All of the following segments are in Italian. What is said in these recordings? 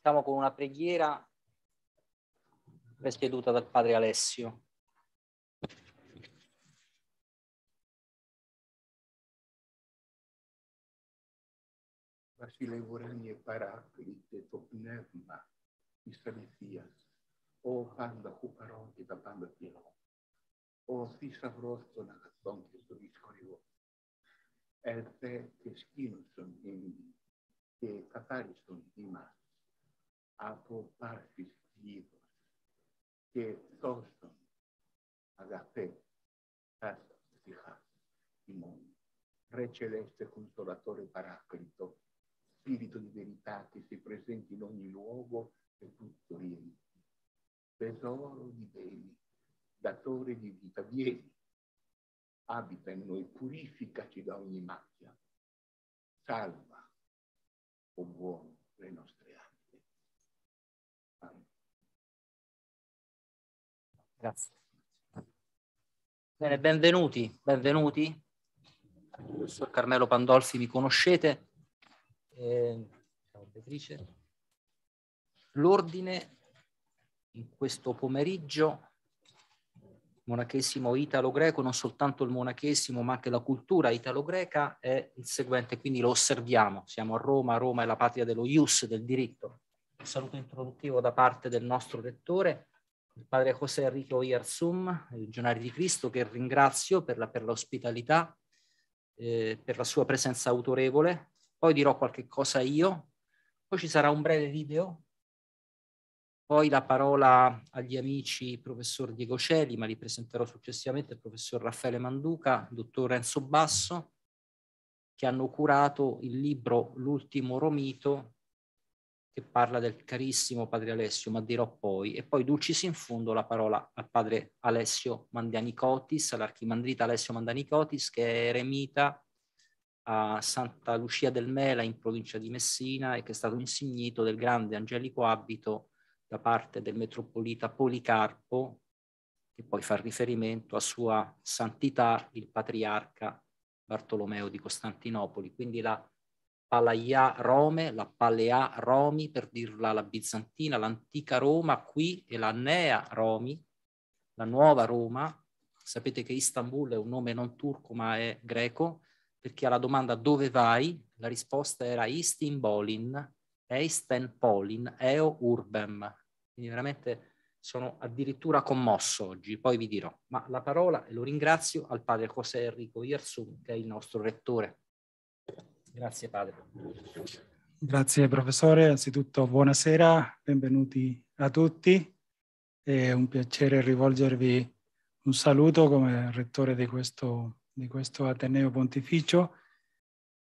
Partiamo con una preghiera presieduta dal padre Alessio. Vasile Urani e Paraclite, το πνεύμα της αληθείας, ο πάντα χου παρόν και τα πάντα πιερό, ο θησαυρός των αγαθών και των δυσκολιών, έρθε και σκήνωσον εμείς και καθάριστον ημάς, a comparti vivos que constan a la fe, casas, il mondo. Re celeste, consolatore paraclito, spirito di verità che si presenti in ogni luogo e tutto riempie. Tesoro di beni, datore di vita, vieni, abita in noi, purificaci da ogni macchia, salva, o buono, le nostre Grazie. Bene, benvenuti, benvenuti. professor Carmelo Pandolfi mi conoscete. Eh, L'ordine in questo pomeriggio, monachesimo italo-greco, non soltanto il monachesimo ma anche la cultura italo-greca è il seguente, quindi lo osserviamo. Siamo a Roma, Roma è la patria dello ius, del diritto. Un saluto introduttivo da parte del nostro rettore il padre José Enrico Iarzum, Legionari di Cristo, che ringrazio per, la, per l'ospitalità, eh, per la sua presenza autorevole. Poi dirò qualche cosa io, poi ci sarà un breve video, poi la parola agli amici professor Diego Celi, ma li presenterò successivamente, il professor Raffaele Manduca, il dottor Renzo Basso, che hanno curato il libro L'ultimo Romito che parla del carissimo padre Alessio, ma dirò poi, e poi dulcis in fondo la parola al padre Alessio Mandianicotis, all'archimandrita Alessio Mandianicotis, che è eremita a Santa Lucia del Mela in provincia di Messina e che è stato insignito del grande angelico abito da parte del metropolita Policarpo, che poi fa riferimento a sua santità il patriarca Bartolomeo di Costantinopoli. Quindi la Palaia Rome, la Palea Romi per dirla la bizantina, l'antica Roma qui e la Nea Romi, la nuova Roma. Sapete che Istanbul è un nome non turco ma è greco, perché alla domanda dove vai la risposta era Istinbolin, Eistenpolin, Eo Urbem. Quindi veramente sono addirittura commosso oggi, poi vi dirò. Ma la parola, e lo ringrazio, al padre José Enrico Iersum, che è il nostro rettore. Grazie padre. Grazie professore, anzitutto buonasera, benvenuti a tutti. È un piacere rivolgervi un saluto come rettore di questo, di questo Ateneo Pontificio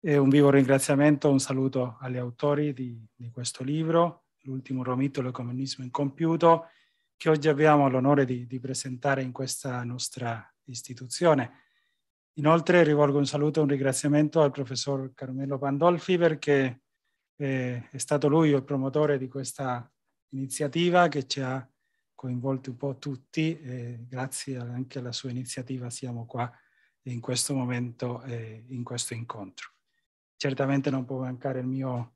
e un vivo ringraziamento, un saluto agli autori di, di questo libro, l'ultimo romitolo comunismo incompiuto, che oggi abbiamo l'onore di, di presentare in questa nostra istituzione. Inoltre rivolgo un saluto e un ringraziamento al professor Carmelo Pandolfi perché eh, è stato lui il promotore di questa iniziativa che ci ha coinvolti un po' tutti e grazie anche alla sua iniziativa siamo qua in questo momento, eh, in questo incontro. Certamente non può mancare il mio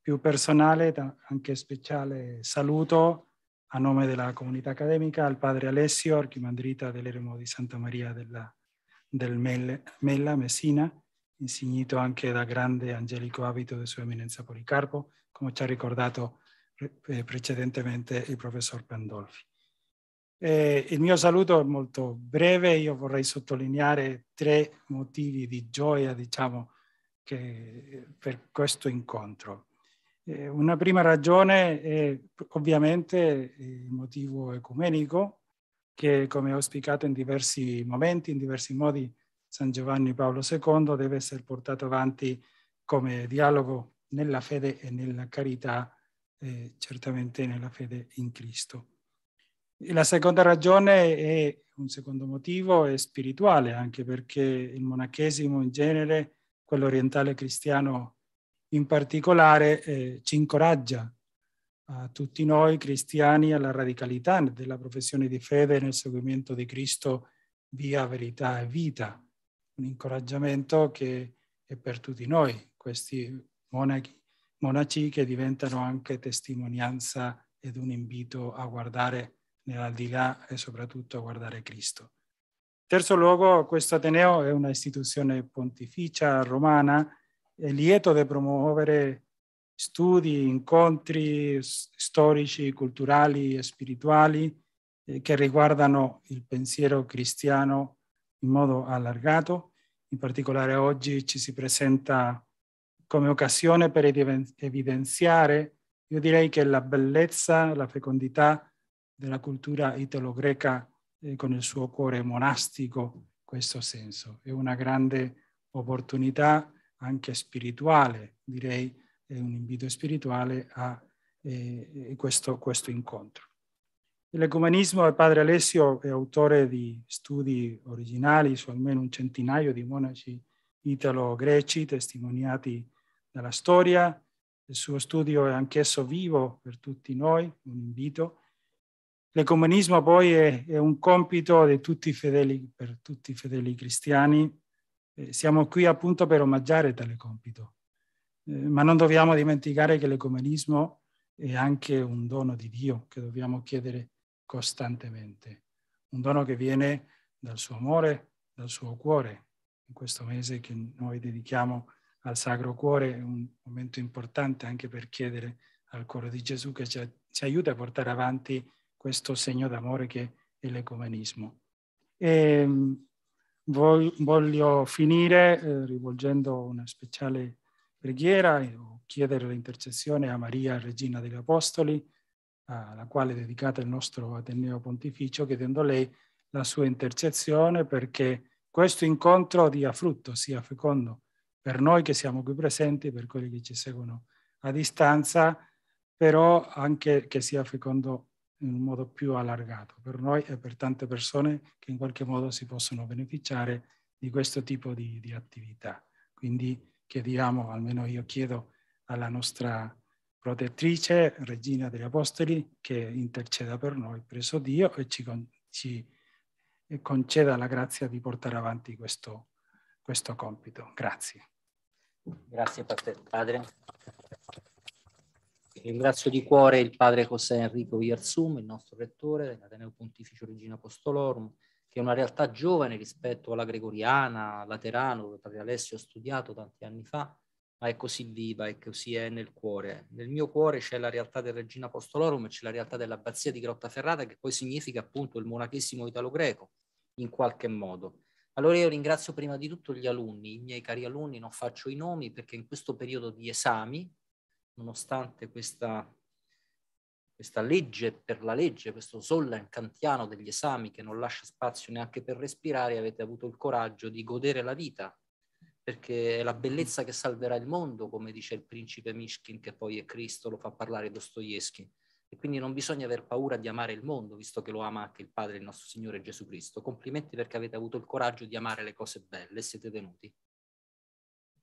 più personale, anche speciale saluto a nome della comunità accademica al padre Alessio, archimandrita dell'Eremo di Santa Maria della del Mella Messina, insignito anche da grande angelico abito di Sua Eminenza Policarpo, come ci ha ricordato eh, precedentemente il professor Pandolfi. Eh, il mio saluto è molto breve, io vorrei sottolineare tre motivi di gioia, diciamo, che, per questo incontro. Eh, una prima ragione è ovviamente il motivo ecumenico, che, come ho spiegato in diversi momenti, in diversi modi, San Giovanni Paolo II deve essere portato avanti come dialogo nella fede e nella carità, eh, certamente nella fede in Cristo. E la seconda ragione è un secondo motivo, è spirituale, anche perché il monachesimo in genere, quello orientale cristiano in particolare, eh, ci incoraggia a tutti noi cristiani alla radicalità della professione di fede nel seguimento di Cristo via verità e vita. Un incoraggiamento che è per tutti noi, questi monachi, monaci che diventano anche testimonianza ed un invito a guardare nell'aldilà e soprattutto a guardare Cristo. terzo luogo, questo Ateneo è una istituzione pontificia romana, è lieto di promuovere studi, incontri storici, culturali e spirituali eh, che riguardano il pensiero cristiano in modo allargato. In particolare oggi ci si presenta come occasione per evidenziare, io direi che la bellezza, la fecondità della cultura italo-greca eh, con il suo cuore monastico, in questo senso. È una grande opportunità anche spirituale, direi, è un invito spirituale a eh, eh questo, questo, incontro. L'ecumenismo del padre Alessio è autore di studi originali su almeno un centinaio di monaci italo-greci testimoniati dalla storia. Il suo studio è anch'esso vivo per tutti noi, un invito. L'ecumenismo poi è, è un compito tutti fedeli, per tutti i fedeli cristiani. Eh, siamo qui appunto per omaggiare tale compito eh, ma non dobbiamo dimenticare che l'ecumenismo è anche un dono di Dio che dobbiamo chiedere costantemente, un dono che viene dal suo amore, dal suo cuore. In questo mese che noi dedichiamo al Sacro Cuore è un momento importante anche per chiedere al cuore di Gesù che ci, ci aiuta a portare avanti questo segno d'amore che è l'ecumenismo. E ehm, voglio finire eh, rivolgendo una speciale preghiera eh, o chiedere l'intercessione a Maria, Regina degli Apostoli, alla quale è dedicata il nostro Ateneo Pontificio, chiedendo lei la sua intercessione perché questo incontro dia frutto, sia fecondo per noi che siamo qui presenti, per quelli che ci seguono a distanza, però anche che sia fecondo in un modo più allargato per noi e per tante persone che in qualche modo si possono beneficiare di questo tipo di, di attività. Quindi chiediamo, almeno io chiedo alla nostra protettrice, regina degli apostoli, che interceda per noi presso Dio e ci, ci conceda la grazia di portare avanti questo, questo compito. Grazie. Grazie Padre. Ringrazio di cuore il Padre José Enrico Iarzum, il nostro rettore dell'Ateneo Pontificio Regina Apostolorum, che è una realtà giovane rispetto alla Gregoriana, alla Terano, dove Padre Alessio ha studiato tanti anni fa, ma è così viva e così è nel cuore. Nel mio cuore c'è la realtà del Regina Apostolorum e c'è la realtà dell'abbazia di Grottaferrata, che poi significa appunto il monachesimo italo-greco, in qualche modo. Allora io ringrazio prima di tutto gli alunni, i miei cari alunni, non faccio i nomi perché in questo periodo di esami, nonostante questa questa legge per la legge, questo sollancantiano degli esami che non lascia spazio neanche per respirare, avete avuto il coraggio di godere la vita, perché è la bellezza che salverà il mondo, come dice il principe Mishkin, che poi è Cristo, lo fa parlare Dostoevsky. E quindi non bisogna aver paura di amare il mondo, visto che lo ama anche il Padre, il nostro Signore Gesù Cristo. Complimenti perché avete avuto il coraggio di amare le cose belle e siete venuti.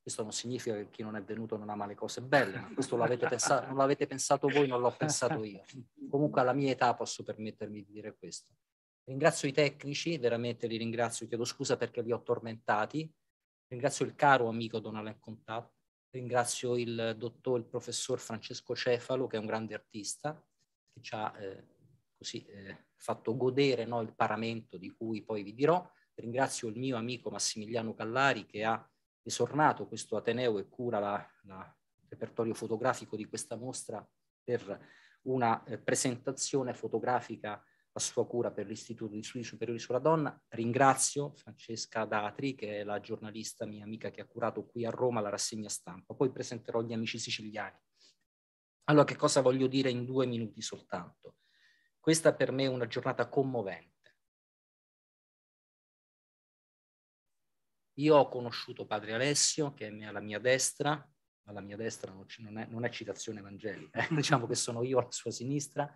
Questo non significa che chi non è venuto non ama le cose belle, ma questo l'avete pensato, non l'avete pensato voi, non l'ho pensato io. Comunque alla mia età posso permettermi di dire questo. Ringrazio i tecnici, veramente li ringrazio, chiedo scusa perché li ho tormentati. Ringrazio il caro amico Don Alain Contat, ringrazio il dottor, il professor Francesco Cefalo, che è un grande artista, che ci ha eh, così, eh, fatto godere no, il paramento di cui poi vi dirò. Ringrazio il mio amico Massimiliano Callari che ha esornato questo Ateneo e cura il repertorio fotografico di questa mostra per una eh, presentazione fotografica a sua cura per l'Istituto di Studi Superiori sulla Donna. Ringrazio Francesca Datri, che è la giornalista mia amica che ha curato qui a Roma la rassegna stampa. Poi presenterò gli amici siciliani. Allora, che cosa voglio dire in due minuti soltanto? Questa per me è una giornata commovente Io ho conosciuto padre Alessio, che è alla mia destra, alla mia destra non è, non è citazione evangelica, eh? diciamo che sono io alla sua sinistra.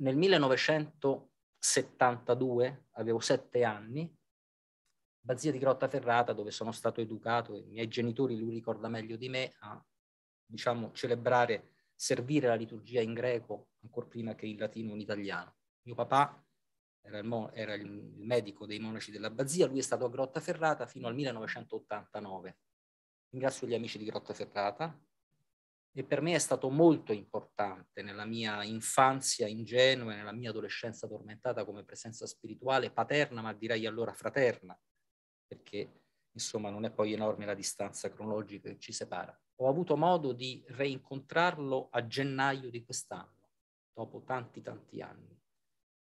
Nel 1972 avevo sette anni, Bazia di Grottaferrata, dove sono stato educato, i miei genitori, lui ricorda meglio di me, a diciamo, celebrare, servire la liturgia in greco, ancora prima che in latino o in italiano. Mio papà era il, mo- era il medico dei monaci dell'abbazia, lui è stato a Grottaferrata fino al 1989. Ringrazio gli amici di Grottaferrata e per me è stato molto importante nella mia infanzia ingenua e nella mia adolescenza tormentata come presenza spirituale paterna, ma direi allora fraterna, perché insomma non è poi enorme la distanza cronologica che ci separa. Ho avuto modo di reincontrarlo a gennaio di quest'anno, dopo tanti tanti anni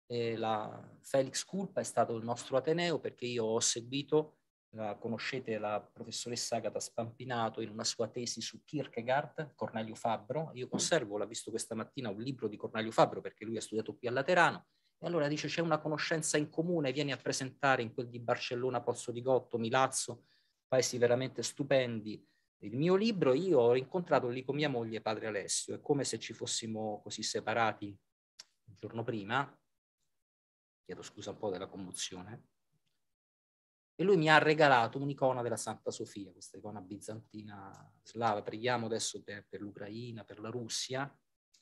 eh, la Felix Culpa è stato il nostro Ateneo perché io ho seguito, la, conoscete la professoressa Agata Spampinato in una sua tesi su Kierkegaard, Cornelio Fabbro, io conservo, l'ha visto questa mattina, un libro di Cornelio Fabbro perché lui ha studiato qui a Laterano, e allora dice c'è una conoscenza in comune, vieni a presentare in quel di Barcellona, Pozzo di Gotto, Milazzo, paesi veramente stupendi, il mio libro, io ho incontrato lì con mia moglie padre Alessio, è come se ci fossimo così separati il giorno prima, chiedo scusa un po' della commozione, e lui mi ha regalato un'icona della Santa Sofia, questa icona bizantina slava. Preghiamo adesso per, per l'Ucraina, per la Russia.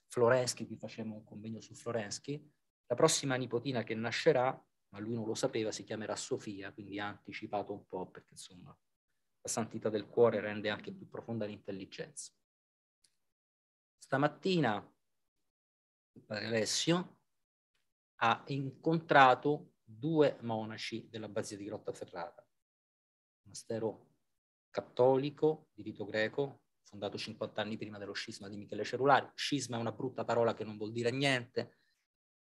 Florensky, qui facciamo un convegno su Florensky, La prossima nipotina che nascerà, ma lui non lo sapeva, si chiamerà Sofia, quindi ha anticipato un po' perché insomma la santità del cuore rende anche più profonda l'intelligenza. Stamattina il padre Alessio ha incontrato due monaci dell'abbazia di Grottaferrata, monastero cattolico di rito greco, fondato 50 anni prima dello scisma di Michele Cerulari. Scisma è una brutta parola che non vuol dire niente,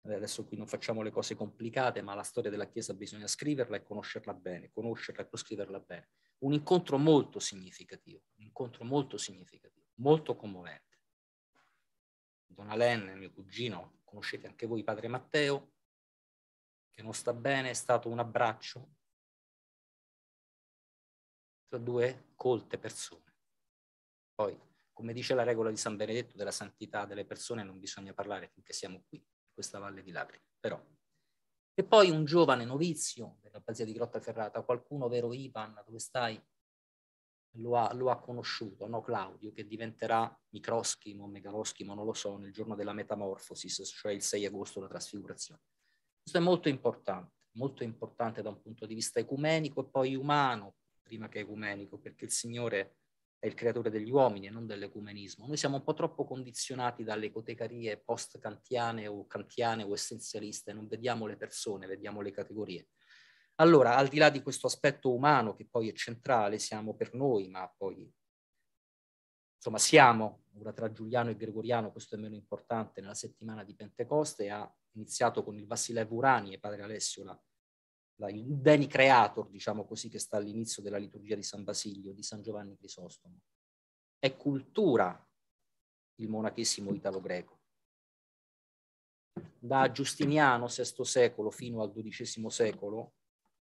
eh, adesso qui non facciamo le cose complicate, ma la storia della Chiesa bisogna scriverla e conoscerla bene, conoscerla e proscriverla bene. Un incontro molto significativo, un incontro molto significativo, molto commovente. Don Alen, mio cugino, conoscete anche voi, padre Matteo, che non sta bene, è stato un abbraccio tra due colte persone. Poi, come dice la regola di San Benedetto, della santità delle persone non bisogna parlare finché siamo qui, in questa valle di lacrime, però. E poi un giovane novizio dell'abbazia di Grotta Ferrata, qualcuno vero Ivan, dove stai? lo ha, lo ha conosciuto, no? Claudio, che diventerà microschimo, megaloschimo, non lo so, nel giorno della metamorfosis, cioè il 6 agosto, la trasfigurazione. Questo è molto importante, molto importante da un punto di vista ecumenico e poi umano, prima che ecumenico, perché il Signore è il creatore degli uomini e non dell'ecumenismo. Noi siamo un po' troppo condizionati dalle cotecarie post-kantiane o kantiane o essenzialiste, non vediamo le persone, vediamo le categorie. Allora, al di là di questo aspetto umano che poi è centrale, siamo per noi, ma poi insomma siamo, ora tra Giuliano e Gregoriano, questo è meno importante, nella settimana di Pentecoste ha iniziato con il Vassilev Urani e Padre Alessio la, la, il Deni Creator, diciamo così, che sta all'inizio della liturgia di San Basilio, di San Giovanni Crisostomo. È cultura il monachesimo italo-greco. Da Giustiniano, VI secolo, fino al XII secolo,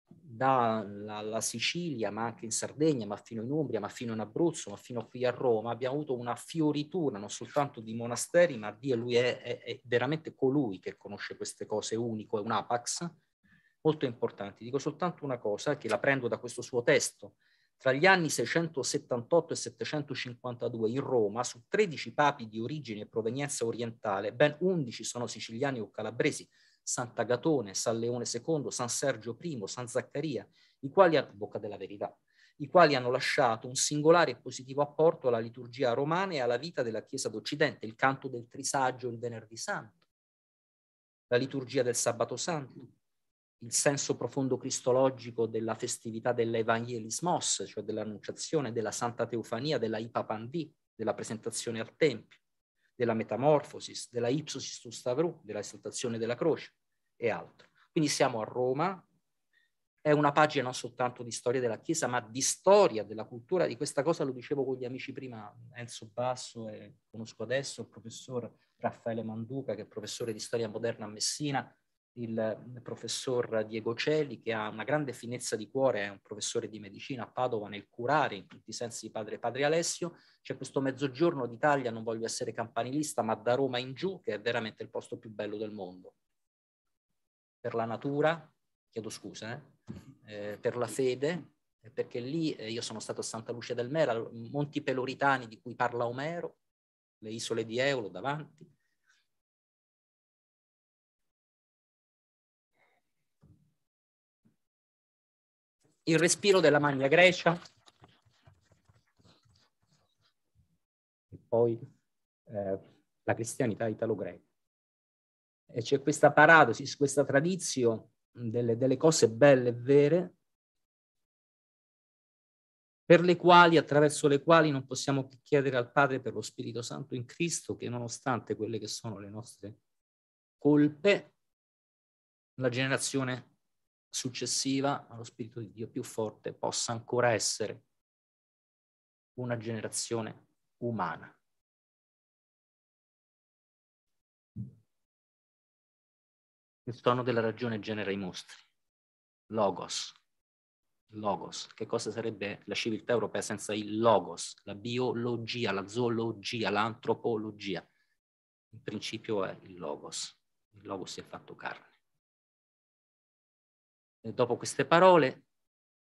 dalla Sicilia, ma anche in Sardegna, ma fino in Umbria, ma fino in Abruzzo, ma fino qui a Roma, abbiamo avuto una fioritura non soltanto di monasteri, ma Dio lui è, è, è veramente colui che conosce queste cose, unico, è un apax, molto importante. Dico soltanto una cosa che la prendo da questo suo testo. Tra gli anni 678 e 752 in Roma, su 13 papi di origine e provenienza orientale, ben 11 sono siciliani o calabresi, Sant'Agatone, San Leone II, San Sergio I, San Zaccaria, i quali, a bocca della verità, i quali hanno lasciato un singolare e positivo apporto alla liturgia romana e alla vita della Chiesa d'Occidente, il canto del Trisaggio il venerdì santo, la liturgia del sabato santo, il senso profondo cristologico della festività dell'Evangelismos, cioè dell'Annunciazione, della Santa Teofania, della Ipapandì, della presentazione al Tempio, della metamorfosis, della ipsosis su Stavru, della esaltazione della croce e altro. Quindi siamo a Roma, è una pagina non soltanto di storia della Chiesa, ma di storia della cultura, di questa cosa lo dicevo con gli amici prima, Enzo Basso, e eh, conosco adesso il professor Raffaele Manduca, che è professore di storia moderna a Messina, il mhmm, professor Diego Celi, che ha una grande finezza di cuore, è un professore di medicina a Padova nel curare in tutti i sensi padre, padre Alessio. C'è questo mezzogiorno d'Italia, non voglio essere campanilista, ma da Roma in giù, che è veramente il posto più bello del mondo. Per la natura, chiedo scusa, eh? Eh, per la fede, eh, perché lì eh, io sono stato a Santa Lucia del Mera, Monti Peloritani di cui parla Omero, le isole di Eolo davanti, il respiro della Magna Grecia. E poi eh, la cristianità italo-greca. E c'è questa paradosi, questa tradizione delle, delle cose belle e vere per le quali, attraverso le quali non possiamo chiedere al Padre per lo Spirito Santo in Cristo che nonostante quelle che sono le nostre colpe, la generazione successiva allo Spirito di Dio più forte possa ancora essere una generazione umana. Il tono della ragione genera i mostri. Logos. Logos. Che cosa sarebbe la civiltà europea senza il logos? La biologia, la zoologia, l'antropologia. In principio è il logos. Il logos si è fatto carne. Eh, dopo queste parole,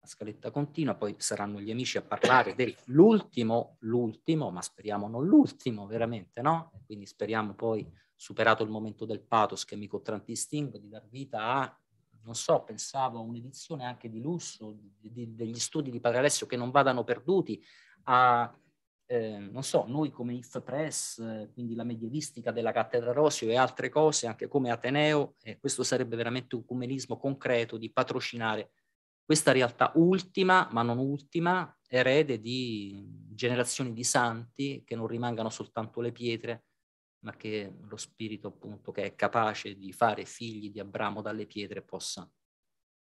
la scaletta continua, poi saranno gli amici a parlare dell'ultimo, l'ultimo, ma speriamo non l'ultimo, veramente, no? quindi speriamo poi, superato il momento del pathos che mi contraddistingue, di dar vita a non so, pensavo a un'edizione anche di lusso di, di, degli studi di Padre Alessio che non vadano perduti, a eh, non so, noi come IF Press, eh, quindi la medievistica della Cattedra Rosio e altre cose, anche come Ateneo, e eh, questo sarebbe veramente un cumenismo concreto di patrocinare questa realtà ultima, ma non ultima, erede di generazioni di santi che non rimangano soltanto le pietre, ma che lo spirito appunto che è capace di fare figli di Abramo dalle pietre possa.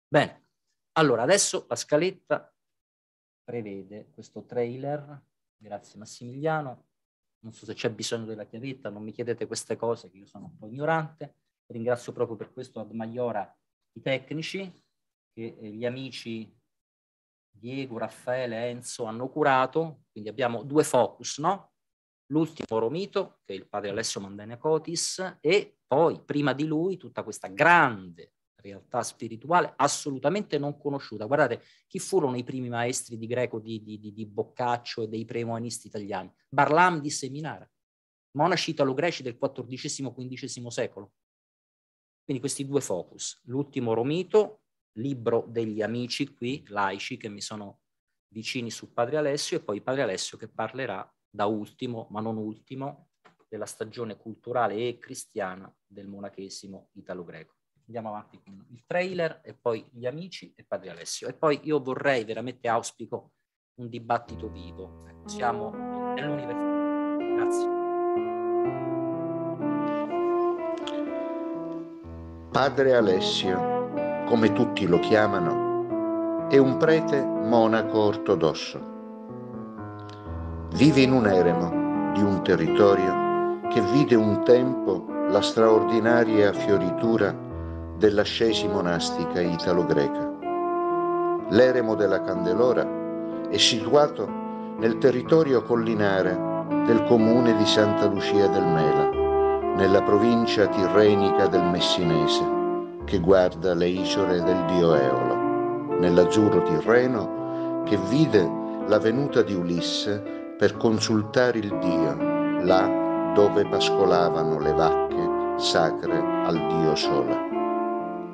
Bene, allora adesso la scaletta prevede questo trailer Grazie Massimiliano. Non so se c'è bisogno della chiavetta, non mi chiedete queste cose che io sono un po' ignorante. Ringrazio proprio per questo ad Maiora i tecnici che eh, gli amici Diego, Raffaele, Enzo hanno curato, quindi abbiamo due focus, no? L'ultimo Romito, che è il padre Alessio Mandene Cotis, e poi prima di lui tutta questa grande realtà spirituale assolutamente non conosciuta. Guardate, chi furono i primi maestri di greco di, di, di, di Boccaccio e dei premoanisti italiani? Barlam di Seminara, monaci italo-greci del XIV-XV secolo. Quindi questi due focus, l'ultimo Romito, libro degli amici qui, laici, che mi sono vicini su Padre Alessio, e poi Padre Alessio che parlerà da ultimo, ma non ultimo, della stagione culturale e cristiana del monachesimo italo-greco andiamo avanti con il trailer e poi gli amici e Padre Alessio. E poi io vorrei, veramente auspico, un dibattito vivo. Ecco, siamo nell'università. Grazie. Padre Alessio, come tutti lo chiamano, è un prete monaco ortodosso. Vive in un eremo di un territorio che vide un tempo la straordinaria fioritura della scesi monastica italo-greca. L'eremo della Candelora è situato nel territorio collinare del comune di Santa Lucia del Mela, nella provincia tirrenica del Messinese, che guarda le isole del Dio Eolo, nell'azzurro tirreno che vide la venuta di Ulisse per consultare il Dio, là dove pascolavano le vacche sacre al Dio Sole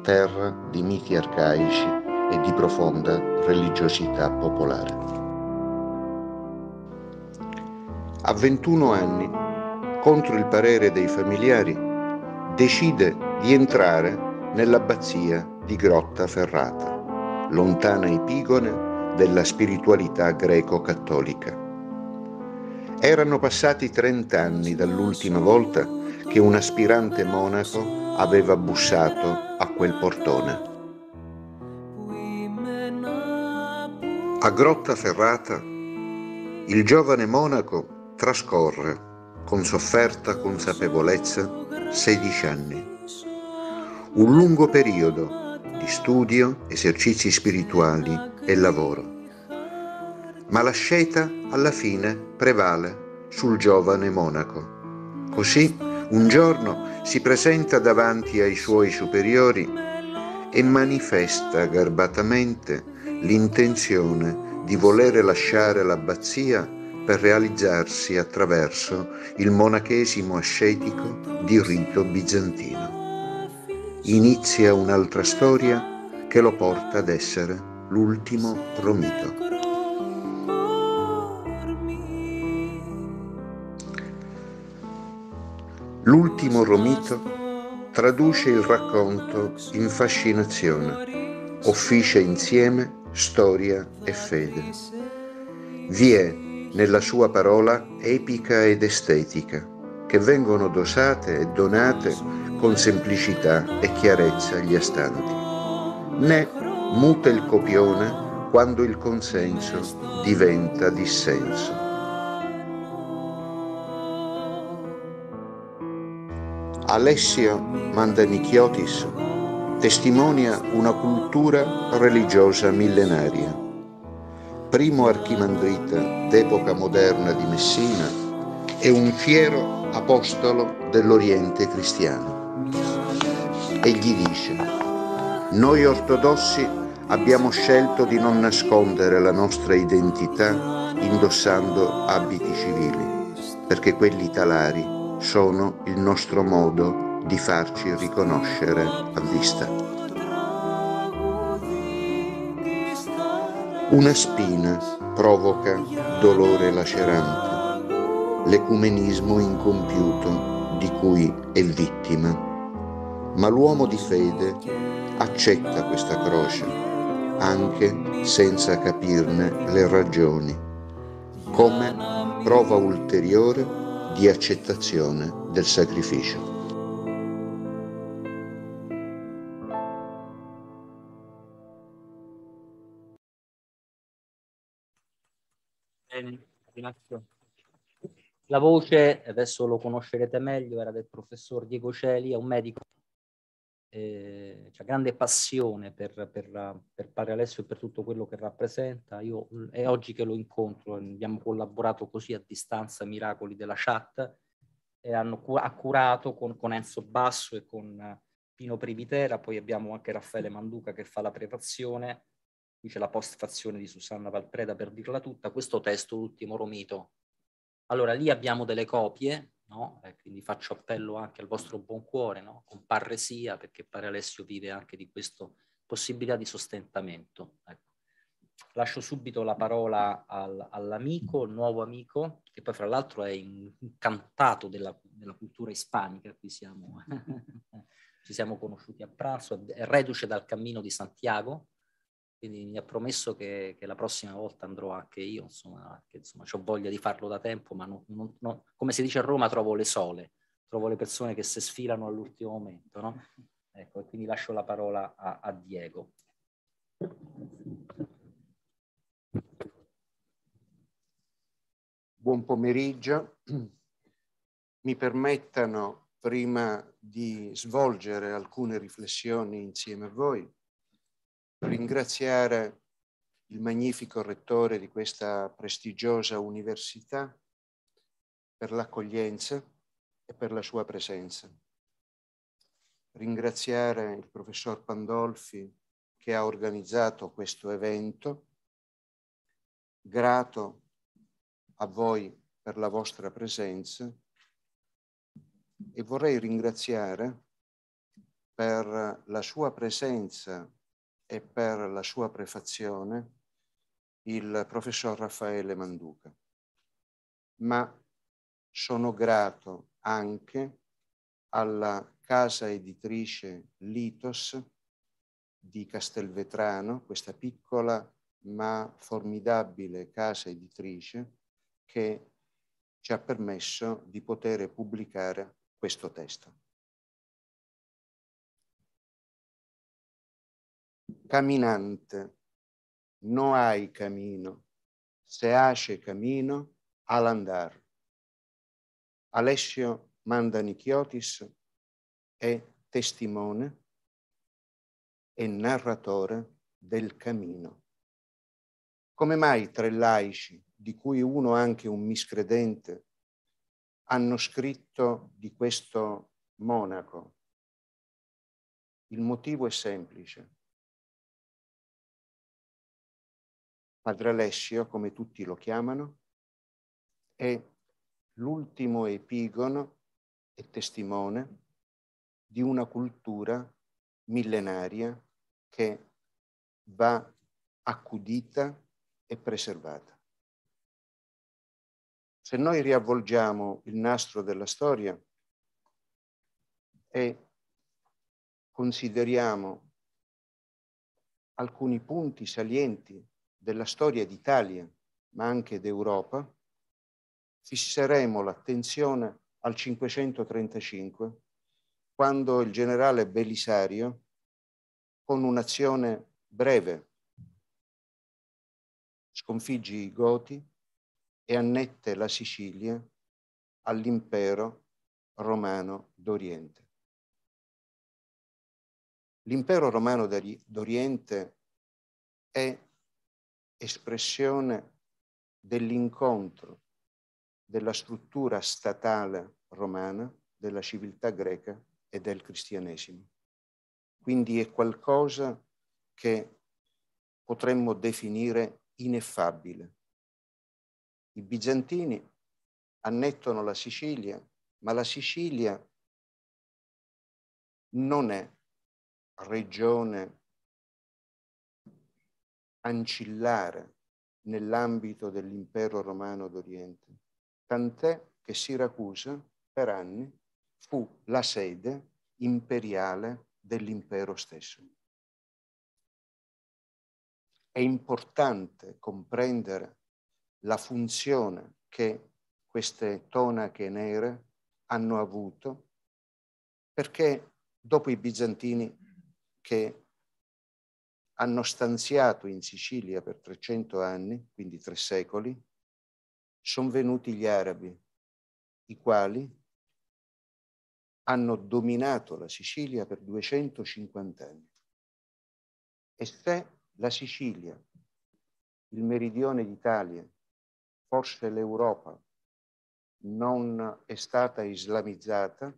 terra di miti arcaici e di profonda religiosità popolare. A 21 anni, contro il parere dei familiari, decide di entrare nell'abbazia di Grotta Ferrata, lontana epigone della spiritualità greco-cattolica. Erano passati 30 anni dall'ultima volta che che un aspirante monaco aveva bussato a quel portone. A Grotta Ferrata il giovane monaco trascorre con sofferta consapevolezza 16 anni. Un lungo periodo di studio, esercizi spirituali e lavoro. Ma la sceta alla fine prevale sul giovane monaco. Così un giorno si presenta davanti ai suoi superiori e manifesta garbatamente l'intenzione di volere lasciare l'abbazia per realizzarsi attraverso il monachesimo ascetico di rito bizantino. Inizia un'altra storia che lo porta ad essere l'ultimo romito. L'ultimo romito traduce il racconto in fascinazione, officia insieme storia e fede. Vi è nella sua parola epica ed estetica, che vengono dosate e donate con semplicità e chiarezza agli astanti. Né muta il copione quando il consenso diventa dissenso. Alessio Mandanichiotis testimonia una cultura religiosa millenaria. Primo archimandrita d'epoca moderna di Messina e un fiero apostolo dell'Oriente cristiano. Egli dice, noi ortodossi abbiamo scelto di non nascondere la nostra identità indossando abiti civili, perché quelli talari sono il nostro modo di farci riconoscere a vista. Una spina provoca dolore lacerante, l'ecumenismo incompiuto di cui è vittima. Ma l'uomo di fede accetta questa croce anche senza capirne le ragioni, come prova ulteriore di accettazione del sacrificio. Bene, grazie. La voce, adesso lo conoscerete meglio, era del professor Diego Celi, è un medico eh, cioè, grande passione per, per, per Padre Alessio e per tutto quello che rappresenta. Io mm, è oggi che lo incontro, abbiamo collaborato così a distanza, miracoli della chat, e hanno ha curato con, con Enzo Basso e con eh, Pino Privitera, poi abbiamo anche Raffaele Manduca che fa la prefazione, qui c'è la postfazione di Susanna Valpreda per dirla tutta, questo testo, L'ultimo Romito. Allora lì abbiamo delle copie no? eh, quindi faccio appello anche al vostro buon cuore, no? con parresia, perché pare Alessio vive anche di questa possibilità di sostentamento. Ecco. Lascio subito la parola al, all'amico, nuovo amico, che poi fra l'altro è incantato della, della cultura ispanica, qui siamo, ci siamo conosciuti a pranzo, è reduce dal cammino di Santiago, quindi mi ha promesso che, che, la prossima volta andrò anche io, insomma, che, insomma ho voglia di farlo da tempo, ma non, non, non, come si dice a Roma trovo le sole, trovo le persone che si sfilano all'ultimo momento, no? Ecco, e quindi lascio la parola a, a Diego. Buon pomeriggio. Mi permettano prima di svolgere alcune riflessioni insieme a voi ringraziare il magnifico rettore di questa prestigiosa università per l'accoglienza e per la sua presenza. Ringraziare il professor Pandolfi che ha organizzato questo evento. Grato a voi per la vostra presenza e vorrei ringraziare per la sua presenza e per la sua prefazione il professor Raffaele Manduca. Ma sono grato anche alla casa editrice Litos di Castelvetrano, questa piccola ma formidabile casa editrice che ci ha permesso di poter pubblicare questo testo. caminante. No hay camino. Se hace camino al andar. Alessio Mandanichiotis è testimone e narratore del cammino. Come mai tre laici, di cui uno anche un miscredente, hanno scritto di questo monaco? Il motivo è semplice. Padre Alessio, come tutti lo chiamano, è l'ultimo epigono e testimone di una cultura millenaria che va accudita e preservata. Se noi riavvolgiamo il nastro della storia e consideriamo alcuni punti salienti della storia d'Italia, ma anche d'Europa, fisseremo l'attenzione al 535, quando il generale Belisario, con un'azione breve, sconfigge i Goti e annette la Sicilia all'impero romano d'Oriente. L'impero romano d'Oriente è espressione dell'incontro della struttura statale romana, della civiltà greca e del cristianesimo. Quindi è qualcosa che potremmo definire ineffabile. I bizantini annettono la Sicilia, ma la Sicilia non è regione ancillare nell'ambito dell'impero romano d'Oriente, tant'è che Siracusa per anni fu la sede imperiale dell'impero stesso. È importante comprendere la funzione che queste tonache nere hanno avuto perché dopo i bizantini che hanno stanziato in Sicilia per 300 anni, quindi tre secoli, sono venuti gli arabi, i quali hanno dominato la Sicilia per 250 anni. E se la Sicilia, il meridione d'Italia, forse l'Europa, non è stata islamizzata,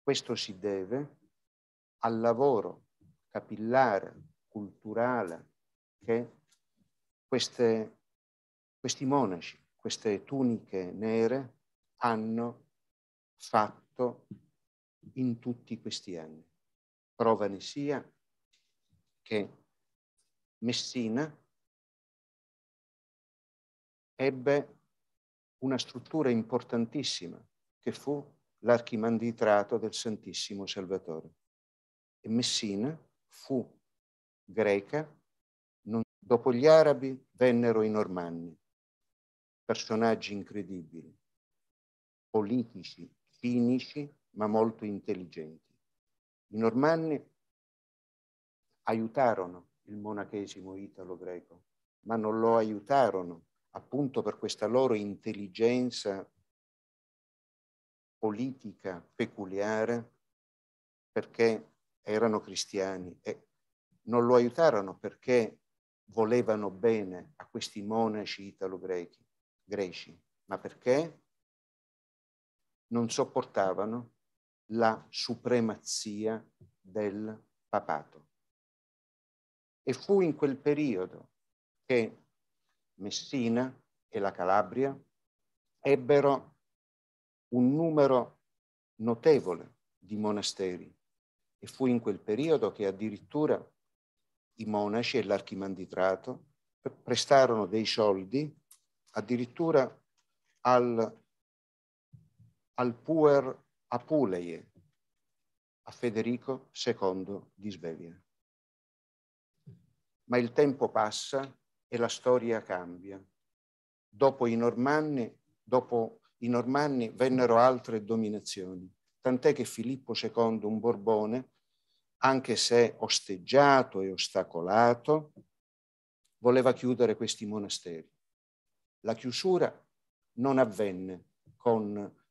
questo si deve al lavoro capillare culturale che queste, questi monaci, queste tuniche nere hanno fatto in tutti questi anni. Prova ne sia che Messina ebbe una struttura importantissima che fu l'archimanditrato del Santissimo Salvatore. E Messina fu greca, non, dopo gli arabi vennero i normanni, personaggi incredibili, politici, cinici, ma molto intelligenti. I normanni aiutarono il monachesimo italo-greco, ma non lo aiutarono appunto per questa loro intelligenza politica peculiare, perché erano cristiani e non lo aiutarono perché volevano bene a questi monaci italo-greci, greci, ma perché non sopportavano la supremazia del papato. E fu in quel periodo che Messina e la Calabria ebbero un numero notevole di monasteri e fu in quel periodo che addirittura i monaci e l'archimanditrato prestarono dei soldi addirittura al, al puer Apuleie, a Federico II di Svevia. Ma il tempo passa e la storia cambia. Dopo i Normanni, dopo i Normanni vennero altre dominazioni, tant'è che Filippo II, un Borbone, anche se osteggiato e ostacolato, voleva chiudere questi monasteri. La chiusura non avvenne con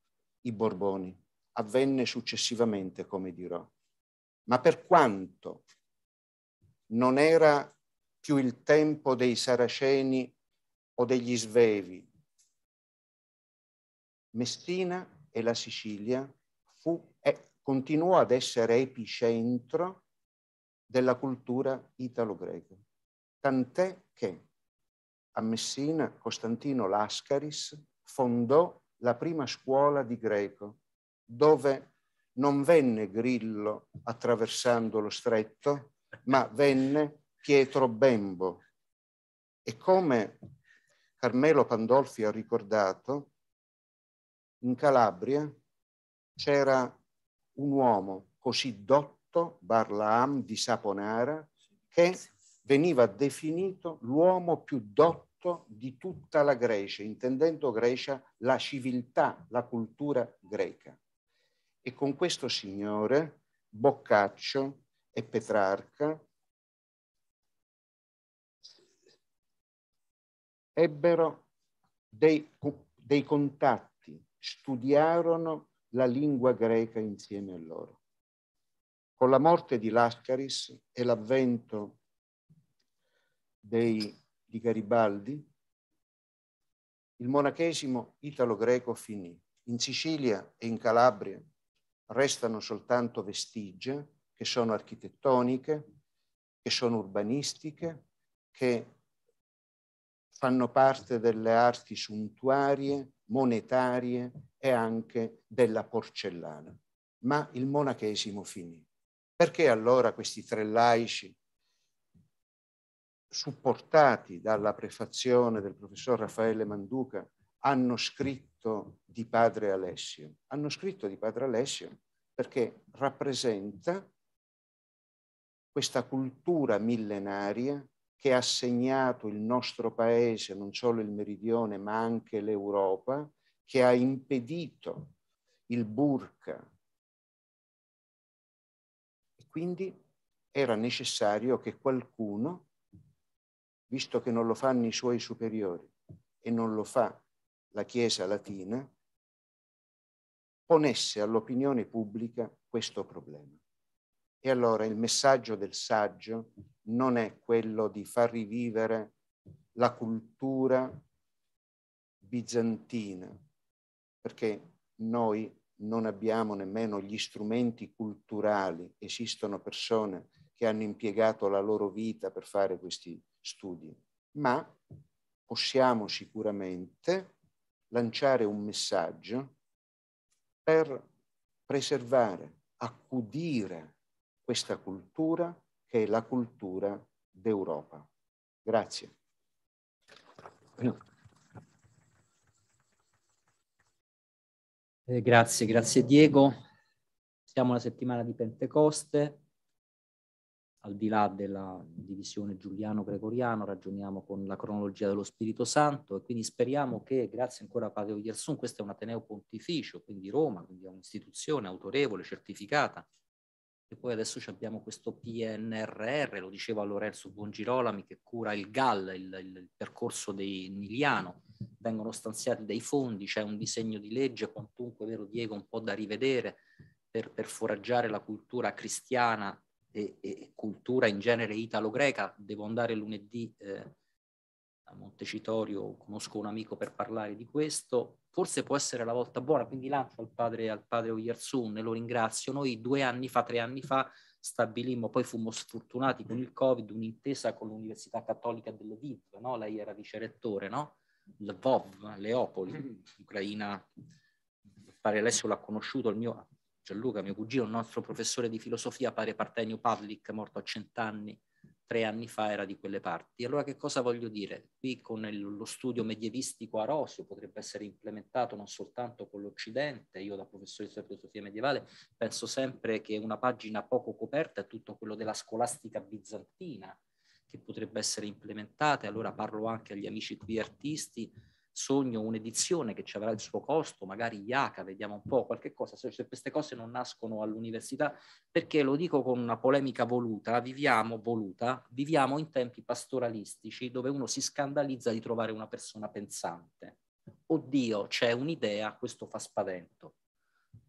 i Borboni, avvenne successivamente, come dirò. Ma per quanto non era più il tempo dei saraceni o degli svevi, Messina e la Sicilia fu continuò ad essere epicentro della cultura italo-greca. Tant'è che a Messina Costantino Lascaris fondò la prima scuola di greco, dove non venne Grillo attraversando lo stretto, ma venne Pietro Bembo. E come Carmelo Pandolfi ha ricordato, in Calabria c'era un uomo così dotto, Barlaam di Saponara, che veniva definito l'uomo più dotto di tutta la Grecia, intendendo Grecia la civiltà, la cultura greca. E con questo signore Boccaccio e Petrarca ebbero dei, dei contatti, studiarono la lingua greca insieme a loro. Con la morte di Lascaris e l'avvento dei, di Garibaldi, il monachesimo italo-greco finì. In Sicilia e in Calabria restano soltanto vestigia che sono architettoniche, che sono urbanistiche, che fanno parte delle arti suntuarie, monetarie e anche della porcellana. Ma il monachesimo finì. Perché allora questi tre laici, supportati dalla prefazione del professor Raffaele Manduca, hanno scritto di padre Alessio? Hanno scritto di padre Alessio perché rappresenta questa cultura millenaria che ha segnato il nostro paese, non solo il meridione, ma anche l'Europa, che ha impedito il burka. E quindi era necessario che qualcuno, visto che non lo fanno i suoi superiori e non lo fa la Chiesa latina, ponesse all'opinione pubblica questo problema. E allora il messaggio del saggio non è quello di far rivivere la cultura bizantina, perché noi non abbiamo nemmeno gli strumenti culturali, esistono persone che hanno impiegato la loro vita per fare questi studi, ma possiamo sicuramente lanciare un messaggio per preservare, accudire questa cultura che è la cultura d'Europa. Grazie. Eh, grazie, grazie Diego. Siamo alla settimana di Pentecoste, al di là della divisione giuliano-gregoriano, ragioniamo con la cronologia dello Spirito Santo e quindi speriamo che, grazie ancora a Padre Ogliassun, questo è un Ateneo pontificio, quindi Roma, quindi è un'istituzione autorevole, certificata. E poi adesso abbiamo questo PNRR, lo diceva Lorenzo Buongirolami, che cura il GAL, il, il percorso di Niliano vengono stanziati dei fondi, c'è un disegno di legge, quantunque vero Diego, un po' da rivedere per, per foraggiare la cultura cristiana e, e cultura in genere italo-greca. Devo andare lunedì eh, a Montecitorio, conosco un amico per parlare di questo. Forse può essere la volta buona, quindi lancio al padre, al padre Oyersun e lo ringrazio. Noi due anni fa, tre anni fa, stabilimmo, poi fummo sfortunati con il Covid, un'intesa con l'Università Cattolica dell'Oviedo, no? lei era vicerettore, no? Lvov, Leopoli, mm. Ucraina, pare adesso l'ha conosciuto il mio Gianluca, mio cugino, il nostro professore di filosofia, pare Partenio Pavlik, morto a cent'anni, tre anni fa era di quelle parti. Allora che cosa voglio dire? Qui con il, lo studio medievistico a Rosio potrebbe essere implementato non soltanto con l'Occidente, io da professore di filosofia medievale penso sempre che una pagina poco coperta è tutto quello della scolastica bizantina, che potrebbe essere implementata, allora parlo anche agli amici qui artisti, sogno un'edizione che ci avrà il suo costo, magari IACA, vediamo un po' qualche cosa, se, se, queste cose non nascono all'università, perché lo dico con una polemica voluta, viviamo voluta, viviamo in tempi pastoralistici dove uno si scandalizza di trovare una persona pensante. Oddio, c'è un'idea, questo fa spavento.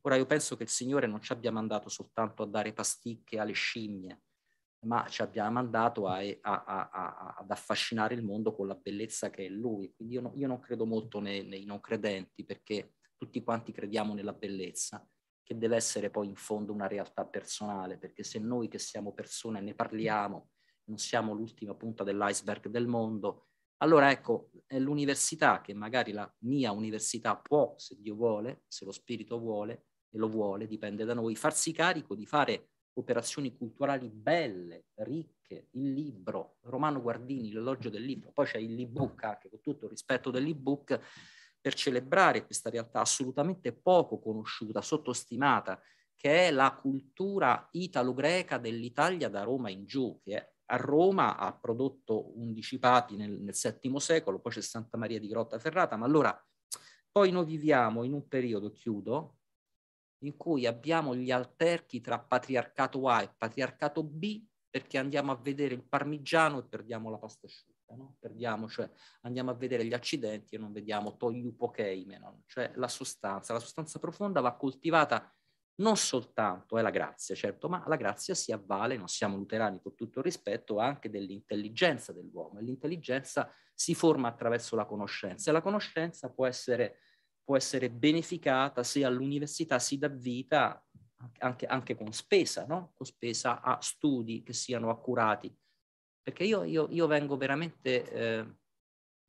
Ora io penso che il Signore non ci abbia mandato soltanto a dare pasticche alle scimmie, ma ci abbia mandato a, a, a, ad affascinare il mondo con la bellezza che è lui. Quindi io, no, io non credo molto nei, nei, non credenti perché tutti quanti crediamo nella bellezza, che deve essere poi in fondo una realtà personale, perché se noi che siamo persone ne parliamo, non siamo l'ultima punta dell'iceberg del mondo, allora ecco, è l'università che magari la mia università può, se Dio vuole, se lo spirito vuole, e lo vuole, dipende da noi, farsi carico di fare operazioni culturali belle, ricche, il libro, Romano Guardini, l'elogio del libro, poi c'è il e-book anche con tutto il rispetto dell'e-book per celebrare questa realtà assolutamente poco conosciuta, sottostimata, che è la cultura italo-greca dell'Italia da Roma in giù, che a Roma ha prodotto undici papi nel, nel VII secolo, poi c'è Santa Maria di Grotta Ferrata, ma allora poi noi viviamo in un periodo, chiudo, in cui abbiamo gli alterchi tra patriarcato A e patriarcato B perché andiamo a vedere il parmigiano e perdiamo la pasta asciutta, no? perdiamo, cioè andiamo a vedere gli accidenti e non vediamo toiupokeimenon, cioè la sostanza, la sostanza profonda va coltivata non soltanto è la grazia, certo, ma la grazia si avvale, non siamo luterani con tutto il rispetto, anche dell'intelligenza dell'uomo e l'intelligenza si forma attraverso la conoscenza e la conoscenza può essere può essere beneficata se all'università si dà vita anche, anche con spesa, no? con spesa a studi che siano accurati. Perché io, io, io vengo veramente, eh,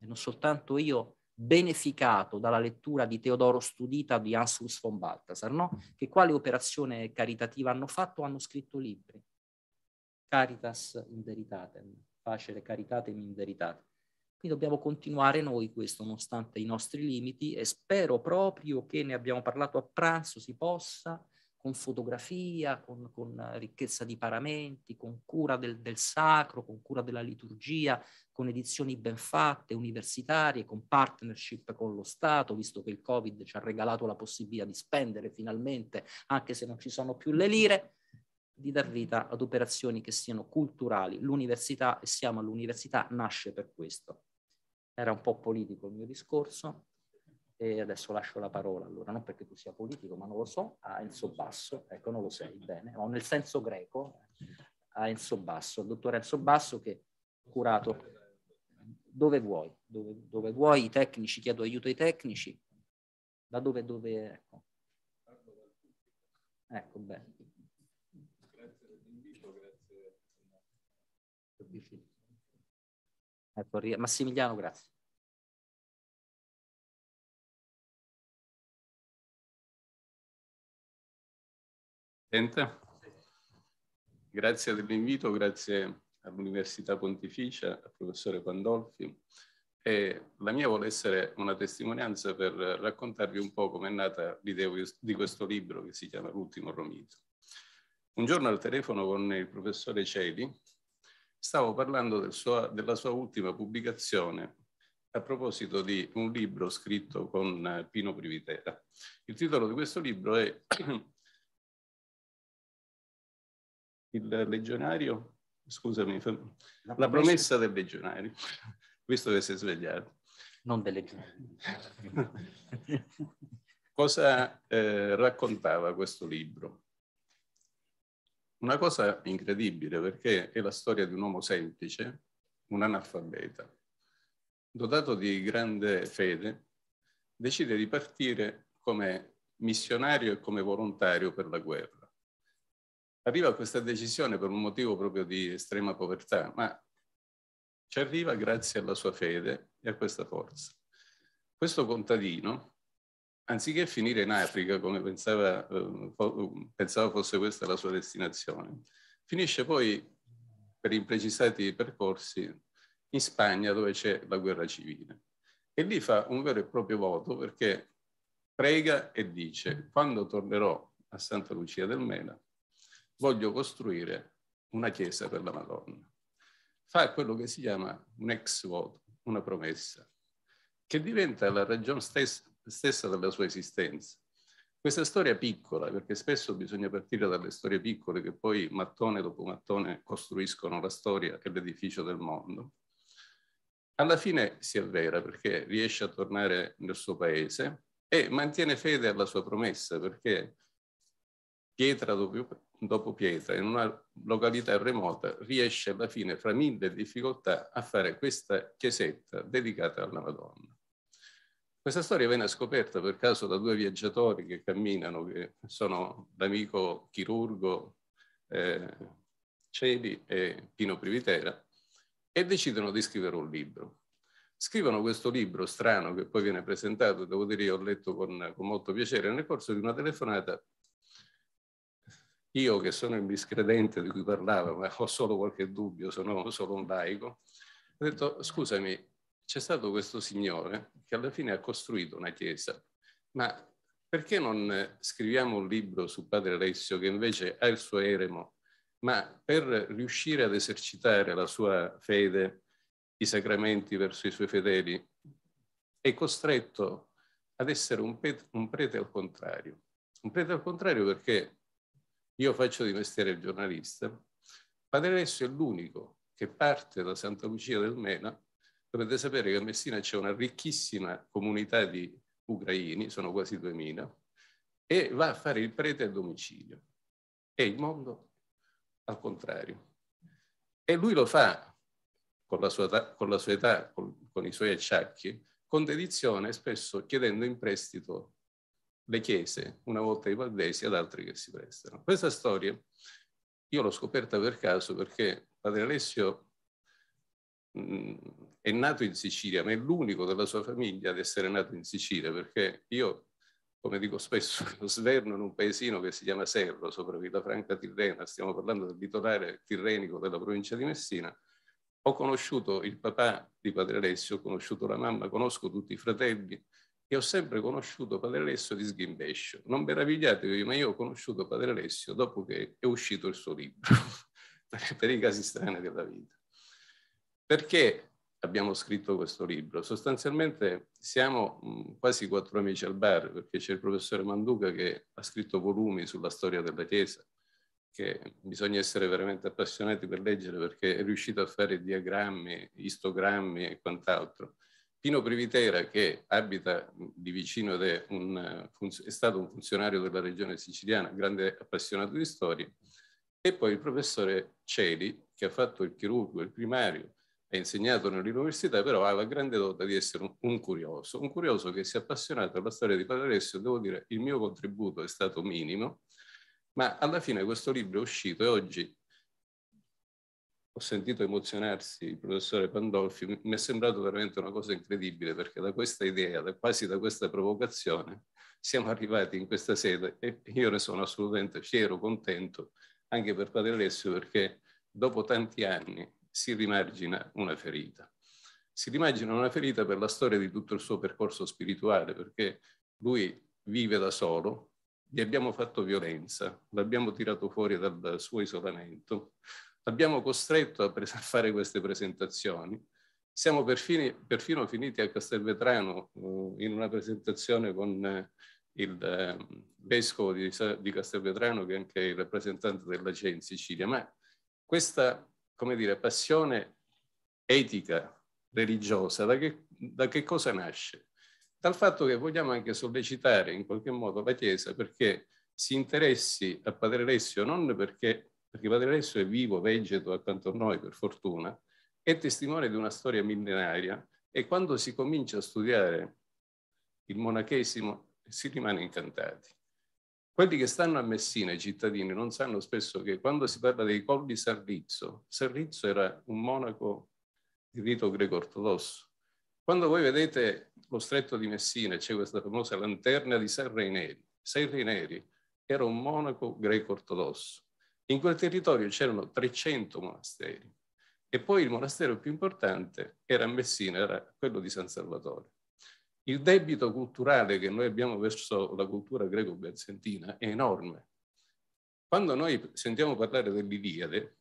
non soltanto io, beneficato dalla lettura di Teodoro Studita di Anselus von Balthasar, no? che quale operazione caritativa hanno fatto? Hanno scritto libri. Caritas in veritatem, facere caritatem in veritatem. Quindi dobbiamo continuare noi questo, nonostante i nostri limiti, e spero proprio che ne abbiamo parlato a pranzo, si possa, con fotografia, con, con eh, ricchezza di paramenti, con cura del, del sacro, con cura della liturgia, con edizioni ben fatte, universitarie, con partnership con lo Stato, visto che il Covid ci ha regalato la possibilità di spendere finalmente, anche se non ci sono più le lire di dar vita ad operazioni che siano culturali. L'università, e siamo all'università, nasce per questo. Era un po' politico il mio discorso e adesso lascio la parola, allora, non perché tu sia politico, ma non lo so, a Enzo Basso, ecco, non lo sei bene, ma nel senso greco, a Enzo Basso, il dottor Enzo Basso che ha curato dove vuoi, dove, dove vuoi, i tecnici, chiedo aiuto ai tecnici, da dove, dove, ecco. Ecco, bene. Ecco, Massimiliano, grazie. Sente? Grazie dell'invito, grazie all'Università Pontificia, al professore Pandolfi. E la mia vuole essere una testimonianza per raccontarvi un po' come è nata l'idea di questo libro che si chiama L'ultimo Romito. Un giorno al telefono con il professore Celi, Stavo parlando del sua, della sua ultima pubblicazione a proposito di un libro scritto con eh, Pino Privitera. Il titolo di questo libro è Il legionario, scusami, la, la promessa del legionario, visto che si è svegliato. Non del legionario. Cosa eh, raccontava questo libro? Una cosa incredibile perché è la storia di un uomo semplice, un analfabeta, dotato di grande fede, decide di partire come missionario e come volontario per la guerra. Arriva a questa decisione per un motivo proprio di estrema povertà, ma ci arriva grazie alla sua fede e a questa forza. Questo contadino anziché finire in Africa, come pensava, ehm, ehm, pensava fosse questa la sua destinazione, finisce poi, per imprecisati percorsi, in Spagna dove c'è la guerra civile. E lì fa un vero e proprio voto perché prega e dice, quando tornerò a Santa Lucia del Mela, voglio costruire una chiesa per la Madonna. Fa quello che si chiama un ex voto, una promessa, che diventa la ragione stessa stessa della sua esistenza. Questa storia piccola, perché spesso bisogna partire dalle storie piccole che poi mattone dopo mattone costruiscono la storia e l'edificio del mondo, alla fine si avvera perché riesce a tornare nel suo paese e mantiene fede alla sua promessa perché pietra dopo, dopo pietra, in una località remota, riesce alla fine, fra mille difficoltà, a fare questa chiesetta dedicata alla Madonna. Questa storia venne scoperta per caso da due viaggiatori che camminano, che sono l'amico chirurgo eh, Celi e Pino Privitera, e decidono di scrivere un libro. Scrivono questo libro strano che poi viene presentato, devo dire io ho letto con, con molto piacere, nel corso di una telefonata io che sono il miscredente di cui parlava, ma ho solo qualche dubbio, sono solo un laico, ho detto scusami, c'è stato questo signore che alla fine ha costruito una chiesa, ma perché non scriviamo un libro su padre Alessio che invece ha il suo eremo, ma per riuscire ad esercitare la sua fede, i sacramenti verso i suoi fedeli, è costretto ad essere un, pet- un prete al contrario. Un prete al contrario perché io faccio di mestiere il giornalista, padre Alessio è l'unico che parte da Santa Lucia del Mena dovete sapere che a Messina c'è una ricchissima comunità di ucraini, sono quasi 2000, e va a fare il prete a domicilio. E il mondo al contrario. E lui lo fa con la sua, con la sua età, con, con i suoi acciacchi, con dedizione, spesso chiedendo in prestito le chiese, una volta i valdesi, ad altri che si prestano. Questa storia io l'ho scoperta per caso perché padre Alessio è nato in Sicilia, ma è l'unico della sua famiglia ad essere nato in Sicilia, perché io, come dico spesso, lo sverno in un paesino che si chiama Serro, sopra Villa Franca Tirrena, stiamo parlando del litorale tirrenico della provincia di Messina, ho conosciuto il papà di Padre Alessio, ho conosciuto la mamma, conosco tutti i fratelli e ho sempre conosciuto Padre Alessio di Sghimbescio. Non meravigliatevi, ma io ho conosciuto Padre Alessio dopo che è uscito il suo libro, per i casi strani della vita. Perché abbiamo scritto questo libro? Sostanzialmente siamo mm, quasi quattro amici al bar, perché c'è il professore Manduca che ha scritto volumi sulla storia della Chiesa, che bisogna essere veramente appassionati per leggere perché è riuscito a fare diagrammi, istogrammi e quant'altro. Pino Privitera, che abita di vicino ed è, un, è stato un funzionario della regione siciliana, grande appassionato di storia, e poi il professore Celi, che ha fatto il chirurgo, il primario, insegnato nell'università, però ha la grande dote di essere un, un, curioso, un curioso che si è appassionato alla storia di Pallaresio, devo dire il mio contributo è stato minimo, ma alla fine questo libro è uscito e oggi ho sentito emozionarsi il professore Pandolfi, mi è sembrato veramente una cosa incredibile perché da questa idea, da, quasi da questa provocazione, siamo arrivati in questa sede e io ne sono assolutamente fiero, contento, anche per Padre Alessio perché dopo tanti anni si rimargina una ferita. Si rimargina una ferita per la storia di tutto il suo percorso spirituale, perché lui vive da solo, gli abbiamo fatto violenza, l'abbiamo tirato fuori dal suo isolamento, l'abbiamo costretto a, pres- a fare queste presentazioni, siamo perfino, perfino, finiti a Castelvetrano uh, in una presentazione con uh, il uh, vescovo di, di, Castelvetrano, che è anche il rappresentante della CE in Sicilia. Ma questa come dire, passione etica, religiosa, da che, da che cosa nasce? Dal fatto che vogliamo anche sollecitare in qualche modo la Chiesa perché si interessi a Padre Alessio non perché, perché Padre Alessio è vivo, vegeto accanto a noi per fortuna, è testimone di una storia millenaria e quando si comincia a studiare il monachesimo si rimane incantati. Quelli che stanno a Messina, i cittadini, non sanno spesso che quando si parla dei colli di Sarrizzo, Sarrizzo era un monaco di rito greco-ortodosso. Quando voi vedete lo stretto di Messina, c'è questa famosa lanterna di San Reineri. San Reineri era un monaco greco-ortodosso. In quel territorio c'erano 300 monasteri e poi il monastero più importante era a Messina, era quello di San Salvatore. Il debito culturale che noi abbiamo verso la cultura greco-bizantina è enorme. Quando noi sentiamo parlare dell'Iliade,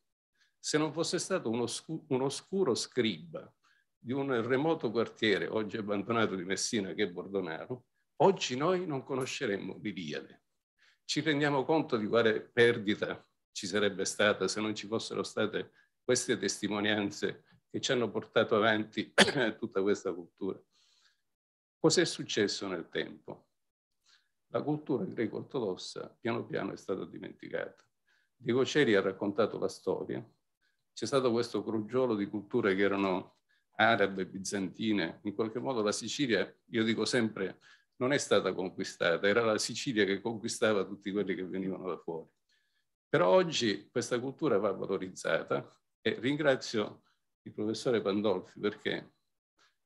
se non fosse stato un, oscu- un oscuro scriba di un remoto quartiere, oggi abbandonato di Messina, che è Bordonaro, oggi noi non conosceremmo l'Iliade. Ci rendiamo conto di quale perdita ci sarebbe stata se non ci fossero state queste testimonianze che ci hanno portato avanti tutta questa cultura. Cos'è successo nel tempo? La cultura greco-ortodossa piano piano è stata dimenticata. Diego Ceri ha raccontato la storia. C'è stato questo crogiolo di culture che erano arabe, bizantine. In qualche modo la Sicilia, io dico sempre, non è stata conquistata, era la Sicilia che conquistava tutti quelli che venivano da fuori. Però oggi questa cultura va valorizzata e ringrazio il professore Pandolfi perché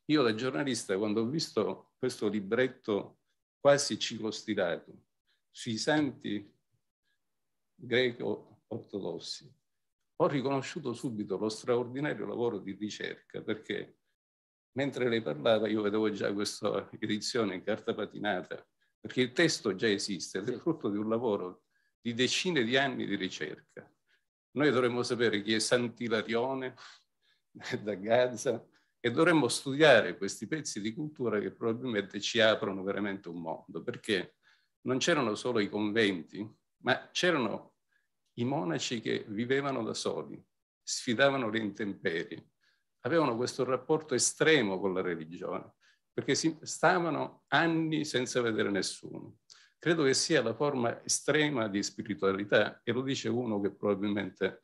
io da giornalista quando ho visto questo libretto quasi ciclostilato sui santi greco-ortodossi, ho riconosciuto subito lo straordinario lavoro di ricerca perché mentre lei parlava io vedevo già questa edizione in carta patinata, perché il testo già esiste è frutto di un lavoro di decine di anni di ricerca. Noi dovremmo sapere chi è Sant'Ilarione da Gaza, e dovremmo studiare questi pezzi di cultura che probabilmente ci aprono veramente un mondo, perché non c'erano solo i conventi, ma c'erano i monaci che vivevano da soli, sfidavano le intemperie, avevano questo rapporto estremo con la religione, perché stavano anni senza vedere nessuno. Credo che sia la forma estrema di spiritualità, e lo dice uno che probabilmente,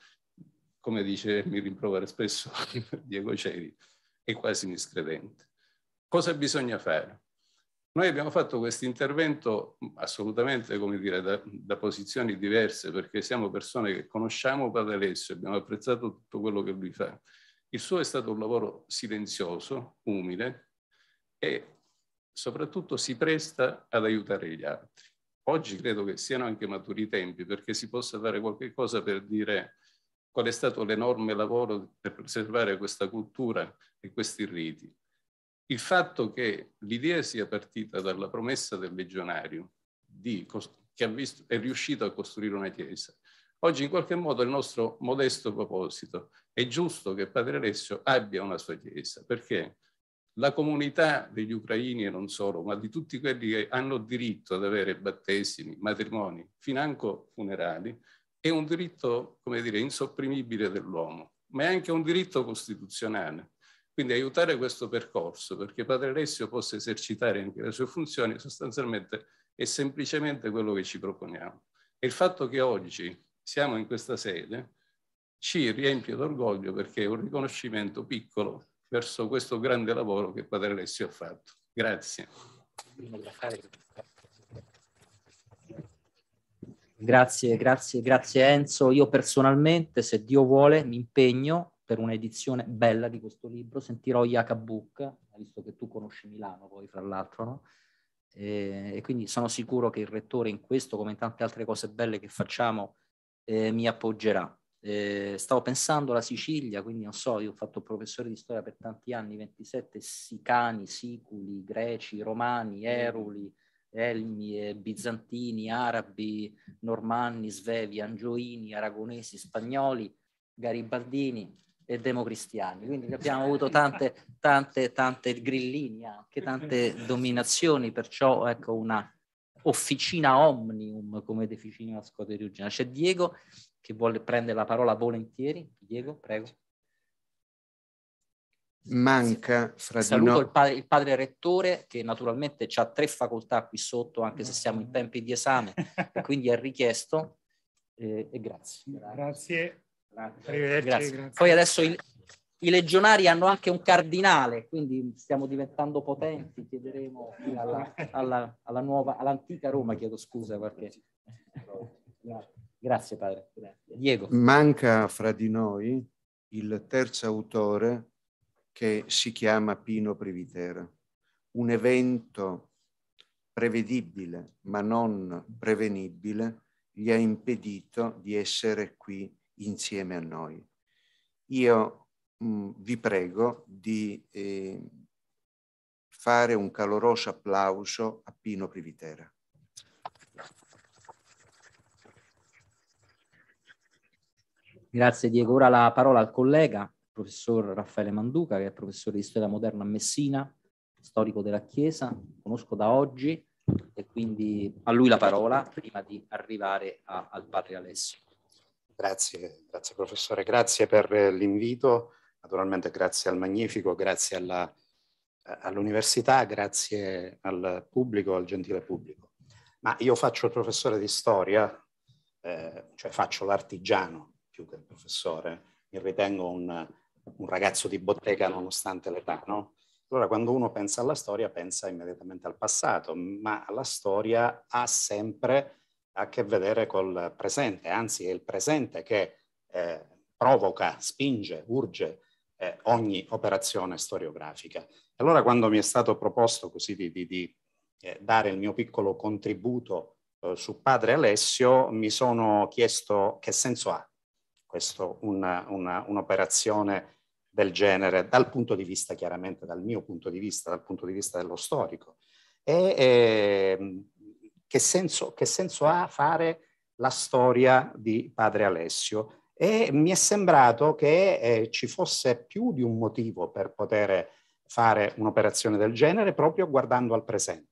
come dice, mi rimprovera spesso Diego Ceri, e quasi miscredente. Cosa bisogna fare? Noi abbiamo fatto questo intervento assolutamente, come dire, da, da, posizioni diverse, perché siamo persone che conosciamo Padre Alessio, abbiamo apprezzato tutto quello che lui fa. Il suo è stato un lavoro silenzioso, umile e soprattutto si presta ad aiutare gli altri. Oggi credo che siano anche maturi i tempi perché si possa fare qualche cosa per dire qual è stato l'enorme lavoro per preservare questa cultura e questi riti. Il fatto che l'idea sia partita dalla promessa del legionario di, che visto, è riuscito a costruire una chiesa, oggi in qualche modo il nostro modesto proposito è giusto che Padre Alessio abbia una sua chiesa, perché la comunità degli ucraini e non solo, ma di tutti quelli che hanno diritto ad avere battesimi, matrimoni, financo funerali, è un diritto, come dire, insopprimibile dell'uomo, ma è anche un diritto costituzionale. Quindi aiutare questo percorso, perché Padre Alessio possa esercitare anche le sue funzioni, sostanzialmente è semplicemente quello che ci proponiamo. E il fatto che oggi siamo in questa sede ci riempie d'orgoglio perché è un riconoscimento piccolo verso questo grande lavoro che Padre Alessio ha fatto. Grazie. Grazie, grazie, grazie Enzo. Io personalmente, se Dio vuole, mi impegno per un'edizione bella di questo libro. Sentirò Yakabuk, visto che tu conosci Milano poi, fra l'altro, no? E, e, quindi sono sicuro che il rettore in questo, come in tante altre cose belle che facciamo, eh, mi appoggerà. Eh, stavo pensando alla Sicilia, quindi non so, io ho fatto professore di storia per tanti anni, 27 sicani, siculi, greci, romani, mm. eruli elmi, bizantini, arabi, normanni, svevi, angioini, aragonesi, spagnoli, garibaldini e democristiani. Quindi abbiamo avuto tante, tante, tante grillini, anche tante dominazioni, perciò ecco una officina omnium, come definiva Scott Ruggina. C'è Diego che vuole prendere la parola volentieri. Diego, prego manca fra Saluto di noi. Saluto il, padre rettore che naturalmente ha tre facoltà qui sotto, anche se siamo in tempi di esame, quindi è richiesto. Eh, e grazie. Grazie. grazie. grazie. Poi adesso il, i legionari hanno anche un cardinale, quindi stiamo diventando potenti, chiederemo alla, alla, alla nuova, all'antica Roma, chiedo scusa perché... Grazie padre. Diego. Manca fra di noi il terzo autore che si chiama Pino Privitera, un evento prevedibile ma non prevenibile gli ha impedito di essere qui insieme a noi. Io mh, mm, vi prego di eh, fare un caloroso applauso a Pino Privitera. Grazie Diego. Ora la parola al collega professor Raffaele Manduca, che è professore di storia moderna a Messina, storico della Chiesa, conosco da oggi e quindi a lui la parola prima di arrivare a, al padre Alessio. Grazie, grazie professore, grazie per eh, l'invito, naturalmente grazie al Magnifico, grazie alla, eh, all'università, grazie al pubblico, al gentile pubblico. Ma io faccio il professore di storia, eh, cioè faccio l'artigiano più che il professore, mi ritengo un un ragazzo di bottega nonostante l'età, no? Allora quando uno pensa alla storia pensa immediatamente al passato, ma la storia ha sempre a che vedere col presente, anzi è il presente che eh, provoca, spinge, urge eh, ogni operazione storiografica. Allora quando mi è stato proposto così di, di, di eh, dare il mio piccolo contributo eh, su padre Alessio, mi sono chiesto che senso ha questo, una, una, un'operazione del genere, dal punto di vista chiaramente, dal mio punto di vista, dal punto di vista dello storico. E eh, che, senso, che senso ha fare la storia di padre Alessio? E mi è sembrato che eh, ci fosse più di un motivo per poter fare un'operazione del genere proprio guardando al presente,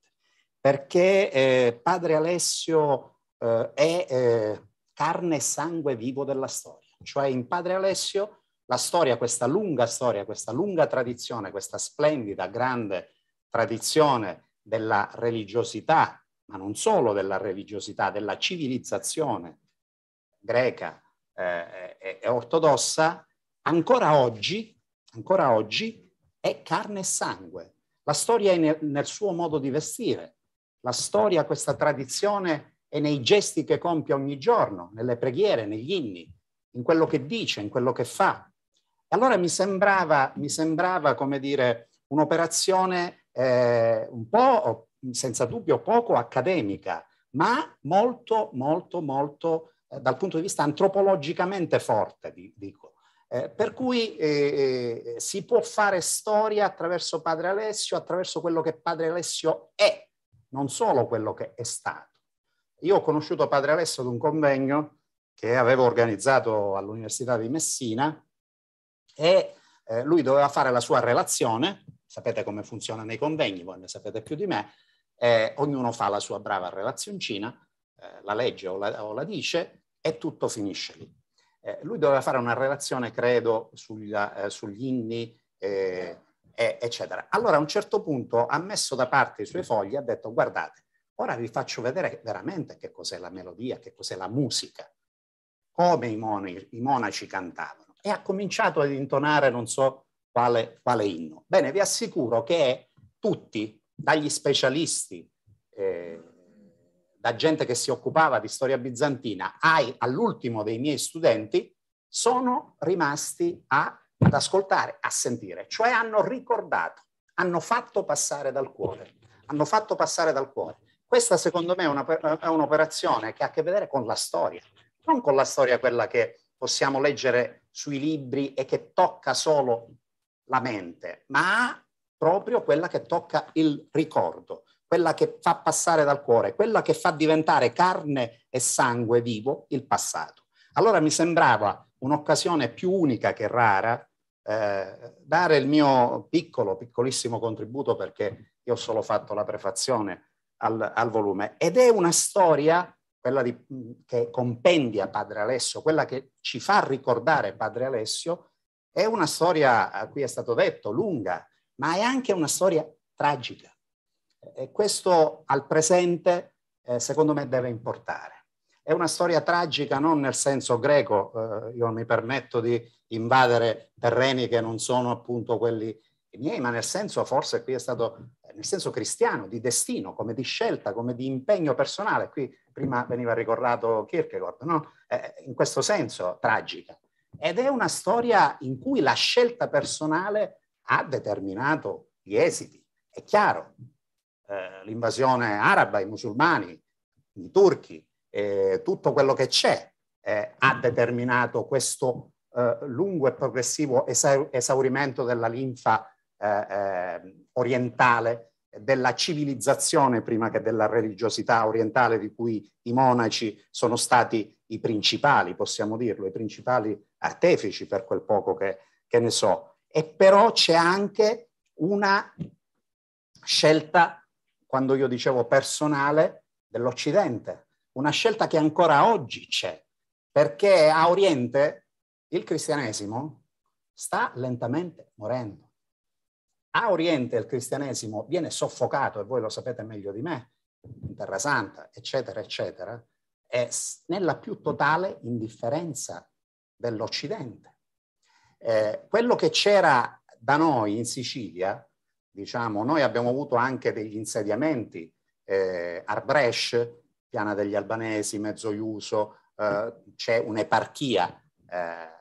perché eh, padre Alessio eh, è eh, carne e sangue vivo della storia, cioè in padre Alessio la storia, questa lunga storia, questa lunga tradizione, questa splendida, grande tradizione della religiosità, ma non solo della religiosità, della civilizzazione greca eh, e, e ortodossa, ancora oggi, ancora oggi è carne e sangue. La storia è nel, nel suo modo di vestire, la storia, questa tradizione è nei gesti che compie ogni giorno, nelle preghiere, negli inni, in quello che dice, in quello che fa. Allora mi sembrava, mi sembrava come dire, un'operazione eh, un po', senza dubbio, poco accademica, ma molto, molto, molto, eh, dal punto di vista antropologicamente forte, di, dico. Eh, per cui eh, eh, si può fare storia attraverso Padre Alessio, attraverso quello che Padre Alessio è, non solo quello che è stato. Io ho conosciuto Padre Alessio ad un convegno che avevo organizzato all'Università di Messina e eh, lui doveva fare la sua relazione, sapete come funziona nei convegni, voi ne sapete più di me, eh, ognuno fa la sua brava relazioncina, eh, la legge o la, o la, dice e tutto finisce lì. Eh, lui doveva fare una relazione, credo, sugli, eh, sugli inni, eh, eccetera. Allora a un certo punto ha messo da parte i suoi fogli e ha detto guardate, ora vi faccio vedere veramente che cos'è la melodia, che cos'è la musica, come i, moni, i monaci cantavano e ha cominciato ad intonare non so quale, quale inno. Bene, vi assicuro che tutti, dagli specialisti, eh, da gente che si occupava di storia bizantina, ai, all'ultimo dei miei studenti, sono rimasti a, ad ascoltare, a sentire, cioè hanno ricordato, hanno fatto passare dal cuore, hanno fatto passare dal cuore. Questa secondo me è, una, è un'operazione che ha a che vedere con la storia, non con la storia quella che possiamo leggere sui libri e che tocca solo la mente, ma proprio quella che tocca il ricordo, quella che fa passare dal cuore, quella che fa diventare carne e sangue vivo il passato. Allora mi sembrava un'occasione più unica che rara eh, dare il mio piccolo, piccolissimo contributo perché io ho solo fatto la prefazione al, al volume ed è una storia quella di, che compendia Padre Alessio, quella che ci fa ricordare Padre Alessio, è una storia, a cui è stato detto, lunga, ma è anche una storia tragica. E questo al presente, eh, secondo me, deve importare. È una storia tragica non nel senso greco, eh, io mi permetto di invadere terreni che non sono appunto quelli i miei, ma nel senso forse qui è stato nel senso cristiano, di destino, come di scelta, come di impegno personale. Qui prima veniva ricordato Kierkegaard, no? eh, in questo senso tragica. Ed è una storia in cui la scelta personale ha determinato gli esiti. È chiaro, eh, l'invasione araba, i musulmani, i turchi, eh, tutto quello che c'è eh, ha determinato questo eh, lungo e progressivo esaurimento della linfa eh, ehm, orientale, della civilizzazione prima che della religiosità orientale di cui i monaci sono stati i principali, possiamo dirlo, i principali artefici per quel poco che, che ne so. E però c'è anche una scelta, quando io dicevo personale, dell'Occidente, una scelta che ancora oggi c'è, perché a Oriente il cristianesimo sta lentamente morendo a Oriente il cristianesimo viene soffocato, e voi lo sapete meglio di me, in Terra Santa, eccetera, eccetera, è nella più totale indifferenza dell'Occidente. Eh, quello che c'era da noi in Sicilia, diciamo, noi abbiamo avuto anche degli insediamenti, eh, Arbresh, Piana degli Albanesi, Mezzoiuso, eh, c'è un'eparchia eh, eh,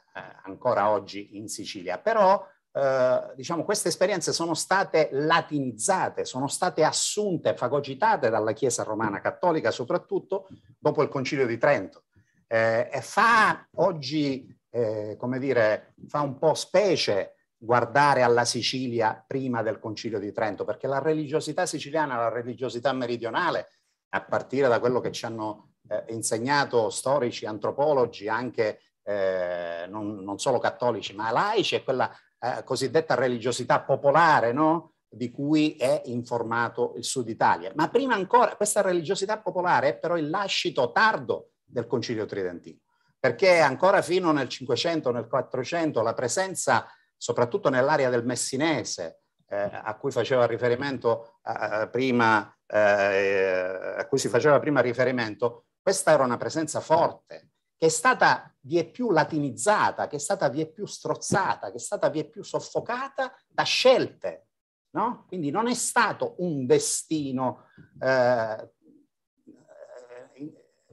ancora oggi in Sicilia, però eh, diciamo, queste esperienze sono state latinizzate, sono state assunte, fagocitate dalla Chiesa romana cattolica, soprattutto dopo il Concilio di Trento. Eh, e fa oggi, eh, come dire, fa un po' specie guardare alla Sicilia prima del Concilio di Trento, perché la religiosità siciliana, la religiosità meridionale, a partire da quello che ci hanno eh, insegnato storici, antropologi, anche eh, non, non, solo cattolici, ma laici, è quella eh, cosiddetta religiosità popolare, no? di cui è informato il Sud Italia. Ma prima ancora, questa religiosità popolare è però il lascito tardo del Concilio Tridentino, perché ancora fino nel 500, nel 400, la presenza, soprattutto nell'area del Messinese, eh, a cui faceva riferimento eh, prima, eh, a cui si faceva prima riferimento, questa era una presenza forte, che è stata vie più latinizzata, che è stata vie più strozzata, che è stata vie più soffocata da scelte. No? Quindi non è stato un destino, eh, eh,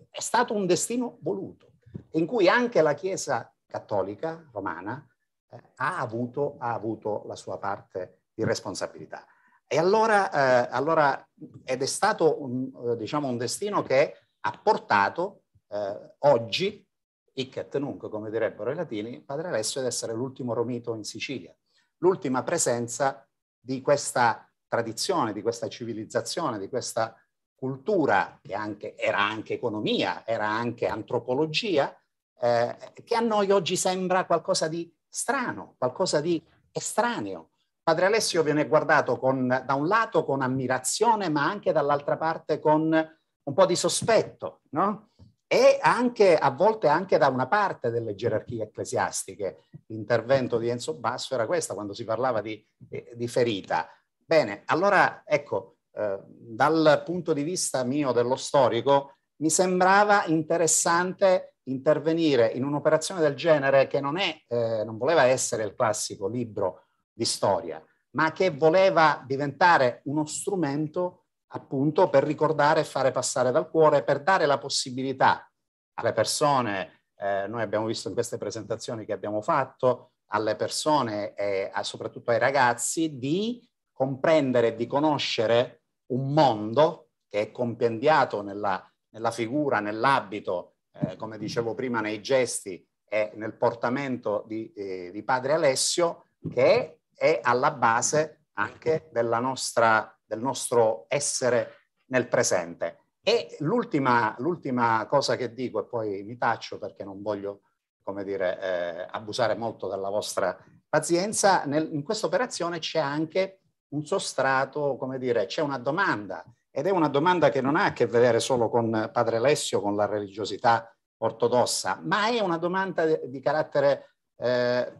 è stato un destino voluto, in cui anche la Chiesa cattolica romana eh, ha, avuto, ha, avuto, la sua parte di responsabilità. E allora, eh, allora ed è stato un, diciamo, un destino che ha portato eh, oggi, icet nunc, come direbbero i latini, padre Alessio deve essere l'ultimo romito in Sicilia, l'ultima presenza di questa tradizione, di questa civilizzazione, di questa cultura, che anche, era anche economia, era anche antropologia, eh, che a noi oggi sembra qualcosa di strano, qualcosa di estraneo. Padre Alessio viene guardato con, da un lato con ammirazione, ma anche dall'altra parte con un po' di sospetto, no? e anche, a volte anche da una parte delle gerarchie ecclesiastiche. L'intervento di Enzo Basso era questo quando si parlava di, eh, di ferita. Bene, allora ecco, eh, dal punto di vista mio dello storico, mi sembrava interessante intervenire in un'operazione del genere che non, è, eh, non voleva essere il classico libro di storia, ma che voleva diventare uno strumento appunto per ricordare e fare passare dal cuore, per dare la possibilità alle persone, eh, noi abbiamo visto in queste presentazioni che abbiamo fatto, alle persone e a, soprattutto ai ragazzi di comprendere e di conoscere un mondo che è compendiato nella, nella figura, nell'abito, eh, come dicevo prima, nei gesti e nel portamento di, eh, di padre Alessio, che è alla base anche della nostra del nostro essere nel presente. E l'ultima, l'ultima cosa che dico, e poi mi taccio perché non voglio, come dire, eh, abusare molto della vostra pazienza, nel, in questa operazione c'è anche un sostrato, come dire, c'è una domanda, ed è una domanda che non ha a che vedere solo con Padre Alessio, con la religiosità ortodossa, ma è una domanda di carattere, eh,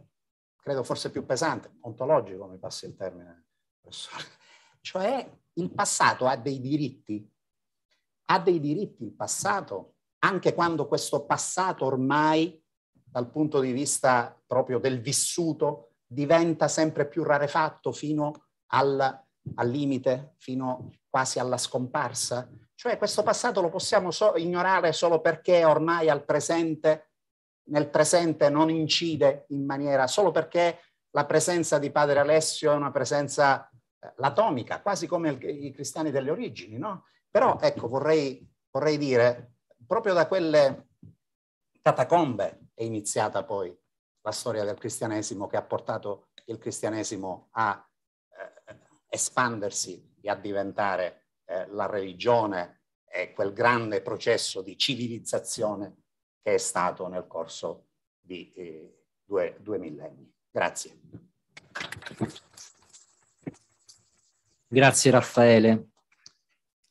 credo forse più pesante, ontologico, mi passi il termine, professore cioè il passato ha dei diritti, ha dei diritti il passato, anche quando questo passato ormai dal punto di vista proprio del vissuto diventa sempre più rarefatto fino al, al limite, fino quasi alla scomparsa. Cioè questo passato lo possiamo so- ignorare solo perché ormai al presente, nel presente non incide in maniera, solo perché la presenza di padre Alessio è una presenza l'atomica, quasi come il, i cristiani delle origini, no? Però eh, ecco, vorrei, vorrei dire, proprio da quelle catacombe è iniziata poi la storia del cristianesimo che ha portato il cristianesimo a eh, espandersi e a diventare eh, la religione e quel grande processo di civilizzazione che è stato nel corso di eh, due, due millenni. Grazie. Grazie Raffaele.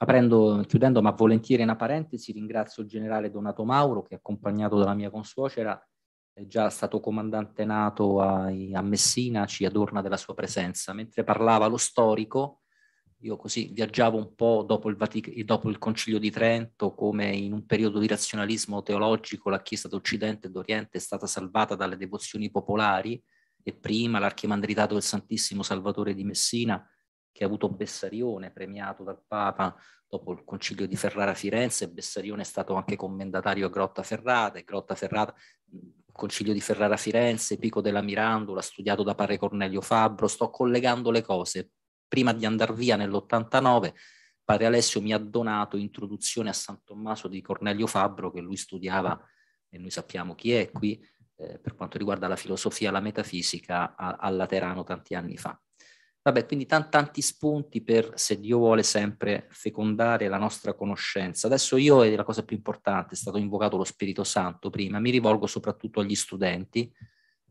Aprendo, chiudendo ma volentieri una parentesi, ringrazio il generale Donato Mauro che accompagnato dalla mia consuocera è già stato comandante nato a, a Messina, ci adorna della sua presenza. Mentre parlava lo storico, io così viaggiavo un po' dopo il, Vatic- dopo il Concilio di Trento, come in un periodo di razionalismo teologico la Chiesa d'Occidente e d'Oriente è stata salvata dalle devozioni popolari e prima l'archimandritato del Santissimo Salvatore di Messina che ha avuto Bessarione premiato dal Papa dopo il concilio di Ferrara a Firenze, Bessarione è stato anche commendatario a Grotta Ferrata, e Grotta Ferrata, concilio di Ferrara a Firenze, Pico della Mirandola, studiato da padre Cornelio Fabbro, sto collegando le cose. Prima di andare via nell'89, padre Alessio mi ha donato introduzione a San Tommaso di Cornelio Fabbro, che lui studiava, e noi sappiamo chi è qui, eh, per quanto riguarda la filosofia e la metafisica a, a Laterano tanti anni fa. Vabbè, quindi t- tanti spunti per, se Dio vuole, sempre fecondare la nostra conoscenza. Adesso io, è la cosa più importante, è stato invocato lo Spirito Santo prima, mi rivolgo soprattutto agli studenti,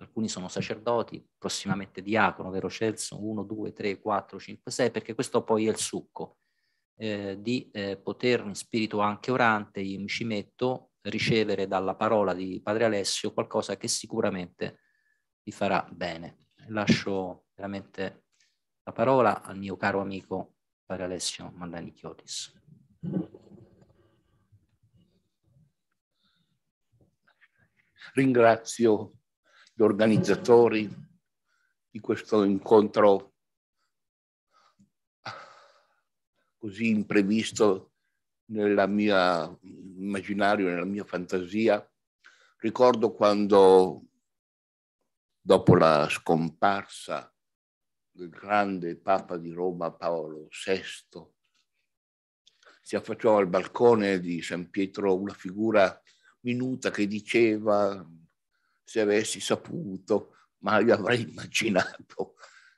alcuni sono sacerdoti, prossimamente diacono, vero Celso? 1, 2, 3, 4, 5, 6, perché questo poi è il succo. Eh, di eh, poter in spirito anche orante, io mi ci metto, ricevere dalla parola di Padre Alessio qualcosa che sicuramente vi farà bene. Lascio veramente la parola al mio caro amico padre Alessio Mandani Chiotis. Ringrazio gli organizzatori di questo incontro così imprevisto nella mia immaginario, nella mia fantasia. Ricordo quando, dopo la scomparsa del grande Papa di Roma Paolo VI. Si affacciò al balcone di San Pietro una figura minuta che diceva se avessi saputo, ma io avrei immaginato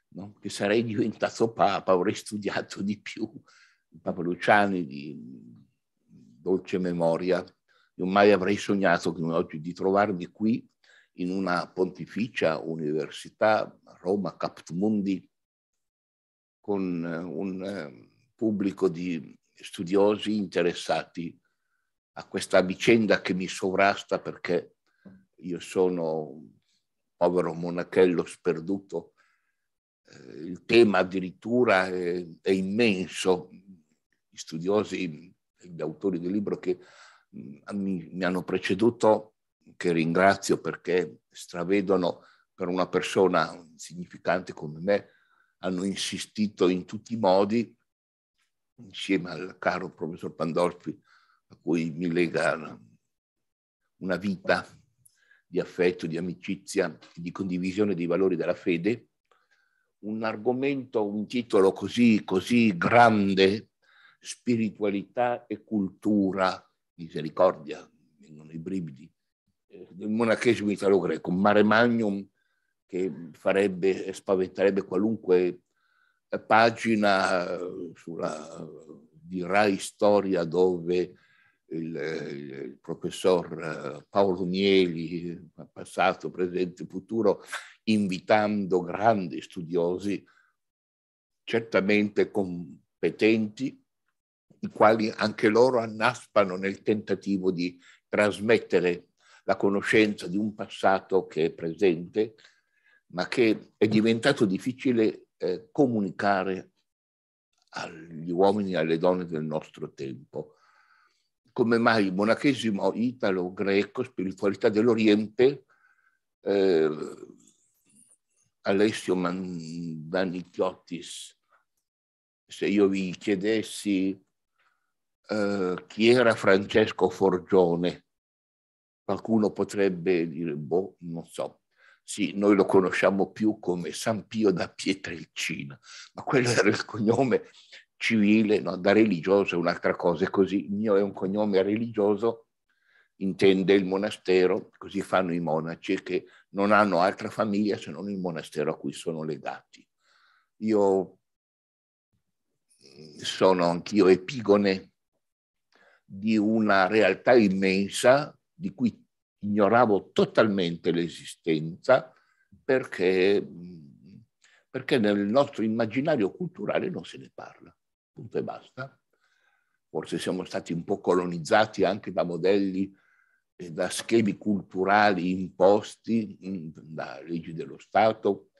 no? che sarei diventato Papa, avrei studiato di più. Il Papa Luciani di dolce memoria, io mai avrei sognato che oggi di trovarmi qui in una pontificia università, Roma Caput Mundi, con eh, un eh, pubblico di studiosi interessati a questa vicenda che mi sovrasta perché io sono un povero monachello sperduto. Eh, il tema addirittura è, è immenso. Gli studiosi, gli autori del libro che mm, mi, mi hanno preceduto, che ringrazio perché stravedono per una persona significante come me hanno insistito in tutti i modi, insieme al caro professor Pandolfi, a cui mi lega una vita di affetto, di amicizia, di condivisione dei valori della fede, un argomento, un titolo così, così grande, spiritualità e cultura, misericordia, vengono i brividi, eh, del monachesimo italo-greco, mare magnum che farebbe, spaventerebbe qualunque pagina eh, sulla, di Rai Storia dove il, il, professor eh, Paolo Mieli, passato, presente, futuro, invitando grandi studiosi, certamente competenti, i quali anche loro annaspano nel tentativo di trasmettere la conoscenza di un passato che è presente, ma che è diventato difficile eh, comunicare agli uomini e alle donne del nostro tempo. Come mai il monachesimo italo-greco, spiritualità dell'Oriente, eh, Alessio Mandanicchiotis, se io vi chiedessi eh, chi era Francesco Forgione, qualcuno potrebbe dire, boh, non so, sì, noi lo conosciamo più come San Pio da Pietrelcina, ma quello era il cognome civile, no? da religioso è un'altra cosa, è così, il mio è un cognome religioso, intende il monastero, così fanno i monaci che non hanno altra famiglia se non il monastero a cui sono legati. Io mm, sono anch'io epigone di una realtà immensa di cui ignoravo totalmente l'esistenza perché, perché nel nostro immaginario culturale non se ne parla, punto e basta. Forse siamo stati un po' colonizzati anche da modelli e da schemi culturali imposti mm, da leggi dello Stato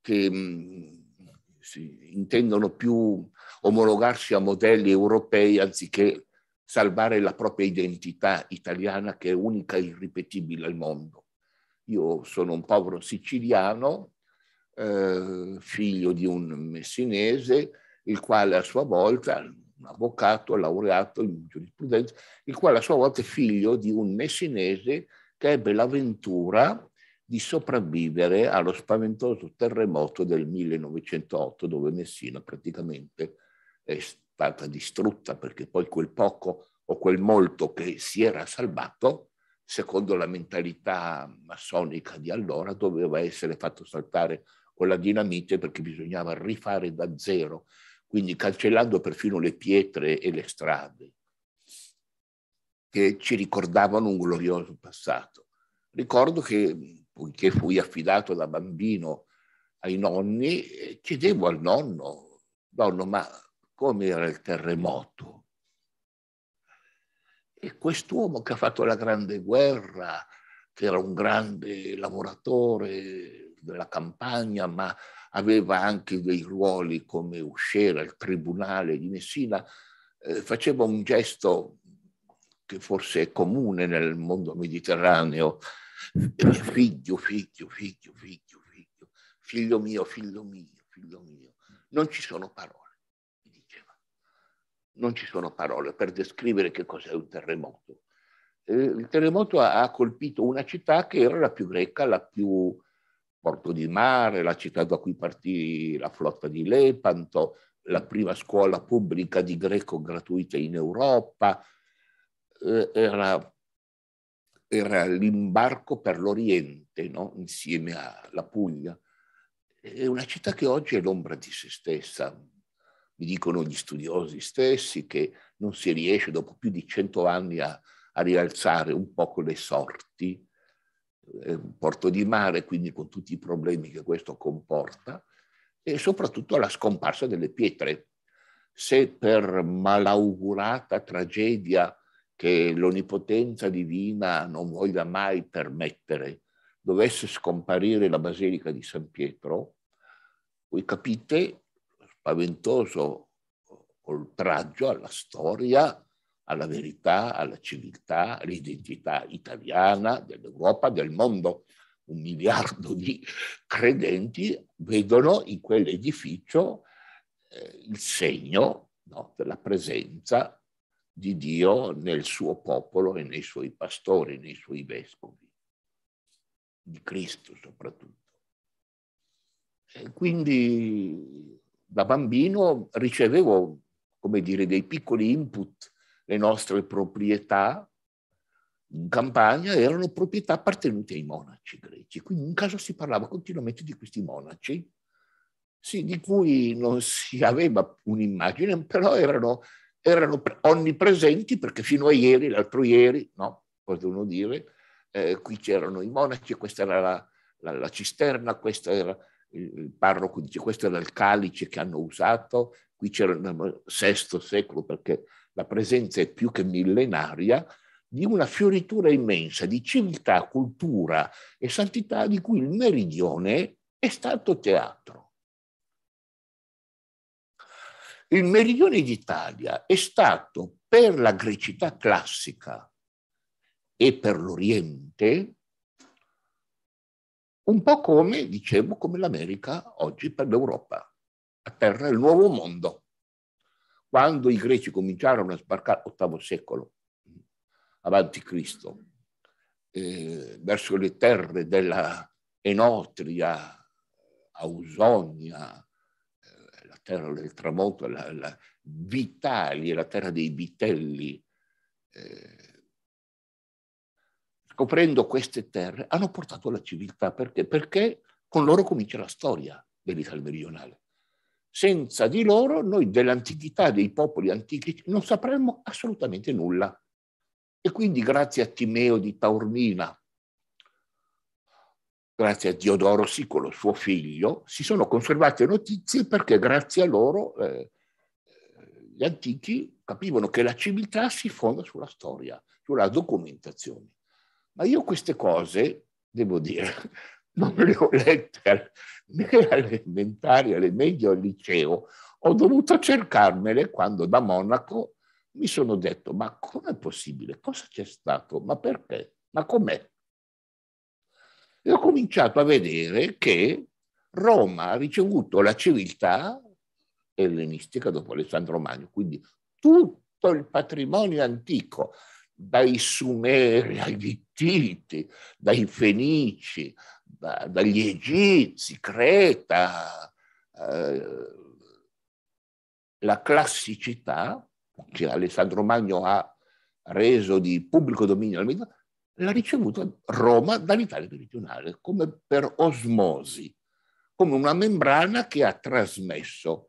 che mm, intendono più omologarsi a modelli europei anziché salvare la propria identità italiana che è unica e irripetibile al mondo. Io sono un povero siciliano, eh, figlio di un messinese, il quale a sua volta, un avvocato laureato in giurisprudenza, il quale a sua volta è figlio di un messinese che ebbe l'avventura di sopravvivere allo spaventoso terremoto del 1908, dove Messina praticamente è stata distrutta perché poi quel poco o quel molto che si era salvato, secondo la mentalità massonica di allora, doveva essere fatto saltare con la dinamite perché bisognava rifare da zero, quindi cancellando perfino le pietre e le strade che ci ricordavano un glorioso passato. Ricordo che, poiché fui affidato da bambino ai nonni, eh, chiedevo al nonno, nonno, ma come era il terremoto. E quest'uomo che ha fatto la grande guerra, che era un grande lavoratore della campagna, ma aveva anche dei ruoli come usciera il tribunale di Messina, eh, faceva un gesto che forse è comune nel mondo mediterraneo, eh, figlio, figlio, figlio, figlio, figlio, figlio mio, figlio mio, figlio mio. Non ci sono parole non ci sono parole per descrivere che cos'è un terremoto. Eh, il terremoto ha, colpito una città che era la più greca, la più porto di mare, la città da cui partì la flotta di Lepanto, la prima scuola pubblica di greco gratuita in Europa, eh, era, era, l'imbarco per l'Oriente, no? insieme alla Puglia. È una città che oggi è l'ombra di se stessa, mi dicono gli studiosi stessi che non si riesce dopo più di cento anni a, a rialzare un poco le sorti, è eh, un porto di mare, quindi con tutti i problemi che questo comporta, e soprattutto la scomparsa delle pietre. Se per malaugurata tragedia che l'onipotenza divina non voglia mai permettere, dovesse scomparire la Basilica di San Pietro, voi capite spaventoso oltraggio alla storia, alla verità, alla civiltà, all'identità italiana, dell'Europa, del mondo. Un miliardo di credenti vedono in quell'edificio eh, il segno no, della presenza di Dio nel suo popolo e nei suoi pastori, nei suoi vescovi, di Cristo soprattutto. E quindi da bambino ricevevo, come dire, dei piccoli input, le nostre proprietà in campagna erano proprietà appartenute ai monaci greci. Quindi in caso si parlava continuamente di questi monaci, sì, di cui non si aveva un'immagine, però erano, erano onnipresenti perché fino a ieri, l'altro ieri, no, potremmo dire, eh, qui c'erano i monaci, questa era la, la, la cisterna, questa era il parroco dice questo era il calice che hanno usato, qui c'era nel VI secolo perché la presenza è più che millenaria, di una fioritura immensa di civiltà, cultura e santità di cui il meridione è stato teatro. Il meridione d'Italia è stato per la grecità classica e per l'Oriente un po' come, dicevo, come l'America oggi per l'Europa, a terra del nuovo mondo. Quando i greci cominciarono a sbarcare, ottavo secolo avanti Cristo, eh, verso le terre della Enotria, Ausonia, eh, la terra del tramonto, la, la Vitali, la terra dei vitelli, eh, scoprendo queste terre, hanno portato alla civiltà. Perché? Perché con loro comincia la storia dell'Italia meridionale. Senza di loro noi dell'antichità, dei popoli antichi, non sapremmo assolutamente nulla. E quindi grazie a Timeo di Taormina, grazie a Diodoro Sicolo, suo figlio, si sono conservate notizie perché grazie a loro eh, gli antichi capivano che la civiltà si fonda sulla storia, sulla documentazione. Ma io queste cose, devo dire, non le ho lette né alle elementari, alle medie o al liceo. Ho dovuto cercarmele quando da Monaco mi sono detto, ma com'è possibile? Cosa c'è stato? Ma perché? Ma com'è? E ho cominciato a vedere che Roma ha ricevuto la civiltà ellenistica dopo Alessandro Magno, quindi tutto il patrimonio antico dai Sumeri agli Vittiti, dai Fenici, da, dagli Egizi, Creta, eh, la classicità che Alessandro Magno ha reso di pubblico dominio al Mediterraneo, l'ha ricevuta Roma dall'Italia meridionale, come per osmosi, come una membrana che ha trasmesso.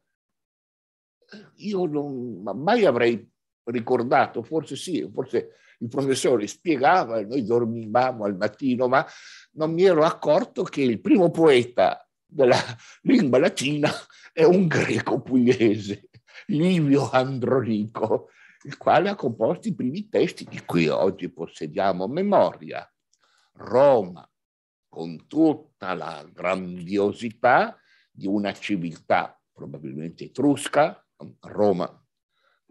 Io non mai avrei ricordato, forse sì, forse il professore spiegava, noi dormivamo al mattino, ma non mi ero accorto che il primo poeta della lingua latina è un greco pugliese, Livio Andronico, il quale ha composto i primi testi di cui oggi possediamo memoria. Roma, con tutta la grandiosità di una civiltà probabilmente etrusca, Roma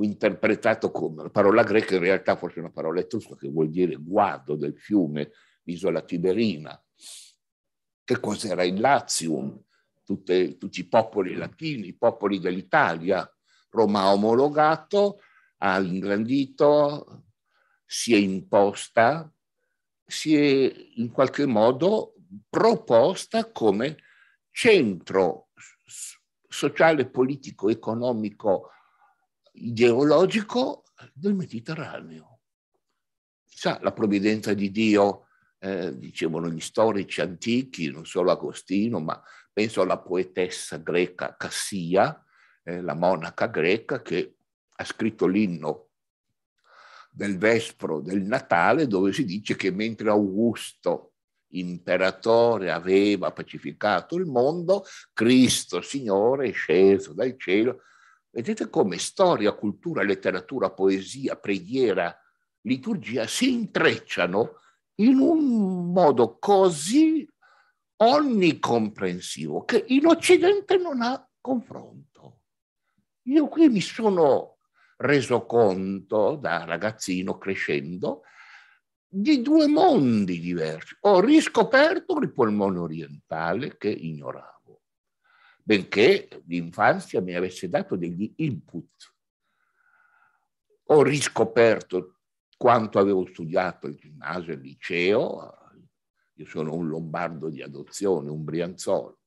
interpretato come la parola greca, in realtà forse è una parola etrusca che vuol dire guado del fiume, isola Tiberina. Che cos'era il Latium? Tutte, tutti i popoli latini, i popoli dell'Italia. Roma ha omologato, ha ingrandito, si è imposta, si è in qualche modo proposta come centro sociale, politico, economico, geologico del Mediterraneo. Chissà la provvidenza di Dio, eh, dicevano gli storici antichi, non solo Agostino, ma penso alla poetessa greca Cassia, eh, la monaca greca che ha scritto l'inno del vespro del Natale dove si dice che mentre Augusto imperatore aveva pacificato il mondo, Cristo Signore è sceso dal cielo Vedete come storia, cultura, letteratura, poesia, preghiera, liturgia si intrecciano in un modo così onnicomprensivo che in Occidente non ha confronto. Io qui mi sono reso conto da ragazzino crescendo di due mondi diversi. Ho riscoperto il polmone orientale che ignoravo benché l'infanzia mi avesse dato degli input. Ho riscoperto quanto avevo studiato il ginnasio e il liceo, io sono un lombardo di adozione, un brianzolo,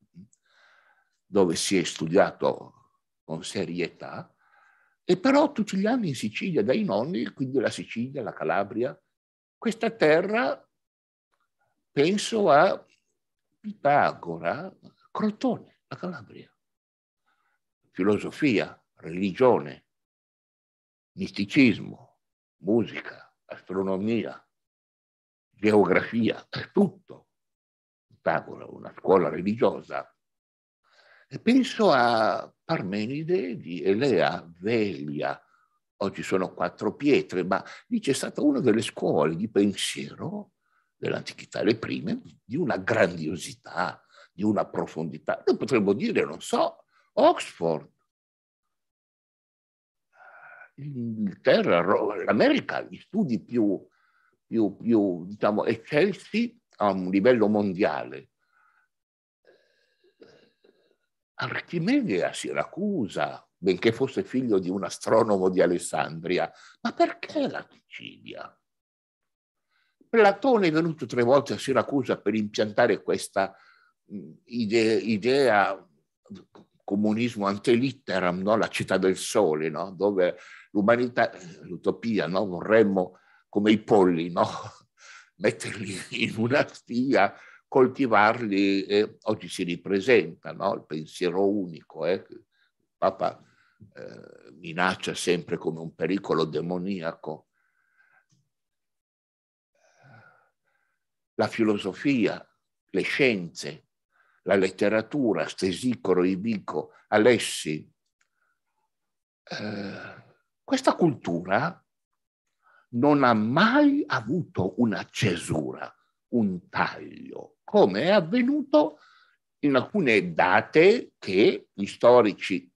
dove si è studiato con serietà, e però tutti gli anni in Sicilia dai nonni, quindi la Sicilia, la Calabria, questa terra, penso a Pitagora, Crotone la Calabria. Filosofia, religione, misticismo, musica, astronomia, geografia, tutto. Pitagora, una scuola religiosa. E penso a Parmenide di Elea Veglia. Oggi sono quattro pietre, ma lì c'è stata una delle scuole di pensiero dell'antichità, le prime, di una grandiosità, di una profondità. Noi potremmo dire, non so, Oxford, l'Inghilterra, l'America, gli studi più, più, più diciamo, eccelsi a un livello mondiale. Archimede a Siracusa, benché fosse figlio di un astronomo di Alessandria, ma perché la Sicilia? Platone è venuto tre volte a Siracusa per impiantare questa idea comunismo antelitteram, no? la città del sole, no? dove l'umanità, l'utopia, no? vorremmo come i polli, metterli in una stia, coltivarli e oggi si ripresenta il pensiero unico. Eh? Papa eh, minaccia sempre come un pericolo demoniaco. La filosofia, le scienze, la letteratura, Stesicoro, Ibico, Alessi. Eh, questa cultura non ha mai avuto una cesura, un taglio, come è avvenuto in alcune date che gli storici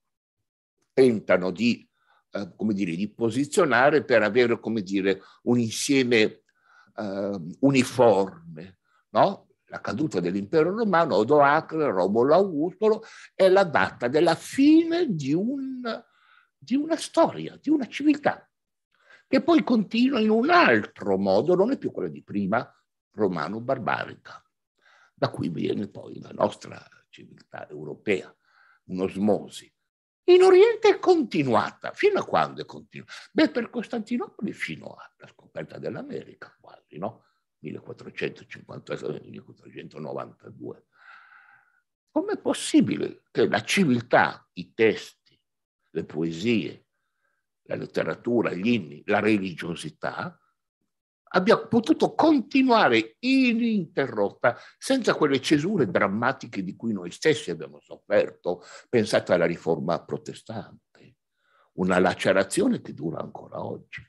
tentano di, eh, dire, di posizionare per avere dire, un insieme eh, uniforme. No? la caduta dell'impero romano, Odoacre, Romolo Augustolo, è la data della fine di, un, di una storia, di una civiltà, che poi continua in un altro modo, non è più quella di prima, romano-barbarica. Da qui viene poi la nostra civiltà europea, un'osmosi. In Oriente è continuata. Fino a quando è continuata? Beh, per Costantinopoli fino alla scoperta dell'America, quasi, no? 1492. Com'è possibile che la civiltà, i testi, le poesie, la letteratura, gli inni, la religiosità abbia potuto continuare ininterrotta senza quelle cesure drammatiche di cui noi stessi abbiamo sofferto. Pensate alla riforma protestante, una lacerazione che dura ancora oggi.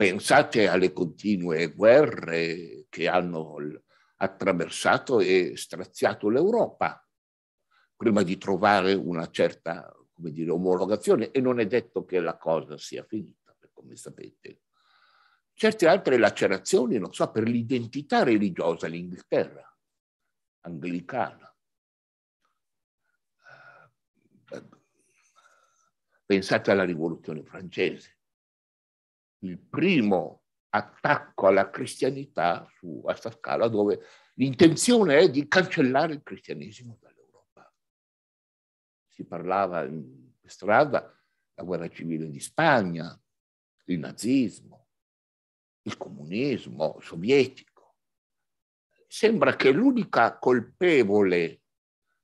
Pensate alle continue guerre che hanno attraversato e straziato l'Europa prima di trovare una certa come dire, omologazione e non è detto che la cosa sia finita, come sapete. Certe altre lacerazioni, non so, per l'identità religiosa l'Inghilterra, anglicana. Eh, eh, pensate alla rivoluzione francese, il primo attacco alla cristianità su questa scala dove l'intenzione è di cancellare il cristianesimo dall'Europa. Si parlava in strada la guerra civile di Spagna, il nazismo, il comunismo sovietico. Sembra che l'unica colpevole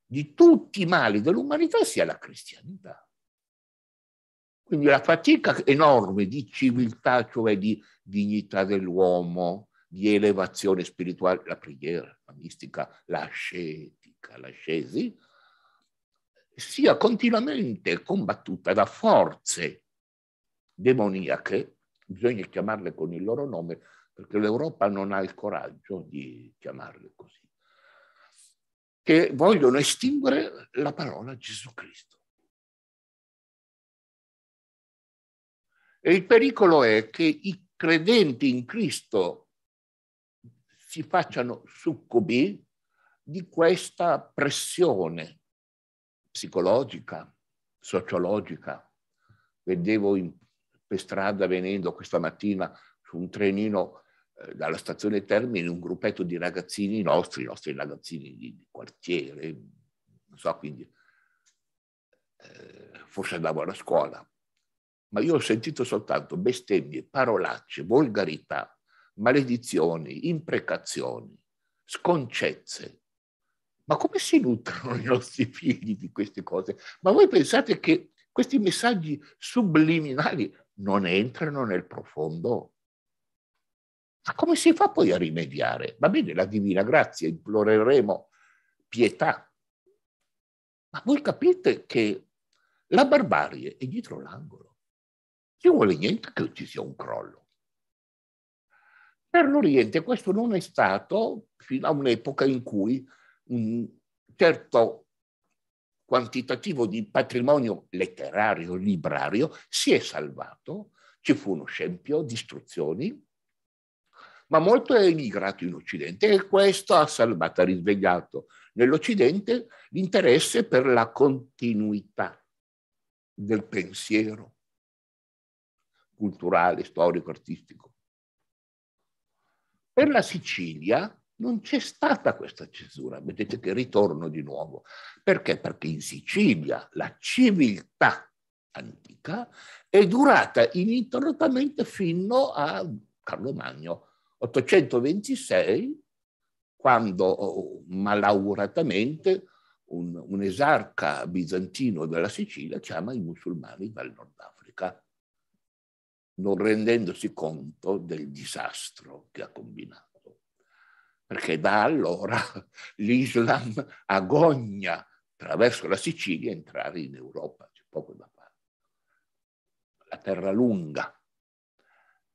di tutti i mali dell'umanità sia la cristianità. Quindi la fatica enorme di civiltà, cioè di dignità dell'uomo, di elevazione spirituale, la preghiera, la mistica, l'ascetica, l'ascesi, sia continuamente combattuta da forze demoniache, bisogna chiamarle con il loro nome, perché l'Europa non ha il coraggio di chiamarle così, che vogliono estinguere la parola Gesù Cristo. E il pericolo è che i credenti in Cristo si facciano succubi di questa pressione psicologica, sociologica. Vedevo in, per strada venendo questa mattina su un trenino eh, dalla stazione Termini un gruppetto di ragazzini nostri, i nostri ragazzini di, di quartiere, non so, quindi eh, forse andavo alla scuola, ma io ho sentito soltanto bestemmie, parolacce, volgarità, maledizioni, imprecazioni, sconcezze. Ma come si nutrono i nostri figli di queste cose? Ma voi pensate che questi messaggi subliminali non entrano nel profondo? Ma come si fa poi a rimediare? Va bene, la divina grazia, imploreremo pietà. Ma voi capite che la barbarie è dietro l'angolo ci vuole niente che ci sia un crollo. Per l'Oriente questo non è stato fino a un'epoca in cui un certo quantitativo di patrimonio letterario, librario, si è salvato, ci fu uno scempio, distruzioni, ma molto è emigrato in Occidente e questo ha salvato, ha risvegliato nell'Occidente l'interesse per la continuità del pensiero, culturale, storico, artistico. Per la Sicilia non c'è stata questa cesura, vedete che ritorno di nuovo. Perché? Perché in Sicilia la civiltà antica è durata ininterrottamente fino a Carlo Magno, 826, quando oh, oh, malauguratamente un, un esarca bizantino della Sicilia chiama i musulmani dal Nord Africa non rendendosi conto del disastro che ha combinato. Perché da allora l'Islam agogna attraverso la Sicilia entrare in Europa, c'è poco da fare. La terra lunga.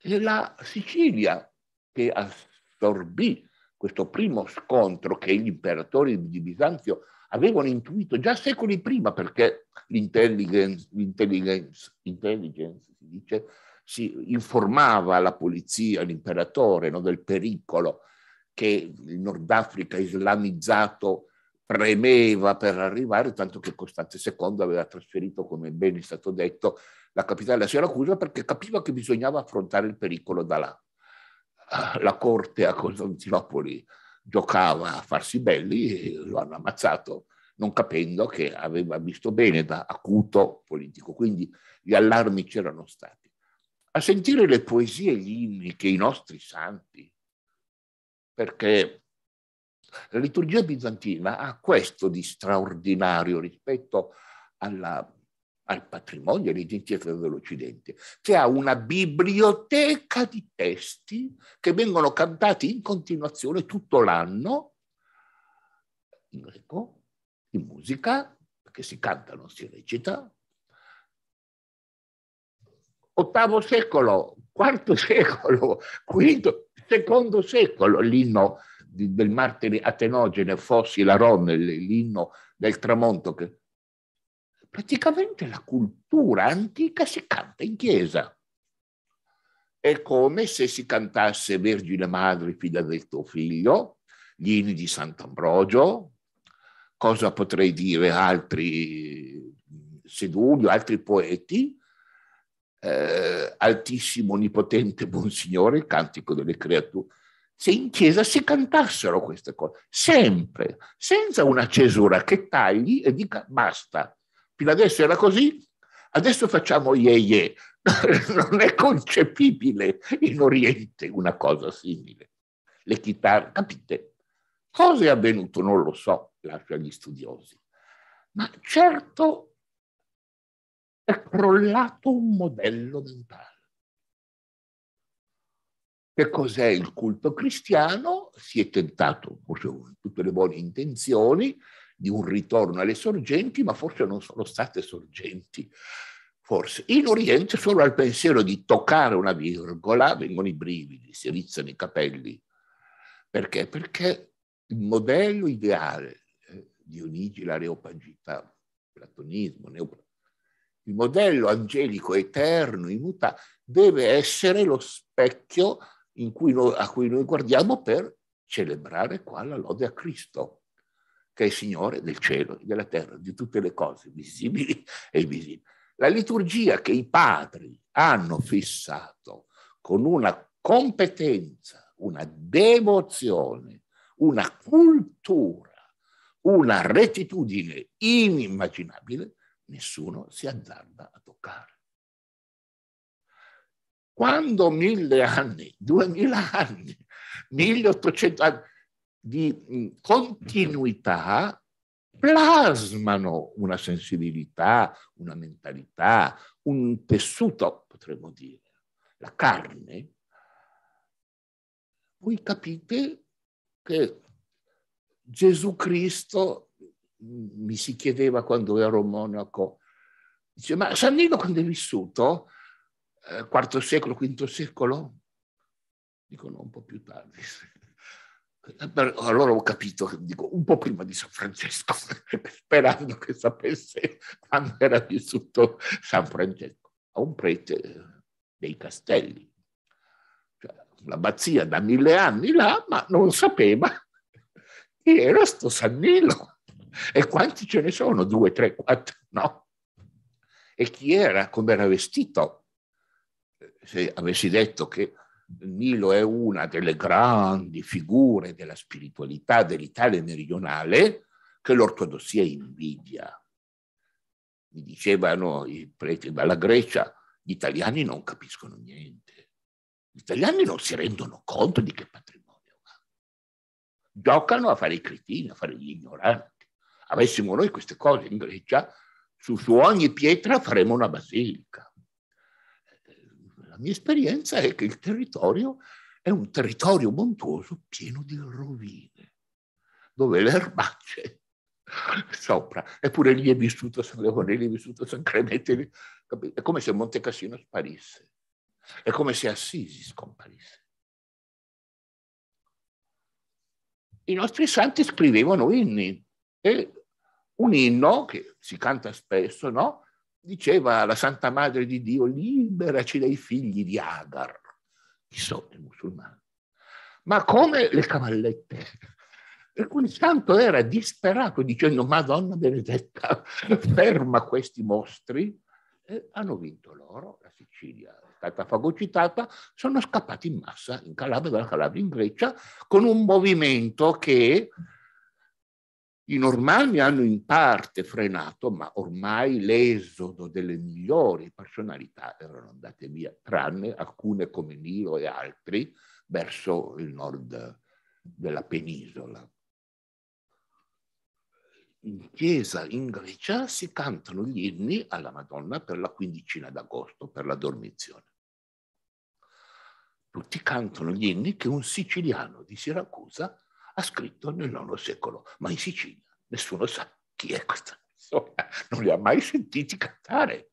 E la Sicilia che assorbì questo primo scontro che gli imperatori di Bisanzio avevano intuito già secoli prima perché l'intelligence, l'intelligence, l'intelligence si dice, si informava la polizia, l'imperatore, no, del pericolo che il Nord Africa islamizzato premeva per arrivare, tanto che Costante II aveva trasferito, come ben è stato detto, la capitale a Siracusa perché capiva che bisognava affrontare il pericolo da là. Ah, la corte a Costantinopoli giocava a farsi belli e lo hanno ammazzato, non capendo che aveva visto bene da acuto politico. Quindi gli allarmi c'erano stati a sentire le poesie e gli inni che i nostri santi, perché la liturgia bizantina ha questo di straordinario rispetto alla, al patrimonio e all'identità dell'Occidente, che ha una biblioteca di testi che vengono cantati in continuazione tutto l'anno, in greco, in musica, perché si canta, non si recita, ottavo secolo, quarto secolo, quinto, secondo secolo, l'inno del martire Atenogene Fossi la Ronne, l'inno del tramonto. Che... Praticamente la cultura antica si canta in chiesa. È come se si cantasse Vergine Madre, figlia del tuo figlio, gli inni di Sant'Ambrogio, cosa potrei dire altri eh, Sedulio, altri poeti, eh, altissimo, onnipotente, buon Signore, il cantico delle creature. Se in chiesa si cantassero queste cose, sempre, senza una cesura che tagli e dica basta, fino adesso era così, adesso facciamo ye ye. non è concepibile in Oriente una cosa simile. Le chitarre, capite? Cosa è avvenuto non lo so, lascio agli studiosi. Ma certo è crollato un modello mentale. Che cos'è il culto cristiano? Si è tentato, forse con tutte le buone intenzioni, di un ritorno alle sorgenti, ma forse non sono state sorgenti. Forse in Oriente solo al pensiero di toccare una virgola vengono i brividi, si rizzano i capelli. Perché? Perché il modello ideale eh, di Onigi, l'areopagita, platonismo, neoplatonismo, il modello angelico eterno, immutabile, deve essere lo specchio cui noi, a cui noi guardiamo per celebrare qua la lode a Cristo, che è il Signore del cielo, della terra, di tutte le cose visibili e invisibili. La liturgia che i padri hanno fissato con una competenza, una devozione, una cultura, una rettitudine inimmaginabile, nessuno si azzarda a toccare. Quando mille anni, duemila anni, 1800 anni di continuità plasmano una sensibilità, una mentalità, un tessuto, potremmo dire, la carne, voi capite che Gesù Cristo mi si chiedeva quando ero monaco, dice, ma San Nino quando è vissuto? Eh, secolo, quinto secolo? Dicono un po' più tardi. Eh, allora ho capito, dico, un po' prima di San Francesco, sperando che sapesse quando era vissuto San Francesco, a un prete eh, dei castelli. Cioè, l'abbazia da mille anni là, ma non sapeva chi era sto San Nilo. E quanti ce ne sono? Due, tre, quattro? No. E chi era? Come era vestito? Se avessi detto che Milo è una delle grandi figure della spiritualità dell'Italia meridionale, che l'ortodossia invidia. Mi dicevano i preti dalla Grecia, gli italiani non capiscono niente. Gli italiani non si rendono conto di che patrimonio hanno. Giocano a fare i cretini, a fare gli ignoranti avessimo noi queste cose in Grecia, su, su ogni pietra faremo una basilica. La mia esperienza è che il territorio è un territorio montuoso pieno di rovine, dove le erbacce sopra, eppure lì è vissuto San Leone, lì è vissuto San Clemente, lì... è come se Monte Cassino sparisse, è come se Assisi scomparisse. I nostri santi scrivevano inni e un inno che si canta spesso, no? Diceva la Santa Madre di Dio, liberaci dai figli di Agar, che sono i musulmani. Ma come le cavallette. Per cui il santo era disperato dicendo, Madonna benedetta, ferma questi mostri. E hanno vinto loro, la Sicilia è stata fagocitata, sono scappati in massa in Calabria, dalla Calabria in Grecia, con un movimento che i normanni hanno in parte frenato, ma ormai l'esodo delle migliori personalità erano andate via, tranne alcune come Nilo e altri, verso il nord della penisola. In chiesa in Grecia si cantano gli inni alla Madonna per la quindicina d'agosto, per la dormizione. Tutti cantano gli inni che un siciliano di Siracusa ha scritto nel IX secolo, ma in Sicilia nessuno sa chi è questa persona, non li ha mai sentiti cantare,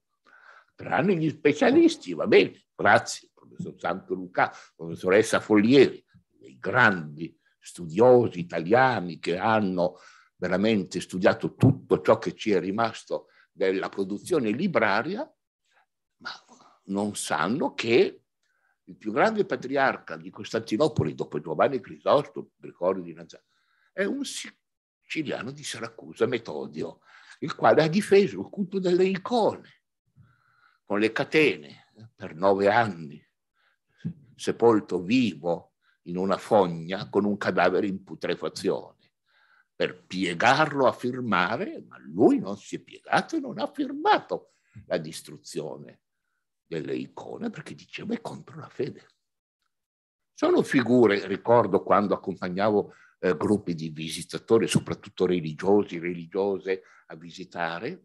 tranne gli specialisti, va bene, grazie, professor Santo Luca, professoressa Foglieri, dei grandi studiosi italiani che hanno veramente studiato tutto ciò che ci è rimasto della produzione libraria, ma non sanno che il più grande patriarca di Costantinopoli dopo Giovanni Crisostomo, Gregorio di Nazareth, è un siciliano di Siracusa, Metodio, il quale ha difeso il culto delle icone con le catene per nove anni, sepolto vivo in una fogna con un cadavere in putrefazione, per piegarlo a firmare, ma lui non si è piegato e non ha firmato la distruzione delle icone perché diceva è contro la fede. Sono figure, ricordo quando accompagnavo eh, gruppi di visitatori, soprattutto religiosi, religiose, a visitare,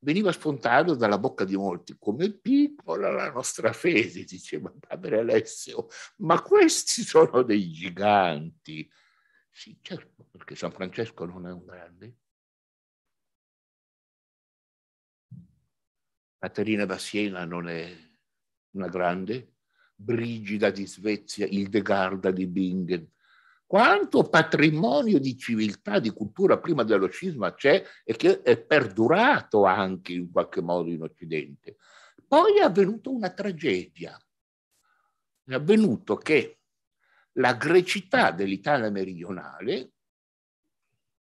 veniva spontaneo dalla bocca di molti, come piccola la nostra fede, diceva padre Alessio, ma questi sono dei giganti. Sì, certo, perché San Francesco non è un grande, Caterina da Siena non è una grande, Brigida di Svezia, Ildegarda di Bingen. Quanto patrimonio di civiltà, di cultura prima dello scisma c'è e che è perdurato anche in qualche modo in Occidente. Poi è avvenuta una tragedia. È avvenuto che la grecità dell'Italia meridionale,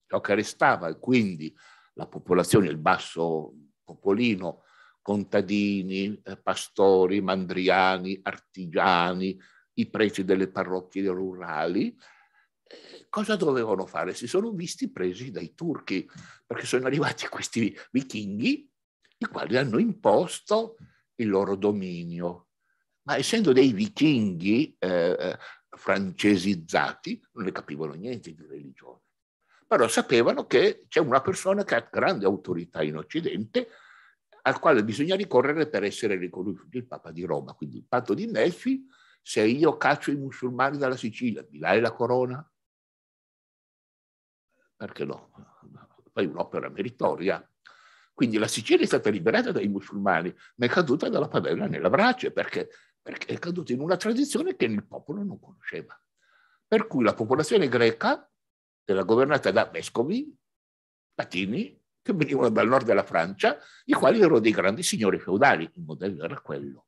ciò che restava e quindi la popolazione, il basso popolino contadini, eh, pastori, mandriani, artigiani, i preti delle parrocchie rurali, eh, cosa dovevano fare? Si sono visti presi dai turchi, perché sono arrivati questi vichinghi, i quali hanno imposto il loro dominio. Ma essendo dei vichinghi eh, eh francesizzati, non ne capivano niente di religione. Però sapevano che c'è una persona che ha grande autorità in Occidente, al quale bisogna ricorrere per essere riconosciuto il Papa di Roma. Quindi il patto di Melfi, se io caccio i musulmani dalla Sicilia, mi dai la corona? Perché no? Fai un'opera meritoria. Quindi la Sicilia è stata liberata dai musulmani, ma è caduta dalla padella nella brace, perché, perché è caduta in una tradizione che il popolo non conosceva. Per cui la popolazione greca era governata da vescovi latini che venivano dal nord della Francia, i quali erano dei grandi signori feudali, il modello era quello.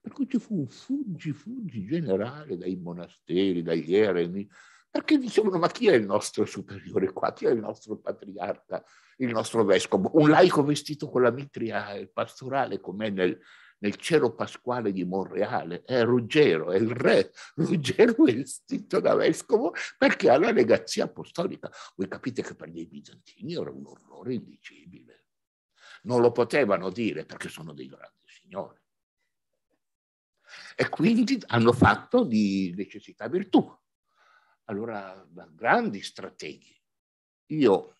Per cui ci fu un fuggi fuggi generale dai monasteri, dagli eremi, perché dicevano ma chi è il nostro superiore qua, chi è il nostro patriarca, il nostro vescovo, un laico vestito con la mitria pastorale come nel, nel cielo pasquale di Monreale, è Ruggero, è il re, Ruggero è estinto da vescovo perché ha la legazia apostolica. Voi capite che per dei bizantini era un orrore indicibile. Non lo potevano dire perché sono dei grandi signori. E quindi hanno fatto di necessità virtù. Allora, grandi strateghi. Io,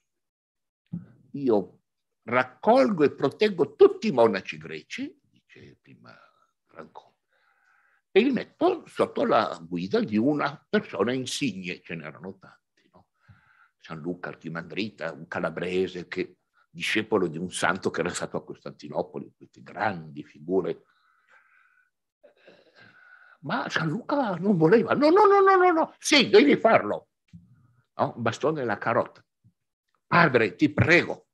io raccolgo e proteggo tutti i monaci greci dice prima Franco. E li metto sotto la guida di una persona insigne, ce n'erano tanti, no? San Luca Archimandrita, un calabrese che discepolo di un santo che era stato a Costantinopoli, queste grandi figure. Ma San Luca non voleva, no, no, no, no, no, no, sì, devi farlo. No? Bastone e la carota. Padre, ti prego,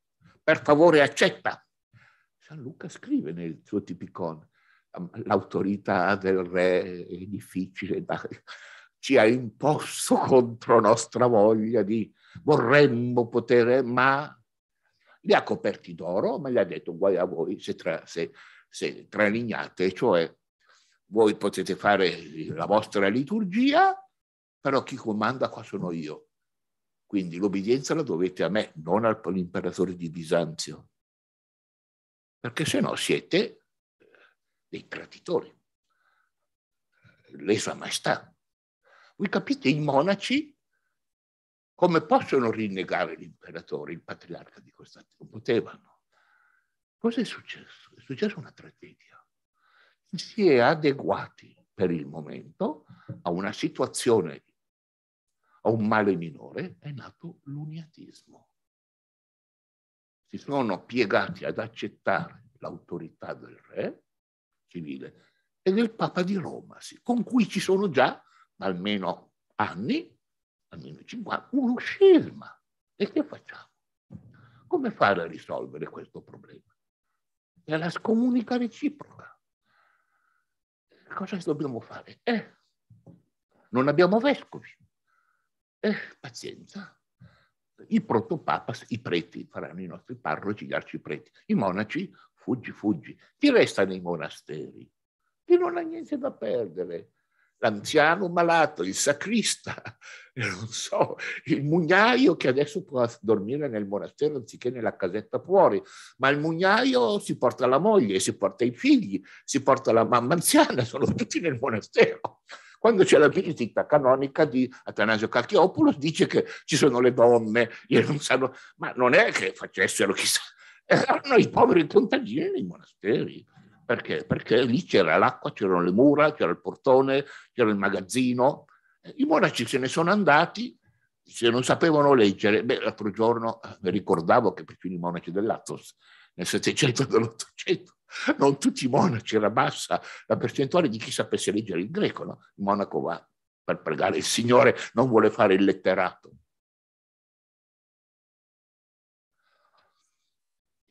per favore accetta. San Luca scrive nel suo Tipicon, l'autorità del re è difficile, da, ci ha imposto contro nostra voglia di vorremmo potere, ma li ha coperti d'oro, ma gli ha detto guai a voi se, tra, se, se tralignate, cioè voi potete fare la vostra liturgia, però chi comanda qua sono io. Quindi l'obbedienza la dovete a me, non all'imperatore di Bisanzio perché se no siete eh, dei traditori. Lei sua maestà. Voi capite i monaci come possono rinnegare l'imperatore, il patriarca di questa Non potevano. Cosa è successo? È successa una tragedia. Si è adeguati per il momento a una situazione, a un male minore, è nato l'uniatismo si sono piegati ad accettare l'autorità del re civile e del Papa di Roma, con cui ci sono già da almeno anni, almeno 50, uno scelma. E che facciamo? Come fare a risolvere questo problema? È la scomunica reciproca. Cosa dobbiamo fare? Eh, non abbiamo vescovi. Eh, pazienza, i protopapas, i preti, faranno i nostri parroci, gli arcipreti. I monaci, fuggi, fuggi. Chi resta nei monasteri? Chi non ha niente da perdere? L'anziano malato, il sacrista, non so, il mugnaio che adesso può dormire nel monastero anziché nella casetta fuori, ma il mugnaio si porta la moglie, si porta i figli, si porta la mamma anziana, sono tutti nel monastero. Quando c'è la visita canonica di Atanasio Calchiopoulos dice che ci sono le donne, non sanno, ma non è che facessero chissà, erano eh, i poveri contadini nei monasteri. Perché? Perché lì c'era l'acqua, c'erano le mura, c'era il portone, c'era il magazzino. I monaci se ne sono andati se non sapevano leggere, beh, l'altro giorno mi eh, ricordavo che perfino i monaci dell'Athos nel Settecento e nell'Ottocento non tutti i monaci, era bassa la percentuale di chi sapesse leggere il greco, no? Il monaco va per pregare, il Signore non vuole fare il letterato.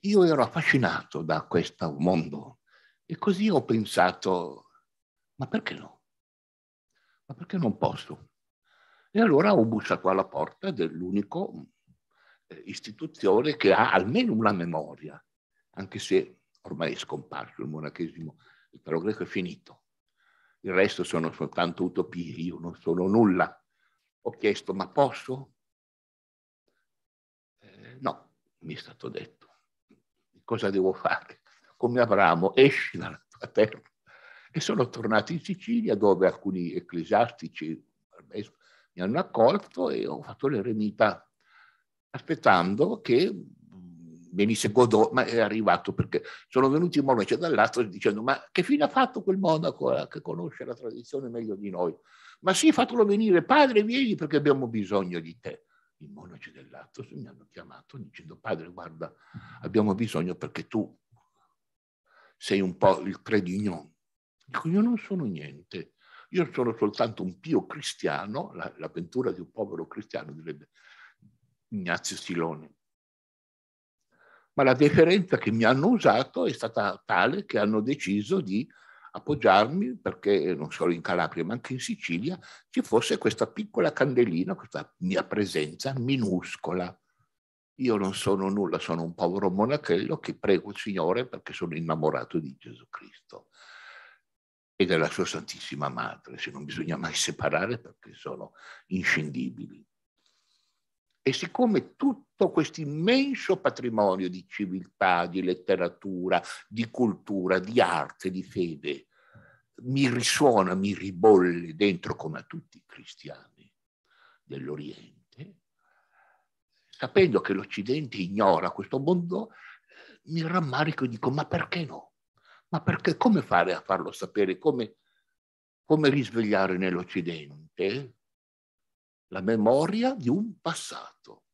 Io ero affascinato da questo mondo e così ho pensato, ma perché no? Ma perché non posso? E allora ho bussato alla porta dell'unico eh, istituzione che ha almeno una memoria, anche se ormai è scomparso, il monachesimo impero greco è finito. Il resto sono soltanto utopie, io non sono nulla. Ho chiesto, ma posso? Eh, no, mi è stato detto. Cosa devo fare? Come Abramo, esci dalla tua terra. E sono tornato in Sicilia dove alcuni ecclesiastici mi hanno accolto e ho fatto l'eremita aspettando che venisse Godot, ma è arrivato perché sono venuti i monaci dall'altro dicendo ma che fine ha fatto quel monaco che conosce la tradizione meglio di noi? Ma sì, fatelo venire, padre, vieni perché abbiamo bisogno di te. I monaci dell'altro mi hanno chiamato dicendo padre, guarda, abbiamo bisogno perché tu sei un po' il credignon. Dico, io non sono niente, io sono soltanto un pio cristiano, l'avventura di un povero cristiano, direbbe Ignazio Silone ma la deferenza che mi hanno usato è stata tale che hanno deciso di appoggiarmi perché non solo in Calabria ma anche in Sicilia ci fosse questa piccola candelina, questa mia presenza minuscola. Io non sono nulla, sono un povero monachello che prego il Signore perché sono innamorato di Gesù Cristo e della sua Santissima Madre, se non bisogna mai separare perché sono inscindibili. E siccome tutto questo immenso patrimonio di civiltà, di letteratura, di cultura, di arte, di fede, mi risuona, mi ribolle dentro come a tutti i cristiani dell'Oriente, sapendo che l'Occidente ignora questo mondo, mi rammarico e dico ma perché no? Ma perché come fare a farlo sapere? Come, come risvegliare nell'Occidente la memoria di un passato.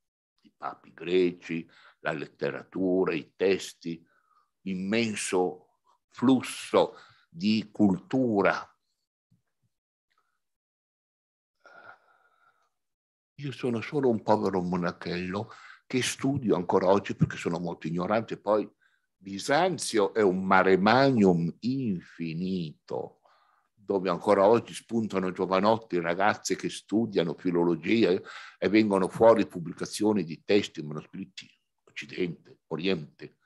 I papi greci, la letteratura, i testi, l'immenso flusso di cultura. Io sono solo un povero monachello che studio ancora oggi perché sono molto ignorante. Poi Bisanzio è un mare magnum infinito dove ancora oggi spuntano giovanotti, ragazze che studiano filologia e vengono fuori pubblicazioni di testi manoscritti Occidente, Oriente.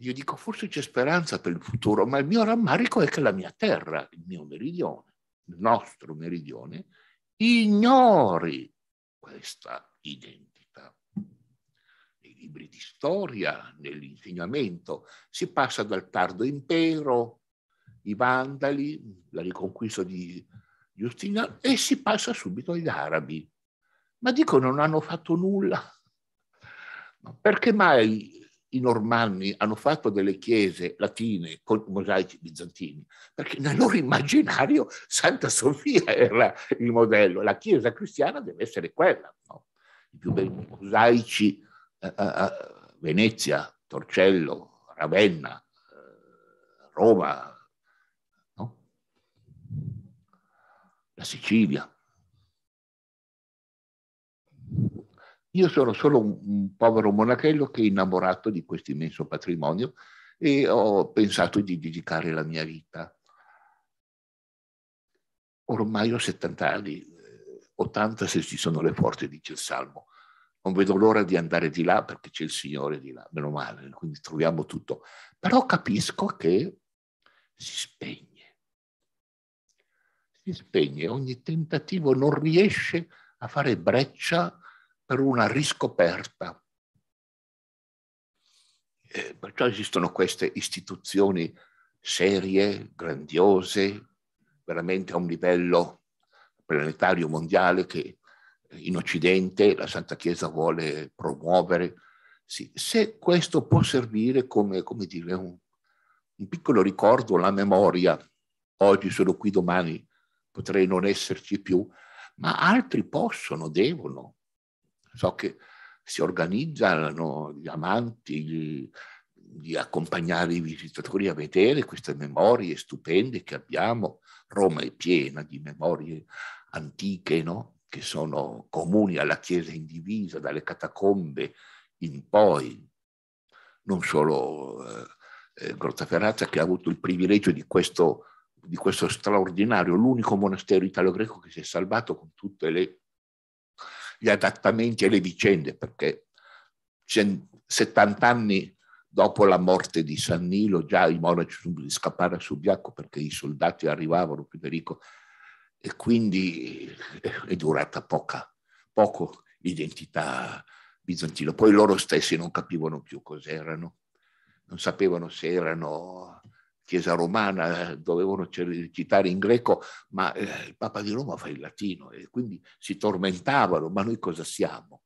Io dico forse c'è speranza per il futuro, ma il mio rammarico è che la mia terra, il mio meridione, il nostro meridione, ignori questa identità. Nei libri di storia, nell'insegnamento, si passa dal tardo impero i Vandali, la riconquista di Giustina, e si passa subito agli arabi. Ma dico, non hanno fatto nulla. Perché mai i normanni hanno fatto delle chiese latine con mosaici bizantini? Perché nel loro immaginario Santa Sofia era il modello, la chiesa cristiana deve essere quella. No? I più bei mosaici eh, eh, eh Venezia, Torcello, Ravenna, eh, Roma, la Sicilia. Io sono solo un, un povero monachello che è innamorato di questo immenso patrimonio e ho pensato di dedicare la mia vita. Ormai ho 70 anni, 80 eh, se ci sono le forze, dice il Salmo. Non vedo l'ora di andare di là perché c'è il Signore di là, meno male, quindi troviamo tutto. Però capisco che si spegne si spegne, ogni tentativo non riesce a fare breccia per una riscoperta. Eh, perciò esistono queste istituzioni serie, grandiose, veramente a un livello planetario mondiale che in Occidente la Santa Chiesa vuole promuovere. Sì, se questo può servire come, come dire, un, un piccolo ricordo, la memoria, oggi sono qui, domani potrei non esserci più, ma altri possono, devono. So che si organizzano gli amanti di, di accompagnare i visitatori a vedere queste memorie stupende che abbiamo. Roma è piena di memorie antiche, no? che sono comuni alla Chiesa indivisa, dalle catacombe in poi, non solo eh, eh, Grottaferrazza che ha avuto il privilegio di questo di questo straordinario, l'unico monastero italo-greco che si è salvato con tutti gli adattamenti e le vicende, perché 70 anni dopo la morte di San Nilo già i monaci sono dovuti scappare a Subiaco perché i soldati arrivavano, Federico, e quindi è durata poca, poco l'identità bizantina. Poi loro stessi non capivano più cos'erano, non sapevano se erano Chiesa romana dovevano recitare in greco, ma eh, il Papa di Roma fa il latino e quindi si tormentavano, ma noi cosa siamo?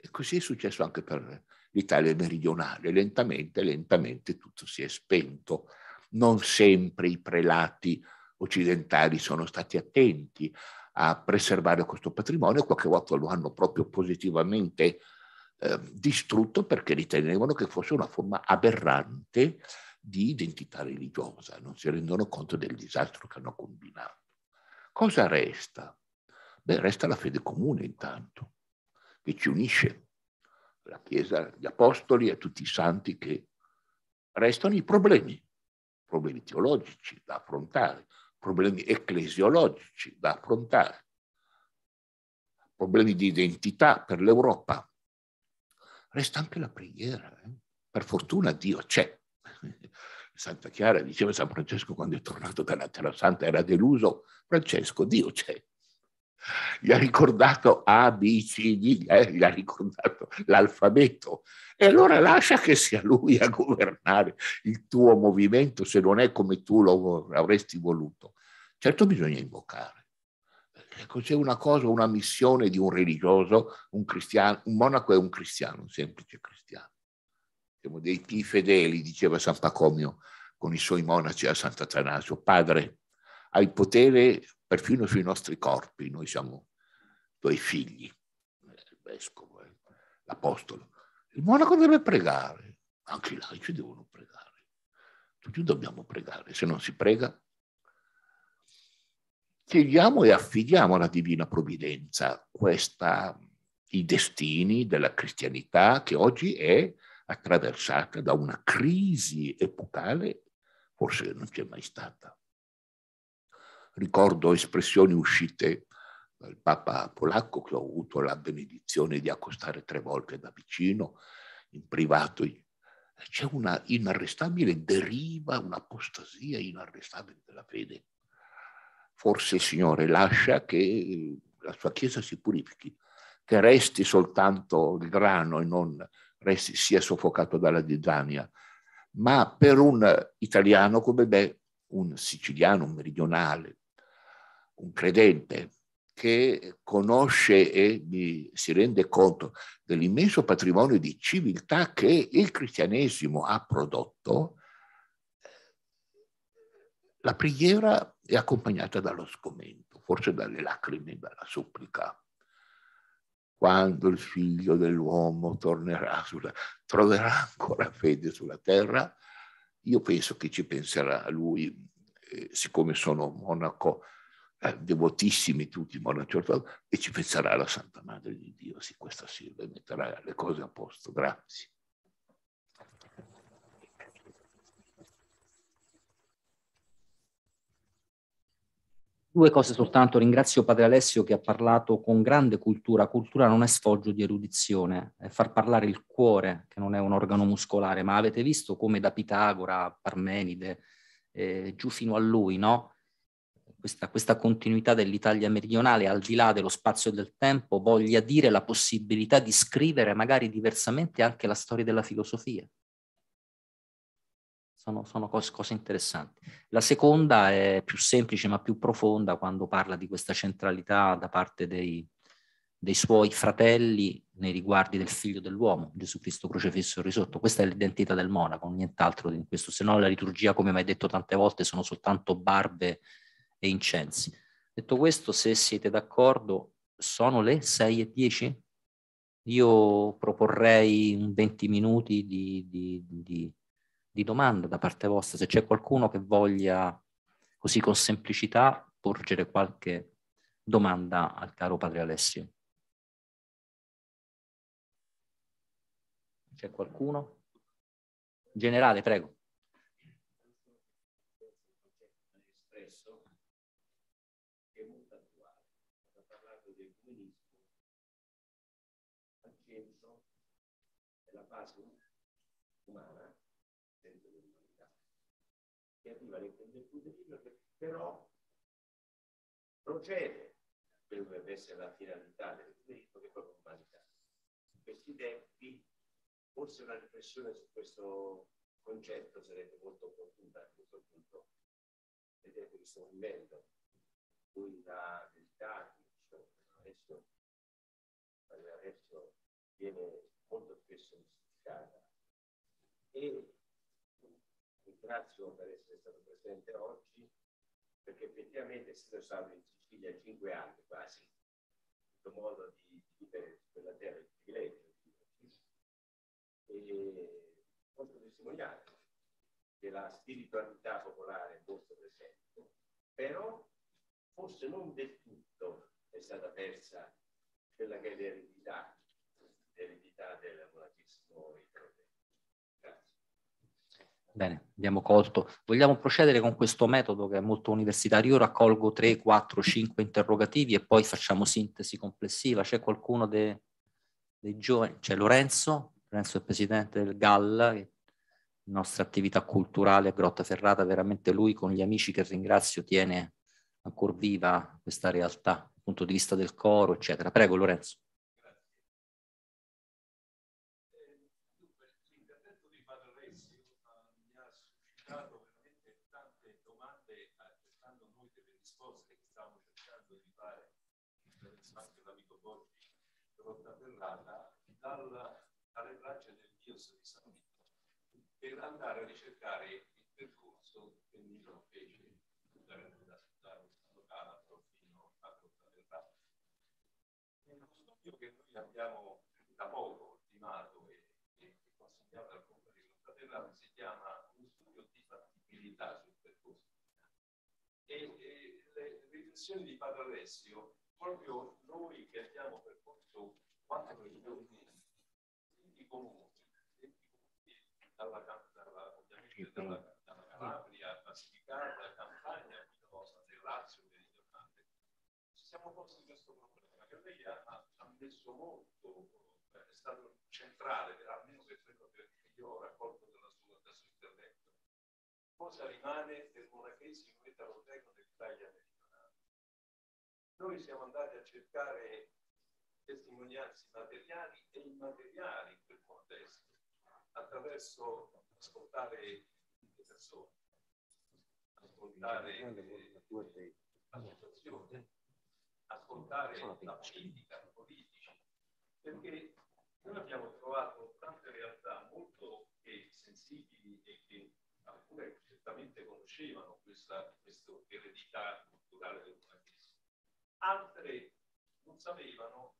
E così è successo anche per l'Italia meridionale. Lentamente, lentamente tutto si è spento. Non sempre i prelati occidentali sono stati attenti a preservare questo patrimonio, qualche volta lo hanno proprio positivamente Ehm, distrutto perché ritenevano che fosse una forma aberrante di identità religiosa, non si rendono conto del disastro che hanno combinato. Cosa resta? Beh, resta la fede comune intanto, che ci unisce, la Chiesa, gli Apostoli e tutti i santi che restano i problemi, problemi teologici da affrontare, problemi ecclesiologici da affrontare, problemi di identità per l'Europa, resta anche la preghiera. Eh? Per fortuna Dio c'è. Santa Chiara diceva a San Francesco quando è tornato dalla Terra Santa era deluso. Francesco, Dio c'è. Gli ha ricordato A, B, C, D, eh? gli ha ricordato l'alfabeto. E allora lascia che sia lui a governare il tuo movimento se non è come tu lo avresti voluto. Certo bisogna invocare Ecco, c'è una cosa, una missione di un religioso, un cristiano, un monaco è un cristiano, un semplice cristiano. Siamo dei pii fedeli, diceva San Pacomio con i suoi monaci a Sant'Atanasio. Padre, hai potere perfino sui nostri corpi, noi siamo tuoi figli, il eh, vescovo, eh, l'apostolo. Il monaco deve pregare, anche i laici devono pregare. Tutti dobbiamo pregare, se non si prega chiediamo e affidiamo alla divina provvidenza questa, i destini della cristianità che oggi è attraversata da una crisi epocale forse non c'è mai stata. Ricordo espressioni uscite dal Papa polacco che ho avuto la benedizione di accostare tre volte da vicino, in privato. C'è una inarrestabile deriva, un'apostasia inarrestabile della fede forse Signore lascia che la sua Chiesa si purifichi, che resti soltanto il grano e non resti, sia soffocato dalla disania. Ma per un italiano come me, un siciliano, un meridionale, un credente che conosce e si rende conto dell'immenso patrimonio di civiltà che il cristianesimo ha prodotto, la preghiera è accompagnata dallo sgomento, forse dalle lacrime, dalla supplica. Quando il figlio dell'uomo tornerà, sulla, troverà ancora fede sulla terra, io penso che ci penserà lui, eh, siccome sono monaco, eh, devotissimi tutti, monaci cioè, e ci penserà la Santa Madre di Dio, se questa sì, metterà le cose a posto, grazie. Due cose soltanto, ringrazio Padre Alessio che ha parlato con grande cultura, cultura non è sfoggio di erudizione, è far parlare il cuore che non è un organo muscolare, ma avete visto come da Pitagora, Parmenide, eh, giù fino a lui, no? Questa, questa, continuità dell'Italia meridionale al di là dello spazio e del tempo voglia dire la possibilità di scrivere magari diversamente anche la storia della filosofia sono, sono cose, cose, interessanti. La seconda è più semplice ma più profonda quando parla di questa centralità da parte dei, dei suoi fratelli nei riguardi del figlio dell'uomo, Gesù Cristo crocifisso e risorto. Questa è l'identità del monaco, nient'altro di questo, se no la liturgia, come mai detto tante volte, sono soltanto barbe e incensi. Detto questo, se siete d'accordo, sono le 6 e 10? Io proporrei un 20 minuti di, di, di di domanda da parte vostra, se c'è qualcuno che voglia così con semplicità porgere qualche domanda al caro padre Alessio. C'è qualcuno? Generale, prego. che arriva alle condecuderie, però procede, quella dovrebbe essere la finalità del diritto, che è proprio l'umanità. In questi tempi, forse una riflessione su questo concetto sarebbe molto opportuna a questo punto, vedete tempi che sto vivendo, cui la verità, diciamo, adesso, adesso viene molto spesso mistificata. e ringrazio per essere stato presente oggi, perché effettivamente essendo stato in Sicilia cinque anni quasi, ho modo di vivere su quella terra il privilegio e posso testimoniare che la spiritualità popolare è molto presente, però forse non del tutto è stata persa quella che è l'eredità, l'eredità del monachesimo Bene, abbiamo colto. Vogliamo procedere con questo metodo che è molto universitario, Io raccolgo 3, 4, 5 interrogativi e poi facciamo sintesi complessiva. C'è qualcuno dei, dei giovani, c'è Lorenzo, Lorenzo è il presidente del GAL, nostra attività culturale a Grotta Ferrata, veramente lui con gli amici che ringrazio tiene ancora viva questa realtà dal punto di vista del coro, eccetera. Prego Lorenzo. dalla, dalle braccia del Dios di San Vito per andare a ricercare il percorso che Nilo fece da, da, da, da Calabro fino a Costa del Rato. Nello studio che noi abbiamo da poco ultimato e, e consegnato al Comune di Costa del Rato si chiama un studio di fattibilità sul percorso. E, e le riflessioni di Padre Alessio proprio noi che abbiamo percorso quattro giorni comuni, dalla, dalla, ovviamente dalla, dalla Calabria, la Siciliana, Campania, fino a Lazio meridionale, ci siamo posti questo problema che lei ha, ha messo molto, è stato centrale, almeno per quello che io ho raccolto dalla sua, dal suo intervento. Cosa rimane del monachesimo e dall'Oteco dell'Italia meridionale? Noi siamo andati a cercare testimonianze materiali e immateriali in quel contesto, attraverso ascoltare le persone, ascoltare l'associazione, ascoltare la politica, i politici, perché noi abbiamo trovato tante realtà molto sensibili e che alcune certamente conoscevano questa, questa eredità culturale del romantismo, altre non sapevano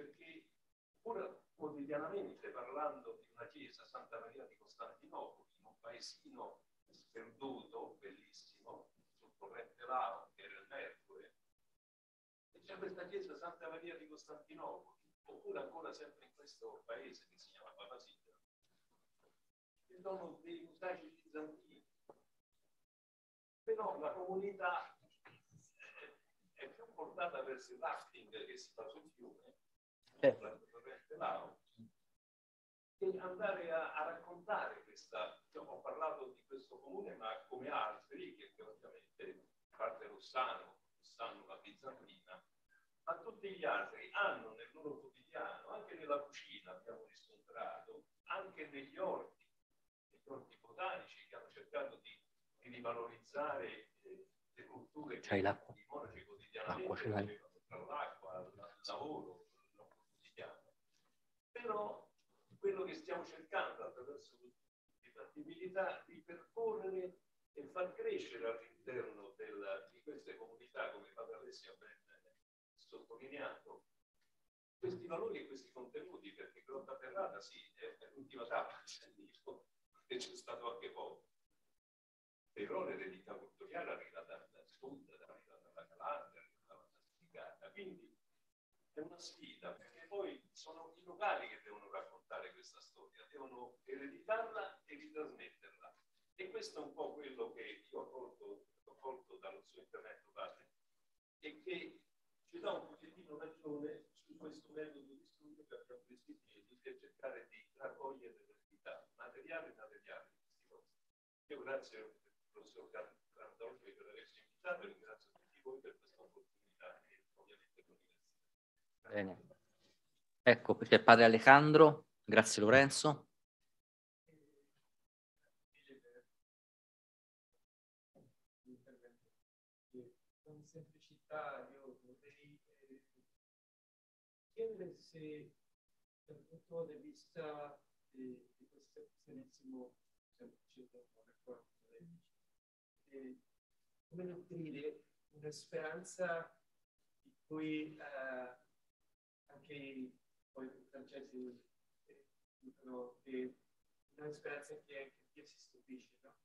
perché ora quotidianamente parlando di una chiesa, Santa Maria di Costantinopoli, in un paesino sperduto, bellissimo, sul corrente Lava, che era il Mercure, e c'è questa chiesa Santa Maria di Costantinopoli, oppure ancora sempre in questo paese che si chiama Papasita, che sono dei mosaici bizantini. Però la comunità è più portata verso il rafting che si fa sul fiume eh. andare a, a, raccontare questa, diciamo, ho parlato di questo comune, ma come altri, che ovviamente parte Rossano, Rossano la Bizzarrina, ma tutti gli altri hanno nel loro quotidiano, anche nella cucina abbiamo riscontrato, anche negli orti, negli orti botanici che hanno cercato di, di rivalorizzare eh, le culture C'hai l'acqua. di monaci quotidianamente, l'acqua, l'acqua al, al lavoro, però quello che stiamo cercando attraverso l'attività di percorrere e far crescere all'interno della, di queste comunità, come Padre Alessia ben sottolineato, questi valori e questi contenuti, perché Grotta Ferrata sì, è, è l'ultima tappa, sentito, e c'è stato anche poco. Però l'eredità culturale arriva dal sud, arriva dalla Calabria, arriva dalla Sicana, quindi è una sfida, perché poi sono i locali che devono raccontare questa storia, devono ereditarla e ritrasmetterla. E questo è un po' quello che io ho colto, ho colto dallo suo intervento, padre, e che ci dà un pochettino ragione su questo metodo di studio che abbiamo definito, di cercare di raccogliere l'eredità materiale e materiale di questi cose. Io grazie al professor Carlo Randolfi per averci invitato e ringrazio tutti voi per questa Bene. Ecco, c'è padre Alejandro, grazie Lorenzo. se dal punto di vista di, questo benissimo come nutrire una speranza di cui eh, che poi francesi eh, dicono che è speranza che, che Dio si stupisce, no?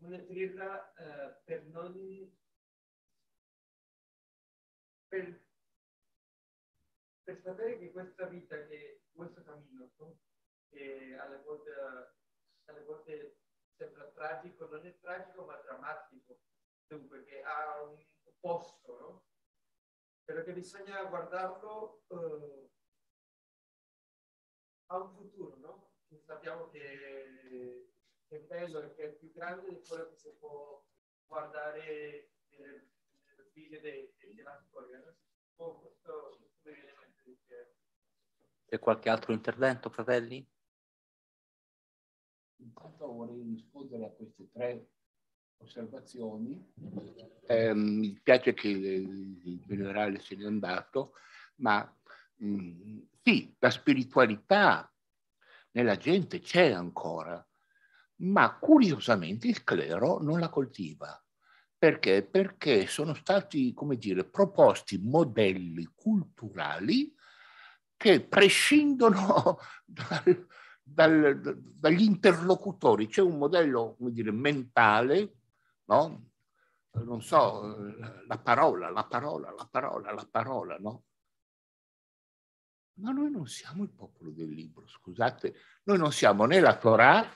Come nutrirla eh, per non... Per, per, sapere che questa vita, che questo cammino, no? che alle volte, alle volte sembra tragico, non è tragico ma drammatico, dunque che ha un posto, no? però che bisogna guardarlo eh, a un futuro, no? Sappiamo che, è peso e che è più grande di quello che si può guardare eh, nel figlie della storia. No? qualche altro intervento, fratelli? Intanto vorrei rispondere a queste tre osservazioni. Eh, mi piace che il generale se n'è andato, ma mh, mm, sì, la spiritualità nella gente c'è ancora, ma curiosamente il clero non la coltiva. Perché? Perché sono stati, come dire, proposti modelli culturali che prescindono dal, dal, dagli interlocutori. C'è un modello, come dire, mentale no? Non so, la parola, la parola, la parola, la parola, no? Ma noi non siamo il popolo del libro, scusate, noi non siamo né la Torah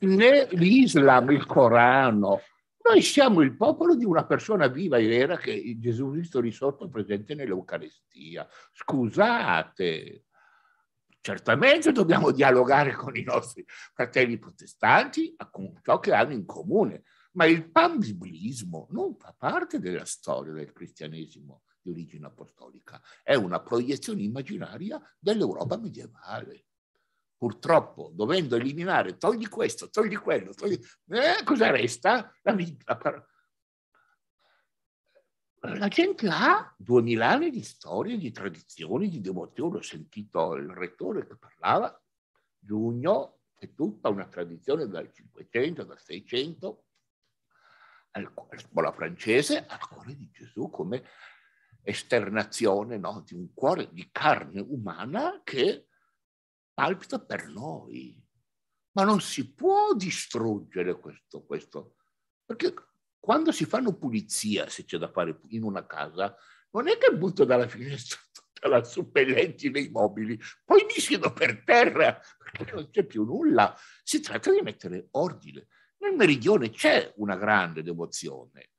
né l'Islam, il Corano. Noi siamo il popolo di una persona viva e vera che Gesù Cristo risorto presente nell'Eucarestia. Scusate, certamente dobbiamo dialogare con i nostri fratelli protestanti con ciò che hanno in comune, ma il panbiblismo non fa parte della storia del cristianesimo di origine apostolica, è una proiezione immaginaria dell'Europa medievale. Purtroppo, dovendo eliminare, togli questo, togli quello, togli... Eh, cosa resta? La, la, la gente ha duemila anni di storia, di tradizioni, di devozione. Ho sentito il rettore che parlava, Giugno, è tutta una tradizione dal 500, dal 600, alla scuola francese, al cuore di Gesù come esternazione no? di un cuore di carne umana che palpita per noi. Ma non si può distruggere questo, questo, perché quando si fanno pulizia, se c'è da fare in una casa, non è che butto dalla finestra tutta la suppellenti nei mobili, poi mi siedo per terra perché non c'è più nulla. Si tratta di mettere ordine. Nel meridione c'è una grande devozione,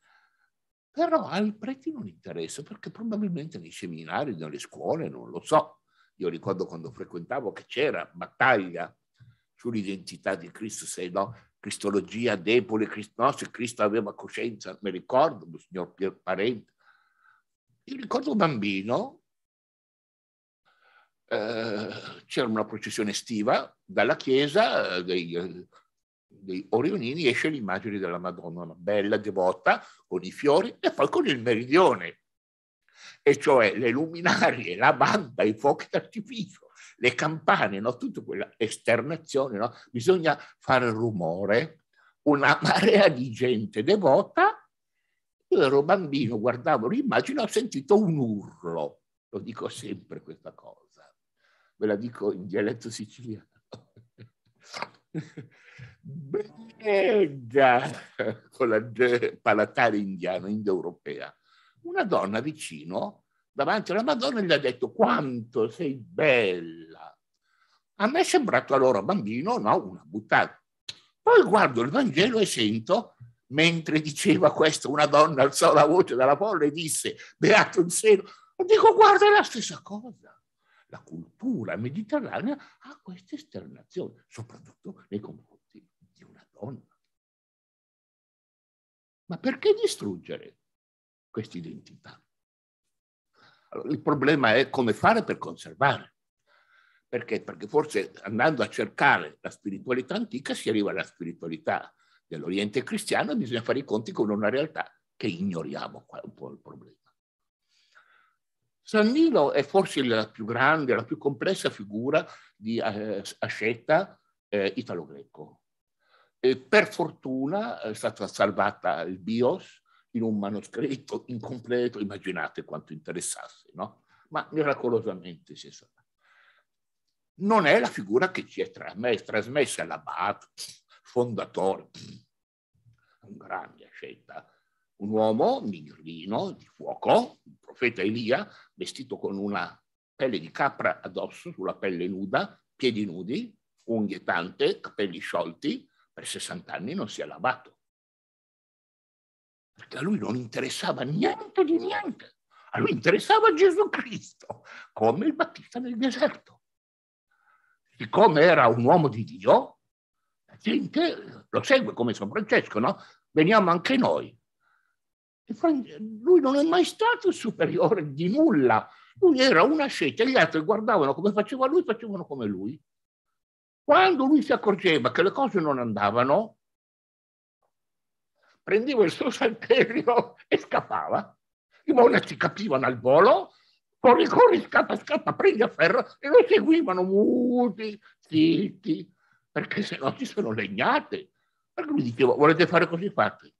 però al preti non interessa perché probabilmente nei seminari, nelle scuole, non lo so. Io ricordo quando frequentavo che c'era battaglia sull'identità di Cristo, se no, cristologia debole, Cristo, no, se Cristo aveva coscienza, mi ricordo, il signor Pier Parente. Io ricordo bambino, eh, c'era una processione estiva dalla chiesa eh, dei eh, di Orionini esce l'immagine della Madonna, una bella devota con i fiori e poi con il meridione, e cioè le luminarie, la banda, i fuochi d'artificio, le campane, no? tutta quella esternazione, no? bisogna fare rumore, una marea di gente devota. Io ero bambino, guardavo l'immagine, ho sentito un urlo, lo dico sempre questa cosa, ve la dico in dialetto siciliano. Bega, con la de, palatare indiana, indoeuropea, una donna vicino, davanti alla Madonna, gli ha detto quanto sei bella. A me è sembrato allora bambino, no, una buttata. Poi guardo il Vangelo e sento, mentre diceva questo, una donna alzò la voce dalla folla e disse, beato il seno. dico, guarda, è la stessa cosa la cultura mediterranea ha queste esternazioni, soprattutto nei confronti Madonna. Ma perché distruggere questa identità? Allora, il problema è come fare per conservare. Perché? Perché forse andando a cercare la spiritualità antica si arriva alla spiritualità dell'Oriente cristiano e bisogna fare i conti con una realtà che ignoriamo. Qua è un po' il problema. San Nilo è forse la più grande, la più complessa figura di eh, asceta eh, italo-greco. E per fortuna eh, è stata salvata il BIOS in un manoscritto incompleto, immaginate quanto interessasse, no? ma miracolosamente si è salvata. Non è la figura che ci è trasmessa, trasmessa l'abate, fondatore, un grande scelta, un uomo migrino di fuoco, il profeta Elia, vestito con una pelle di capra addosso, sulla pelle nuda, piedi nudi, unghie tante, capelli sciolti, per 60 anni non si è lavato. Perché a lui non interessava niente di niente. A lui interessava Gesù Cristo, come il Battista nel deserto. Siccome era un uomo di Dio, la gente lo segue come San Francesco, no? Veniamo anche noi. lui non è mai stato superiore di nulla. Lui era una scelta, gli altri guardavano come faceva lui, facevano come lui. Quando lui si accorgeva che le cose non andavano, prendeva il suo salterio e scappava. I monaci capivano al volo, corri, corri, scappa, scappa, prendi a ferro e lo seguivano muti, zitti, perché se no ci sono legnate. Perché lui diceva, volete fare così, fate.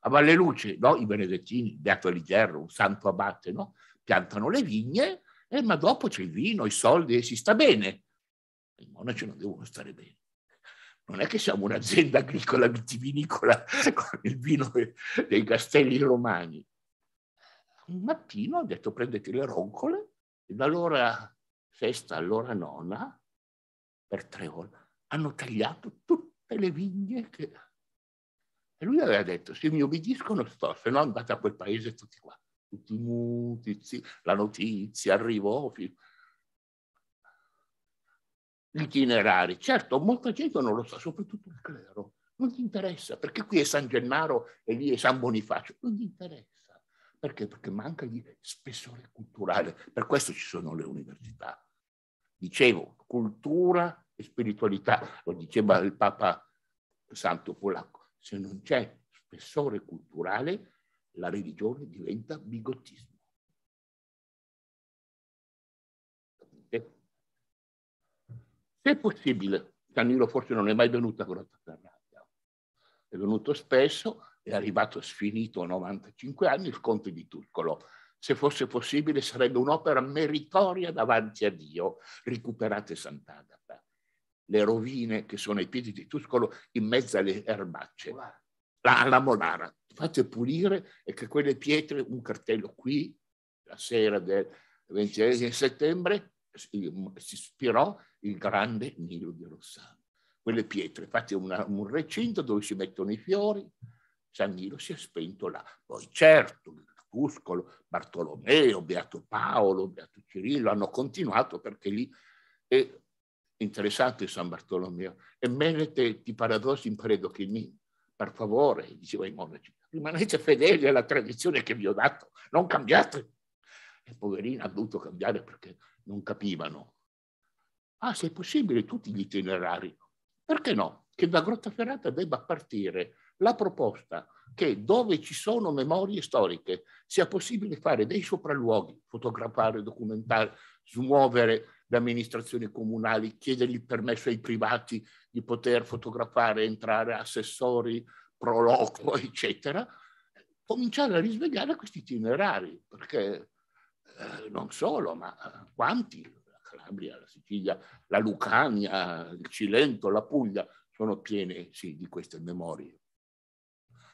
A Valle Luce, no? I benedettini, Beato Aligerro, un santo abate, no? Piantano le vigne, eh, ma dopo c'è il vino, i soldi e si sta bene. I monaci non devono stare bene. Non è che siamo un'azienda agricola vitivinicola con il vino dei castelli romani. Un mattino ho detto prendete le roncole e dall'ora sesta all'ora nona, per tre ore, hanno tagliato tutte le vigne che... E lui aveva detto, se mi obbediscono sto, se no andate a quel paese tutti qua, tutti muti, la notizia arrivò, gli itinerari. Certo, molta gente non lo sa, soprattutto il clero. Non gli interessa, perché qui è San Gennaro e lì è San Bonifacio. Non gli interessa. Perché? Perché manca di spessore culturale. Per questo ci sono le università. Dicevo, cultura e spiritualità. Lo diceva il Papa Santo Polacco. Se non c'è spessore culturale, la religione diventa bigottismo. Se è possibile, Cannilo forse non è mai venuto a Grotta Ferrata, è venuto spesso, è arrivato sfinito a 95 anni il Conte di Turcolo. Se fosse possibile sarebbe un'opera meritoria davanti a Dio, recuperate Sant'Agata, le rovine che sono ai piedi di Tuscolo in mezzo alle erbacce, la, alla Molara, fate pulire e che quelle pietre, un cartello qui, la sera del 26 settembre, si ispirò il grande Nilo di Rossano. Quelle pietre, infatti è una, un recinto dove si mettono i fiori, San Nilo si è spento là. Poi certo, il Cuscolo, Bartolomeo, Beato Paolo, Beato Cirillo hanno continuato perché lì è interessante San Bartolomeo. E menete ti paradossi in paredo che mi, per favore, diceva i monaci, rimanete fedeli alla tradizione che vi ho dato, non cambiate. E poverina ha dovuto cambiare perché non capivano. Ah, se è possibile, tutti gli itinerari. Perché no? Che da Grottaferrata debba partire la proposta che dove ci sono memorie storiche sia possibile fare dei sopralluoghi, fotografare, documentare, smuovere le amministrazioni comunali, chiedere il permesso ai privati di poter fotografare, entrare assessori, proloquo, eccetera, cominciare a risvegliare questi itinerari, perché eh, non solo, ma eh, quanti, la Calabria, la Sicilia, la Lucania, il Cilento, la Puglia, sono piene sì, di queste memorie.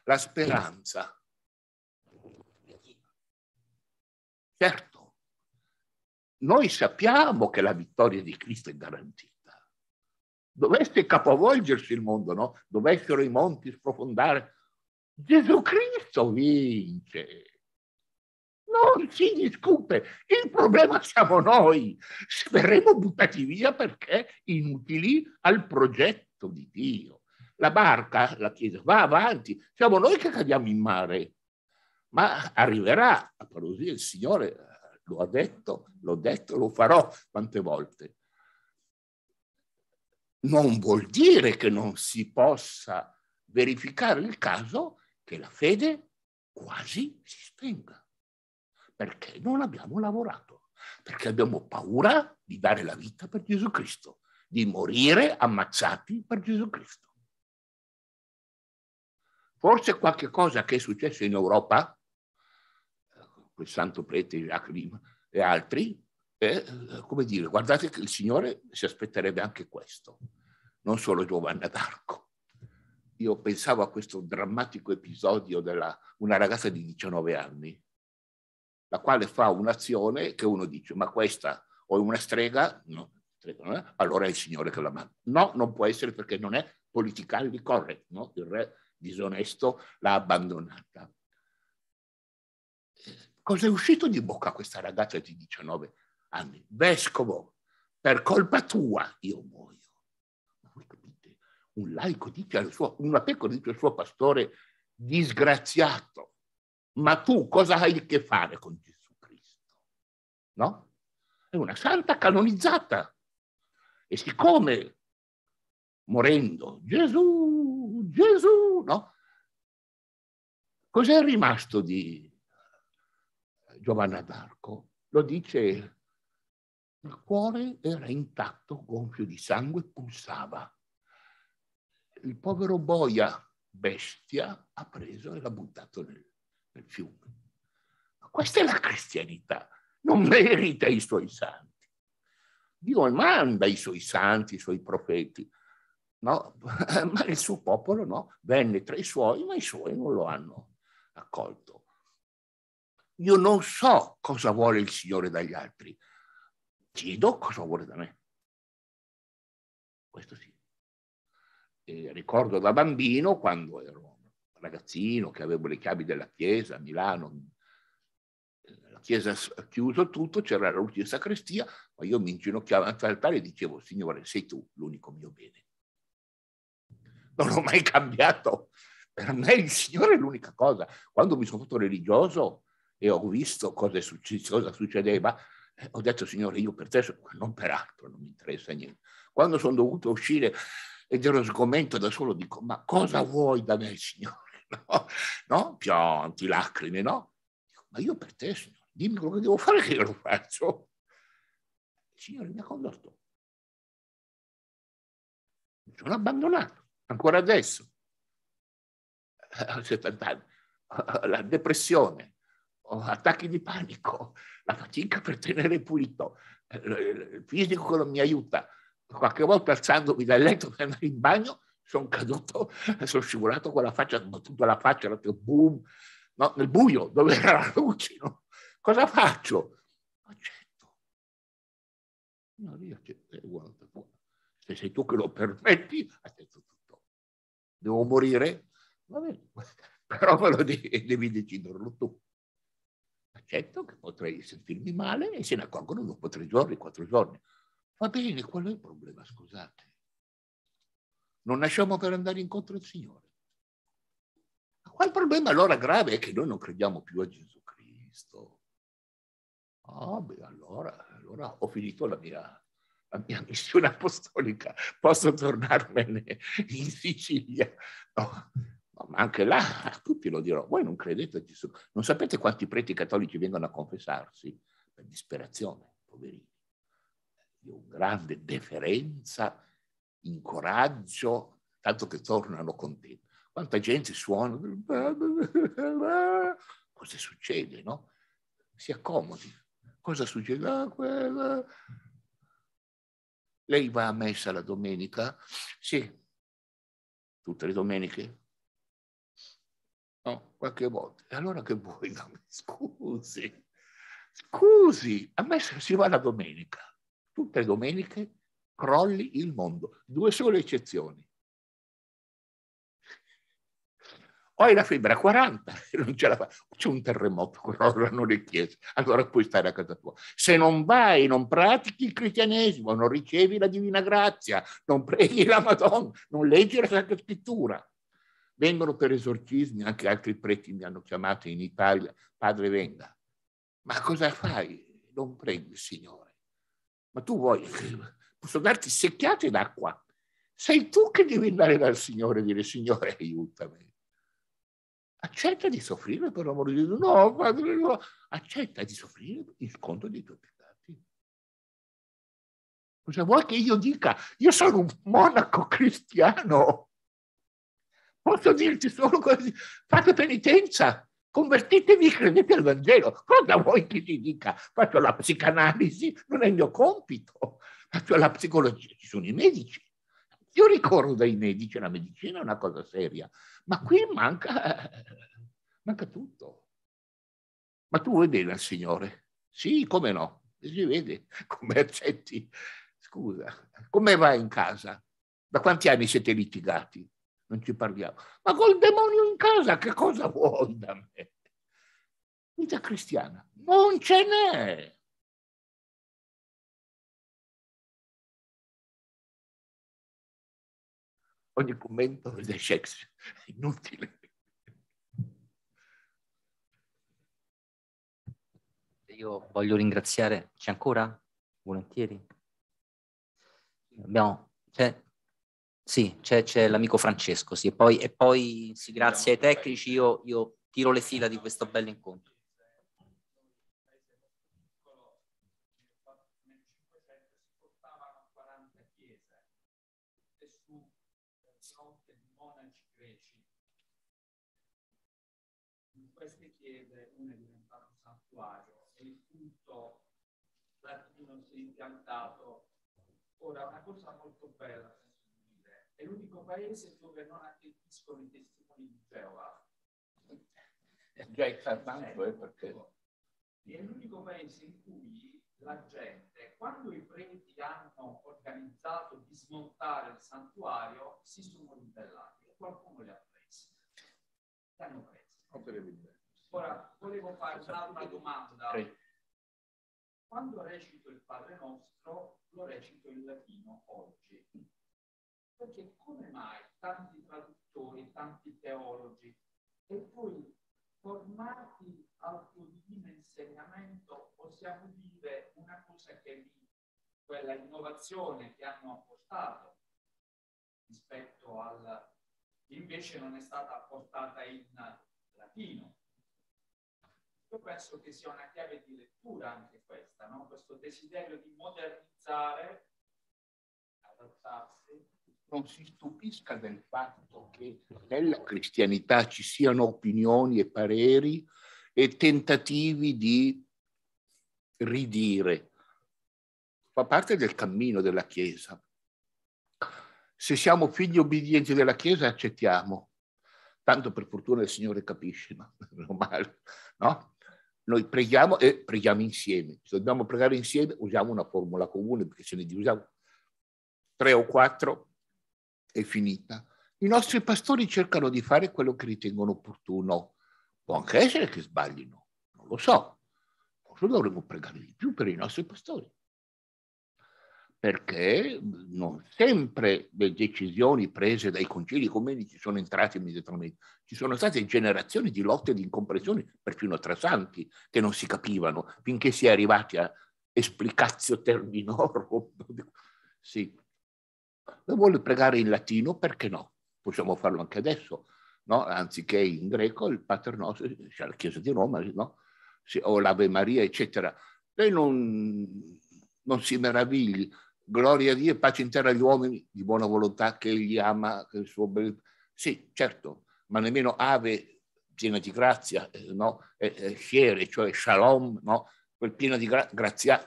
La speranza. Certo, noi sappiamo che la vittoria di Cristo è garantita. Dovesse capovolgersi il mondo, no? Dovessero i monti sprofondare. Gesù Cristo vince non si discute, il problema siamo noi, verremo buttati via perché inutili al progetto di Dio. La barca, la Chiesa, va avanti, siamo noi che cadiamo in mare, ma arriverà, a parodia il Signore eh, lo ha detto, l'ho detto, lo farò quante volte. Non vuol dire che non si possa verificare il caso che la fede quasi si spenga. Perché non abbiamo lavorato, perché abbiamo paura di dare la vita per Gesù Cristo, di morire ammazzati per Gesù Cristo. Forse qualche cosa che è successo in Europa, quel santo prete Jacques e altri, è, come dire, guardate che il Signore si aspetterebbe anche questo, non solo Giovanna d'Arco. Io pensavo a questo drammatico episodio di una ragazza di 19 anni la quale fa un'azione che uno dice, ma questa o è una strega, no, strega è, allora è il Signore che la manda. No, non può essere perché non è politically correct, no? il re disonesto l'ha abbandonata. Eh, Cos'è uscito di bocca a questa ragazza di 19 anni? Vescovo, per colpa tua io muoio. voi capite? Un laico dice al suo, una pecora dice al suo pastore disgraziato ma tu cosa hai a che fare con Gesù Cristo? No? È una santa canonizzata. E siccome morendo Gesù, Gesù, no? Cos'è rimasto di Giovanna d'Arco? Lo dice, il cuore era intatto, gonfio di sangue, pulsava. Il povero boia, bestia, ha preso e l'ha buttato nel nel fiume. Questa è la cristianità, non merita i suoi santi. Dio manda i suoi santi, i suoi profeti, no? ma il suo popolo no, venne tra i suoi, ma i suoi non lo hanno accolto. Io non so cosa vuole il Signore dagli altri, chiedo cosa vuole da me. Questo sì. E ricordo da bambino, quando ero ragazzino che avevo le chiavi della chiesa a Milano, eh, la chiesa ha chiuso tutto, c'era la luce di sacrestia, ma io mi inginocchiavo anche all'altare e dicevo, Signore, sei tu l'unico mio bene. Non ho mai cambiato. Per me il Signore è l'unica cosa. Quando mi sono fatto religioso e ho visto cosa, succe- cosa succedeva, eh, ho detto, Signore, io per te, non per altro, non mi interessa niente. Quando sono dovuto uscire ed eh, ero sgomento da solo, dico, ma cosa vuoi da me, Signore? no? Pianti, lacrime, no? Dico, ma io per te, Signore, dimmi quello che devo fare che io lo faccio. Il Signore mi ha condotto. Mi sono abbandonato, ancora adesso. Eh, A 70 anni. Eh, la depressione, attacchi di panico, la fatica per tenere pulito, eh, il fisico che non mi aiuta, qualche volta alzandomi dal letto per andare in bagno sono caduto e sono scivolato con la faccia, battuto la faccia, ho detto boom, no, nel buio, dove era la luce, no? Cosa faccio? Accetto. No, io accetto, eh, se sei tu che lo permetti, accetto tutto. Devo morire? Va bene, però me lo devi, devi deciderlo tu. Accetto che potrei sentirmi male e se ne accorgono dopo tre giorni, quattro giorni. Va bene, qual è il problema, scusate? Non nasciamo per andare incontro al Signore. Ma il problema allora grave è che noi non crediamo più a Gesù Cristo. Ah, oh, beh, allora, allora ho finito la mia la mia missione apostolica, posso tornarmene in Sicilia? No. ma anche là a tutti lo dirò, voi non credete a Gesù, non sapete quanti preti cattolici vengono a confessarsi per disperazione, poverini. Io ho grande deferenza incoraggio, tanto che tornano contenti. Quanta gente suona, cosa succede, no? Si accomodi. Cosa succede? Ah, quella... Lei va a messa la domenica? Sì. Tutte le domeniche? No, qualche volta. E allora che vuoi? scusi, scusi, a messa si va la domenica. Tutte le domeniche crolli il mondo. Due sole eccezioni. O hai la febbre a 40 e non ce la fa, c'è un terremoto, crollano le chiese, allora puoi stare a casa tua. Se non vai, non pratichi il cristianesimo, non ricevi la divina grazia, non preghi la Madonna, non leggi la Sacra Scrittura. Vengono per esorcismi, anche altri preti mi hanno chiamato in Italia, padre venga. Ma cosa fai? Non preghi il Signore. Ma tu vuoi posso darti secchiate d'acqua. Sei tu che devi andare dal Signore e dire, Signore, aiutami. Accetta di soffrire per l'amore di Dio. No, padre, no. Accetta di soffrire il conto dei tuoi peccati. Cosa vuoi che io dica? Io sono un monaco cristiano. Posso dirti solo così. Fate penitenza. Convertitevi e credete al Vangelo. Cosa vuoi che ti dica? Faccio la psicanalisi, non è il mio compito. Cioè, la psicologia, ci sono i medici. Io ricordo dai medici, la medicina è una cosa seria, ma qui manca, manca tutto. Ma tu vuoi bene al Signore? Sì, come no? Si vede come accetti. Scusa, come va in casa? Da quanti anni siete litigati? Non ci parliamo. Ma col demonio in casa che cosa vuoi da me? Vita cristiana, non ce n'è. ogni commento di Shakespeare, inutile. Io voglio ringraziare, c'è ancora? Volentieri. Abbiamo, c'è, sì, c'è, c'è l'amico Francesco, sì, e poi, e poi sì, grazie ai tecnici io, io tiro le fila di questo bel incontro. impiantato ora una cosa molto bella nel di dire, è l'unico paese dove non attecchiscono i testimoni di Geova. Già infarmato, eh, perché... Ecco. È l'unico paese in cui la gente, quando i preti hanno organizzato di smontare il santuario, si sono ribellati e qualcuno li ha presi. Li hanno presi. Ora, volevo fare un'altra domanda. Pre- quando recito il Padre nostro lo recito in latino oggi. Perché come mai tanti traduttori, tanti teologi e poi formati al tuo divino insegnamento possiamo dire una cosa che lì, quella innovazione che hanno apportato rispetto al invece non è stata apportata in latino io penso che sia una chiave di lettura anche questa, no? questo desiderio di modernizzare, adattarsi. Non si stupisca del fatto che nella cristianità ci siano opinioni e pareri e tentativi di ridire. Fa parte del cammino della Chiesa. Se siamo figli obbedienti della Chiesa accettiamo, tanto per fortuna il Signore capisce, ma meno male, no? Noi preghiamo e preghiamo insieme. Se dobbiamo pregare insieme usiamo una formula comune perché se ne usiamo tre o quattro è finita. I nostri pastori cercano di fare quello che ritengono opportuno. Può anche essere che sbaglino, non lo so. Forse dovremmo pregare di più per i nostri pastori perché mhmm, non sempre le decisioni prese dai concili comenici sono entrate immediatamente. Ci sono state generazioni di lotte e di incomprensioni, perfino tra santi, che non si capivano finché si è arrivati a esplicazio terminorum. sì. Lo vuole pregare in latino, perché no? Possiamo farlo anche adesso, no? Anziché in greco, il Pater Nostro, c'è cioè la Chiesa di Roma, no? o l'Ave Maria, eccetera. Lei non, non si meravigli gloria a Dio e pace in terra agli uomini di buona volontà che egli ama il suo bel... Sì, certo, ma nemmeno ave piena di grazia, eh, no? E, eh, e, eh, fiere, cioè shalom, no? Quel pieno di gra- grazia,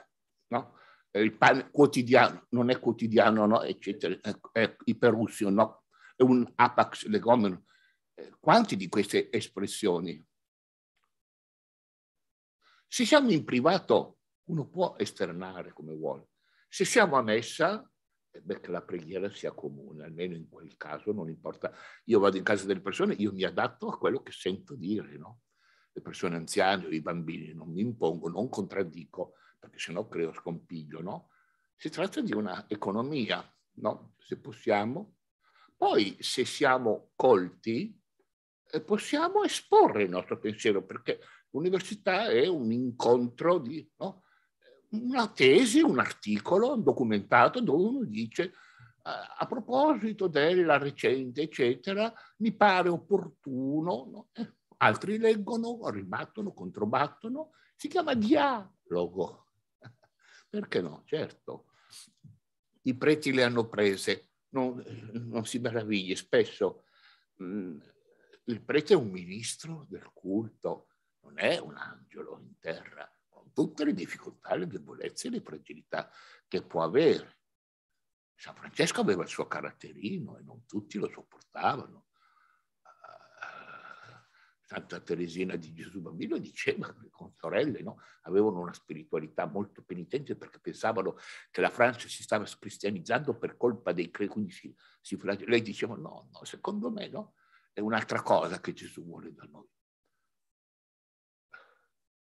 no? E il pane quotidiano, non è quotidiano, no? Eccetera, è, è iperussio, no? È un apax legomeno. Quanti di queste espressioni? Se siamo in privato, uno può esternare come vuole se siamo a messa, eh, beh, che la preghiera sia comune, almeno in quel caso non importa. Io vado in casa delle persone, io mi adatto a quello che sento dire, no? Le persone anziane, o i bambini, non mi impongo, non contraddico, perché sennò creo scompiglio, no? Si tratta di un'economia, no? Se possiamo. Poi, se siamo colti, eh, possiamo esporre il nostro pensiero, perché l'università è un incontro di... No? una tesi, un articolo, un documentato dove uno dice eh, a proposito della recente, eccetera, mi pare opportuno, no? Eh, altri leggono, ribattono, controbattono, si chiama dialogo. Perché no? Certo, i preti le hanno prese, non, non si meravigli, spesso mh, mm, il prete è un ministro del culto, non è un angelo in terra tutte le difficoltà, le debolezze e le fragilità che può avere. San Francesco aveva il suo caratterino e non tutti lo sopportavano. Ah, Santa Teresina di Gesù Bambino diceva che le consorelle no, avevano una spiritualità molto penitente perché pensavano che la Francia si stava cristianizzando per colpa dei credenti. Lei diceva no, no, secondo me no, è un'altra cosa che Gesù vuole da noi.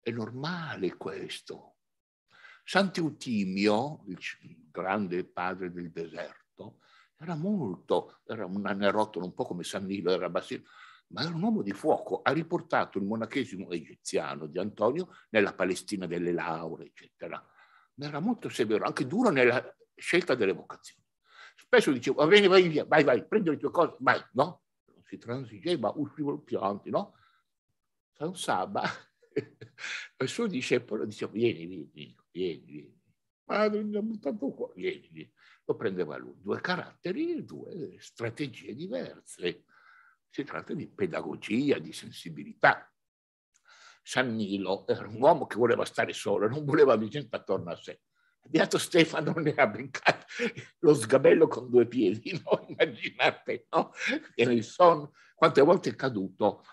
È normale questo. Sant'Eutimio, il grande padre del deserto, era molto, era un anerotolo un po' come San Nilo, era bassino, ma era un uomo di fuoco. Ha riportato il monachesimo egiziano di Antonio nella Palestina delle lauree, eccetera. Ma era molto severo, anche duro nella scelta delle vocazioni. Spesso dicevo, va bene, vai via, vai, vai, prendi le tue cose, vai, no? si transigeva, usciva il pianti, no? San Saba il suo discepolo dice, vieni, vieni, vieni, vieni. Padre mi ha buttato qua, vieni, vieni. Lo prendeva lui. Due caratteri, due strategie diverse. Si tratta di pedagogia, di sensibilità. San Nilo era un uomo che voleva stare solo, non voleva gente attorno a sé. Beato Stefano ne ha beccato lo sgabello con due piedi, no? immaginate, no? E il son, quante volte è caduto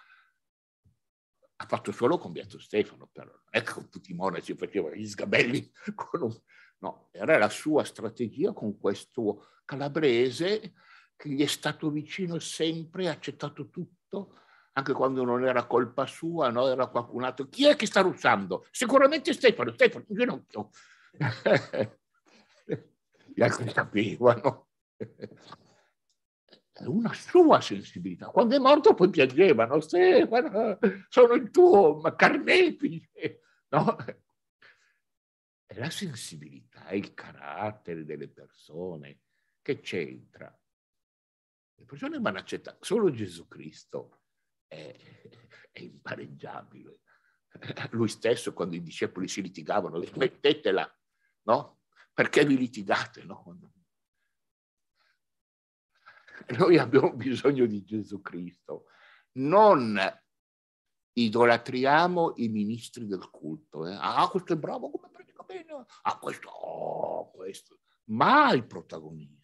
ha fatto solo con Beato Stefano, però non è che con tutti i faceva gli sgabelli, un... no, era la sua strategia con questo calabrese che gli è stato vicino sempre, ha accettato tutto, anche quando non era colpa sua, no, era qualcun altro. Chi è che sta russando? Sicuramente Stefano, Stefano, in ginocchio. Gli altri capivano una sua sensibilità. Quando è morto poi piangevano, se sono il tuo carnefice. no? È la sensibilità, è il carattere delle persone che c'entra. Le persone vanno accettate, solo Gesù Cristo è, è impareggiabile. Lui stesso quando i discepoli si litigavano, smettetela, no? Perché vi litigate? No? Noi abbiamo bisogno di Gesù Cristo. Non idolatriamo i ministri del culto. Eh. Ah, questo è bravo, come predica bene. Ah, questo, oh, questo. Ma il protagonismo.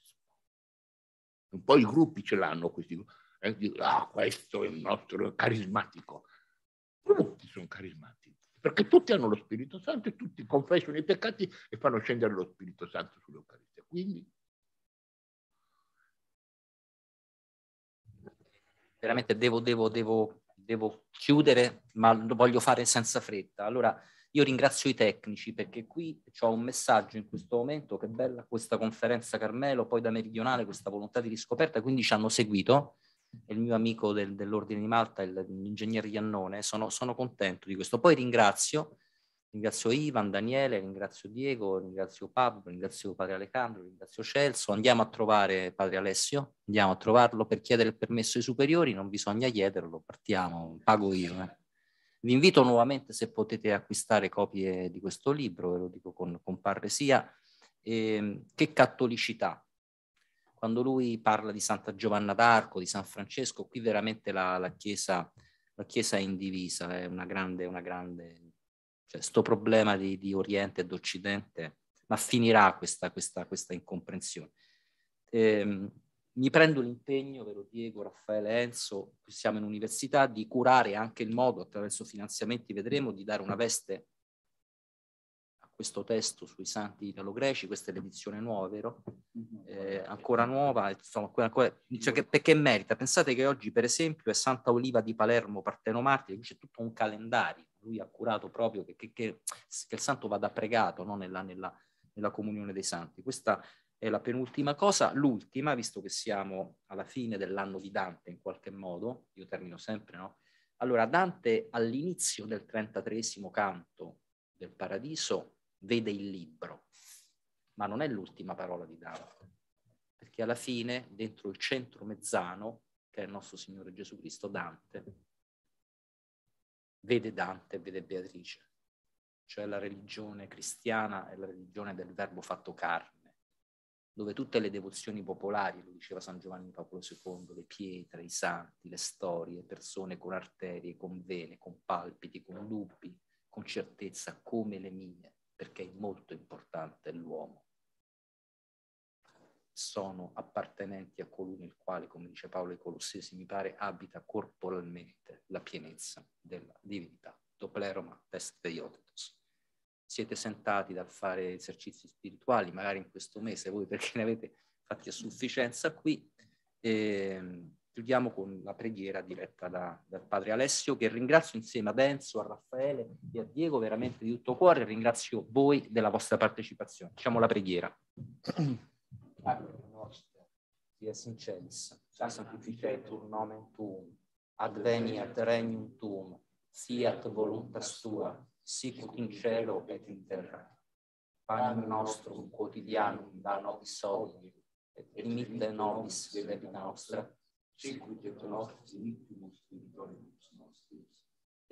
Un po' i gruppi ce l'hanno questi. Eh, ah, questo è il nostro carismatico. Tutti sono carismatici, perché tutti hanno lo Spirito Santo e tutti confessano i peccati e fanno scendere lo Spirito Santo sull'Eucaristia. Quindi veramente devo, devo, devo, devo chiudere, ma lo voglio fare senza fretta. Allora io ringrazio i tecnici perché qui ho un messaggio in questo momento, che bella questa conferenza Carmelo, poi da Meridionale questa volontà di riscoperta, quindi ci hanno seguito, il mio amico del, dell'Ordine di Malta, il, l'ingegner Iannone, sono, sono contento di questo. Poi ringrazio Ringrazio Ivan, Daniele, ringrazio Diego, ringrazio Pablo, ringrazio Padre Alessandro, ringrazio Celso. Andiamo a trovare Padre Alessio, andiamo a trovarlo per chiedere il permesso ai superiori, non bisogna chiederlo, partiamo, pago io. Eh. Vi invito nuovamente se potete acquistare copie di questo libro, ve lo dico con, con parresia, eh, che cattolicità. Quando lui parla di Santa Giovanna d'Arco, di San Francesco, qui veramente la, la, chiesa, la chiesa è indivisa, è una grande, una grande cioè, sto problema di, di Oriente ed Occidente, ma finirà questa, questa, questa incomprensione. Eh, mi prendo l'impegno, vero Diego, Raffaele Enzo, siamo in università, di curare anche il modo, attraverso finanziamenti vedremo, di dare una veste a questo testo sui santi italo-greci, questa è l'edizione nuova, vero? Mm-hmm. Eh, ancora nuova, insomma, ancora, cioè che, perché merita? Pensate che oggi, per esempio, è Santa Oliva di Palermo, Partenomartiri, qui c'è tutto un calendario lui ha curato proprio che, che, che, che il santo vada pregato no? nella, nella, nella comunione dei santi. Questa è la penultima cosa. L'ultima, visto che siamo alla fine dell'anno di Dante in qualche modo, io termino sempre, no? Allora, Dante all'inizio del 33 canto del Paradiso vede il libro, ma non è l'ultima parola di Dante, perché alla fine, dentro il centro mezzano, che è il nostro Signore Gesù Cristo, Dante vede Dante, vede Beatrice, cioè la religione cristiana è la religione del verbo fatto carne, dove tutte le devozioni popolari, lo diceva San Giovanni Paolo II, le pietre, i santi, le storie, persone con arterie, con vene, con palpiti, con lupi, con certezza come le mie, perché è molto importante l'uomo sono appartenenti a colui il quale, come dice Paolo ai Colossesi, mi pare abita corporalmente la pienezza della divinità. Dopleroma test deiotetos. Siete sentati dal fare esercizi spirituali, magari in questo mese, voi perché ne avete fatti a sufficienza qui. E, ehm, chiudiamo con la preghiera diretta da, dal padre Alessio, che ringrazio insieme a Benzo, a Raffaele e a Diego veramente di tutto cuore. Ringrazio voi della vostra partecipazione. Facciamo la preghiera. Padre nostro, sia sincens, sanctificetur nome tuum, adveniat regnum tuum, fiat voluntas tua, sicut in cielo et in terra. Panem nostrum quotidianum da nobis hodie, et dimitte nobis debita nostra, sicut et nos dimittimus debitoribus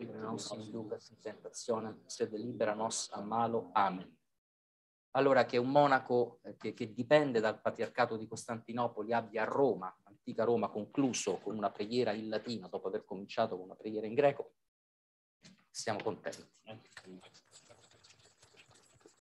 e non si induca in tentazione, se delibera nos a malo. Amen allora che un monaco eh, che, che, dipende dal patriarcato di Costantinopoli abbia a Roma, antica Roma, concluso con una preghiera in latino dopo aver cominciato con una preghiera in greco, siamo contenti.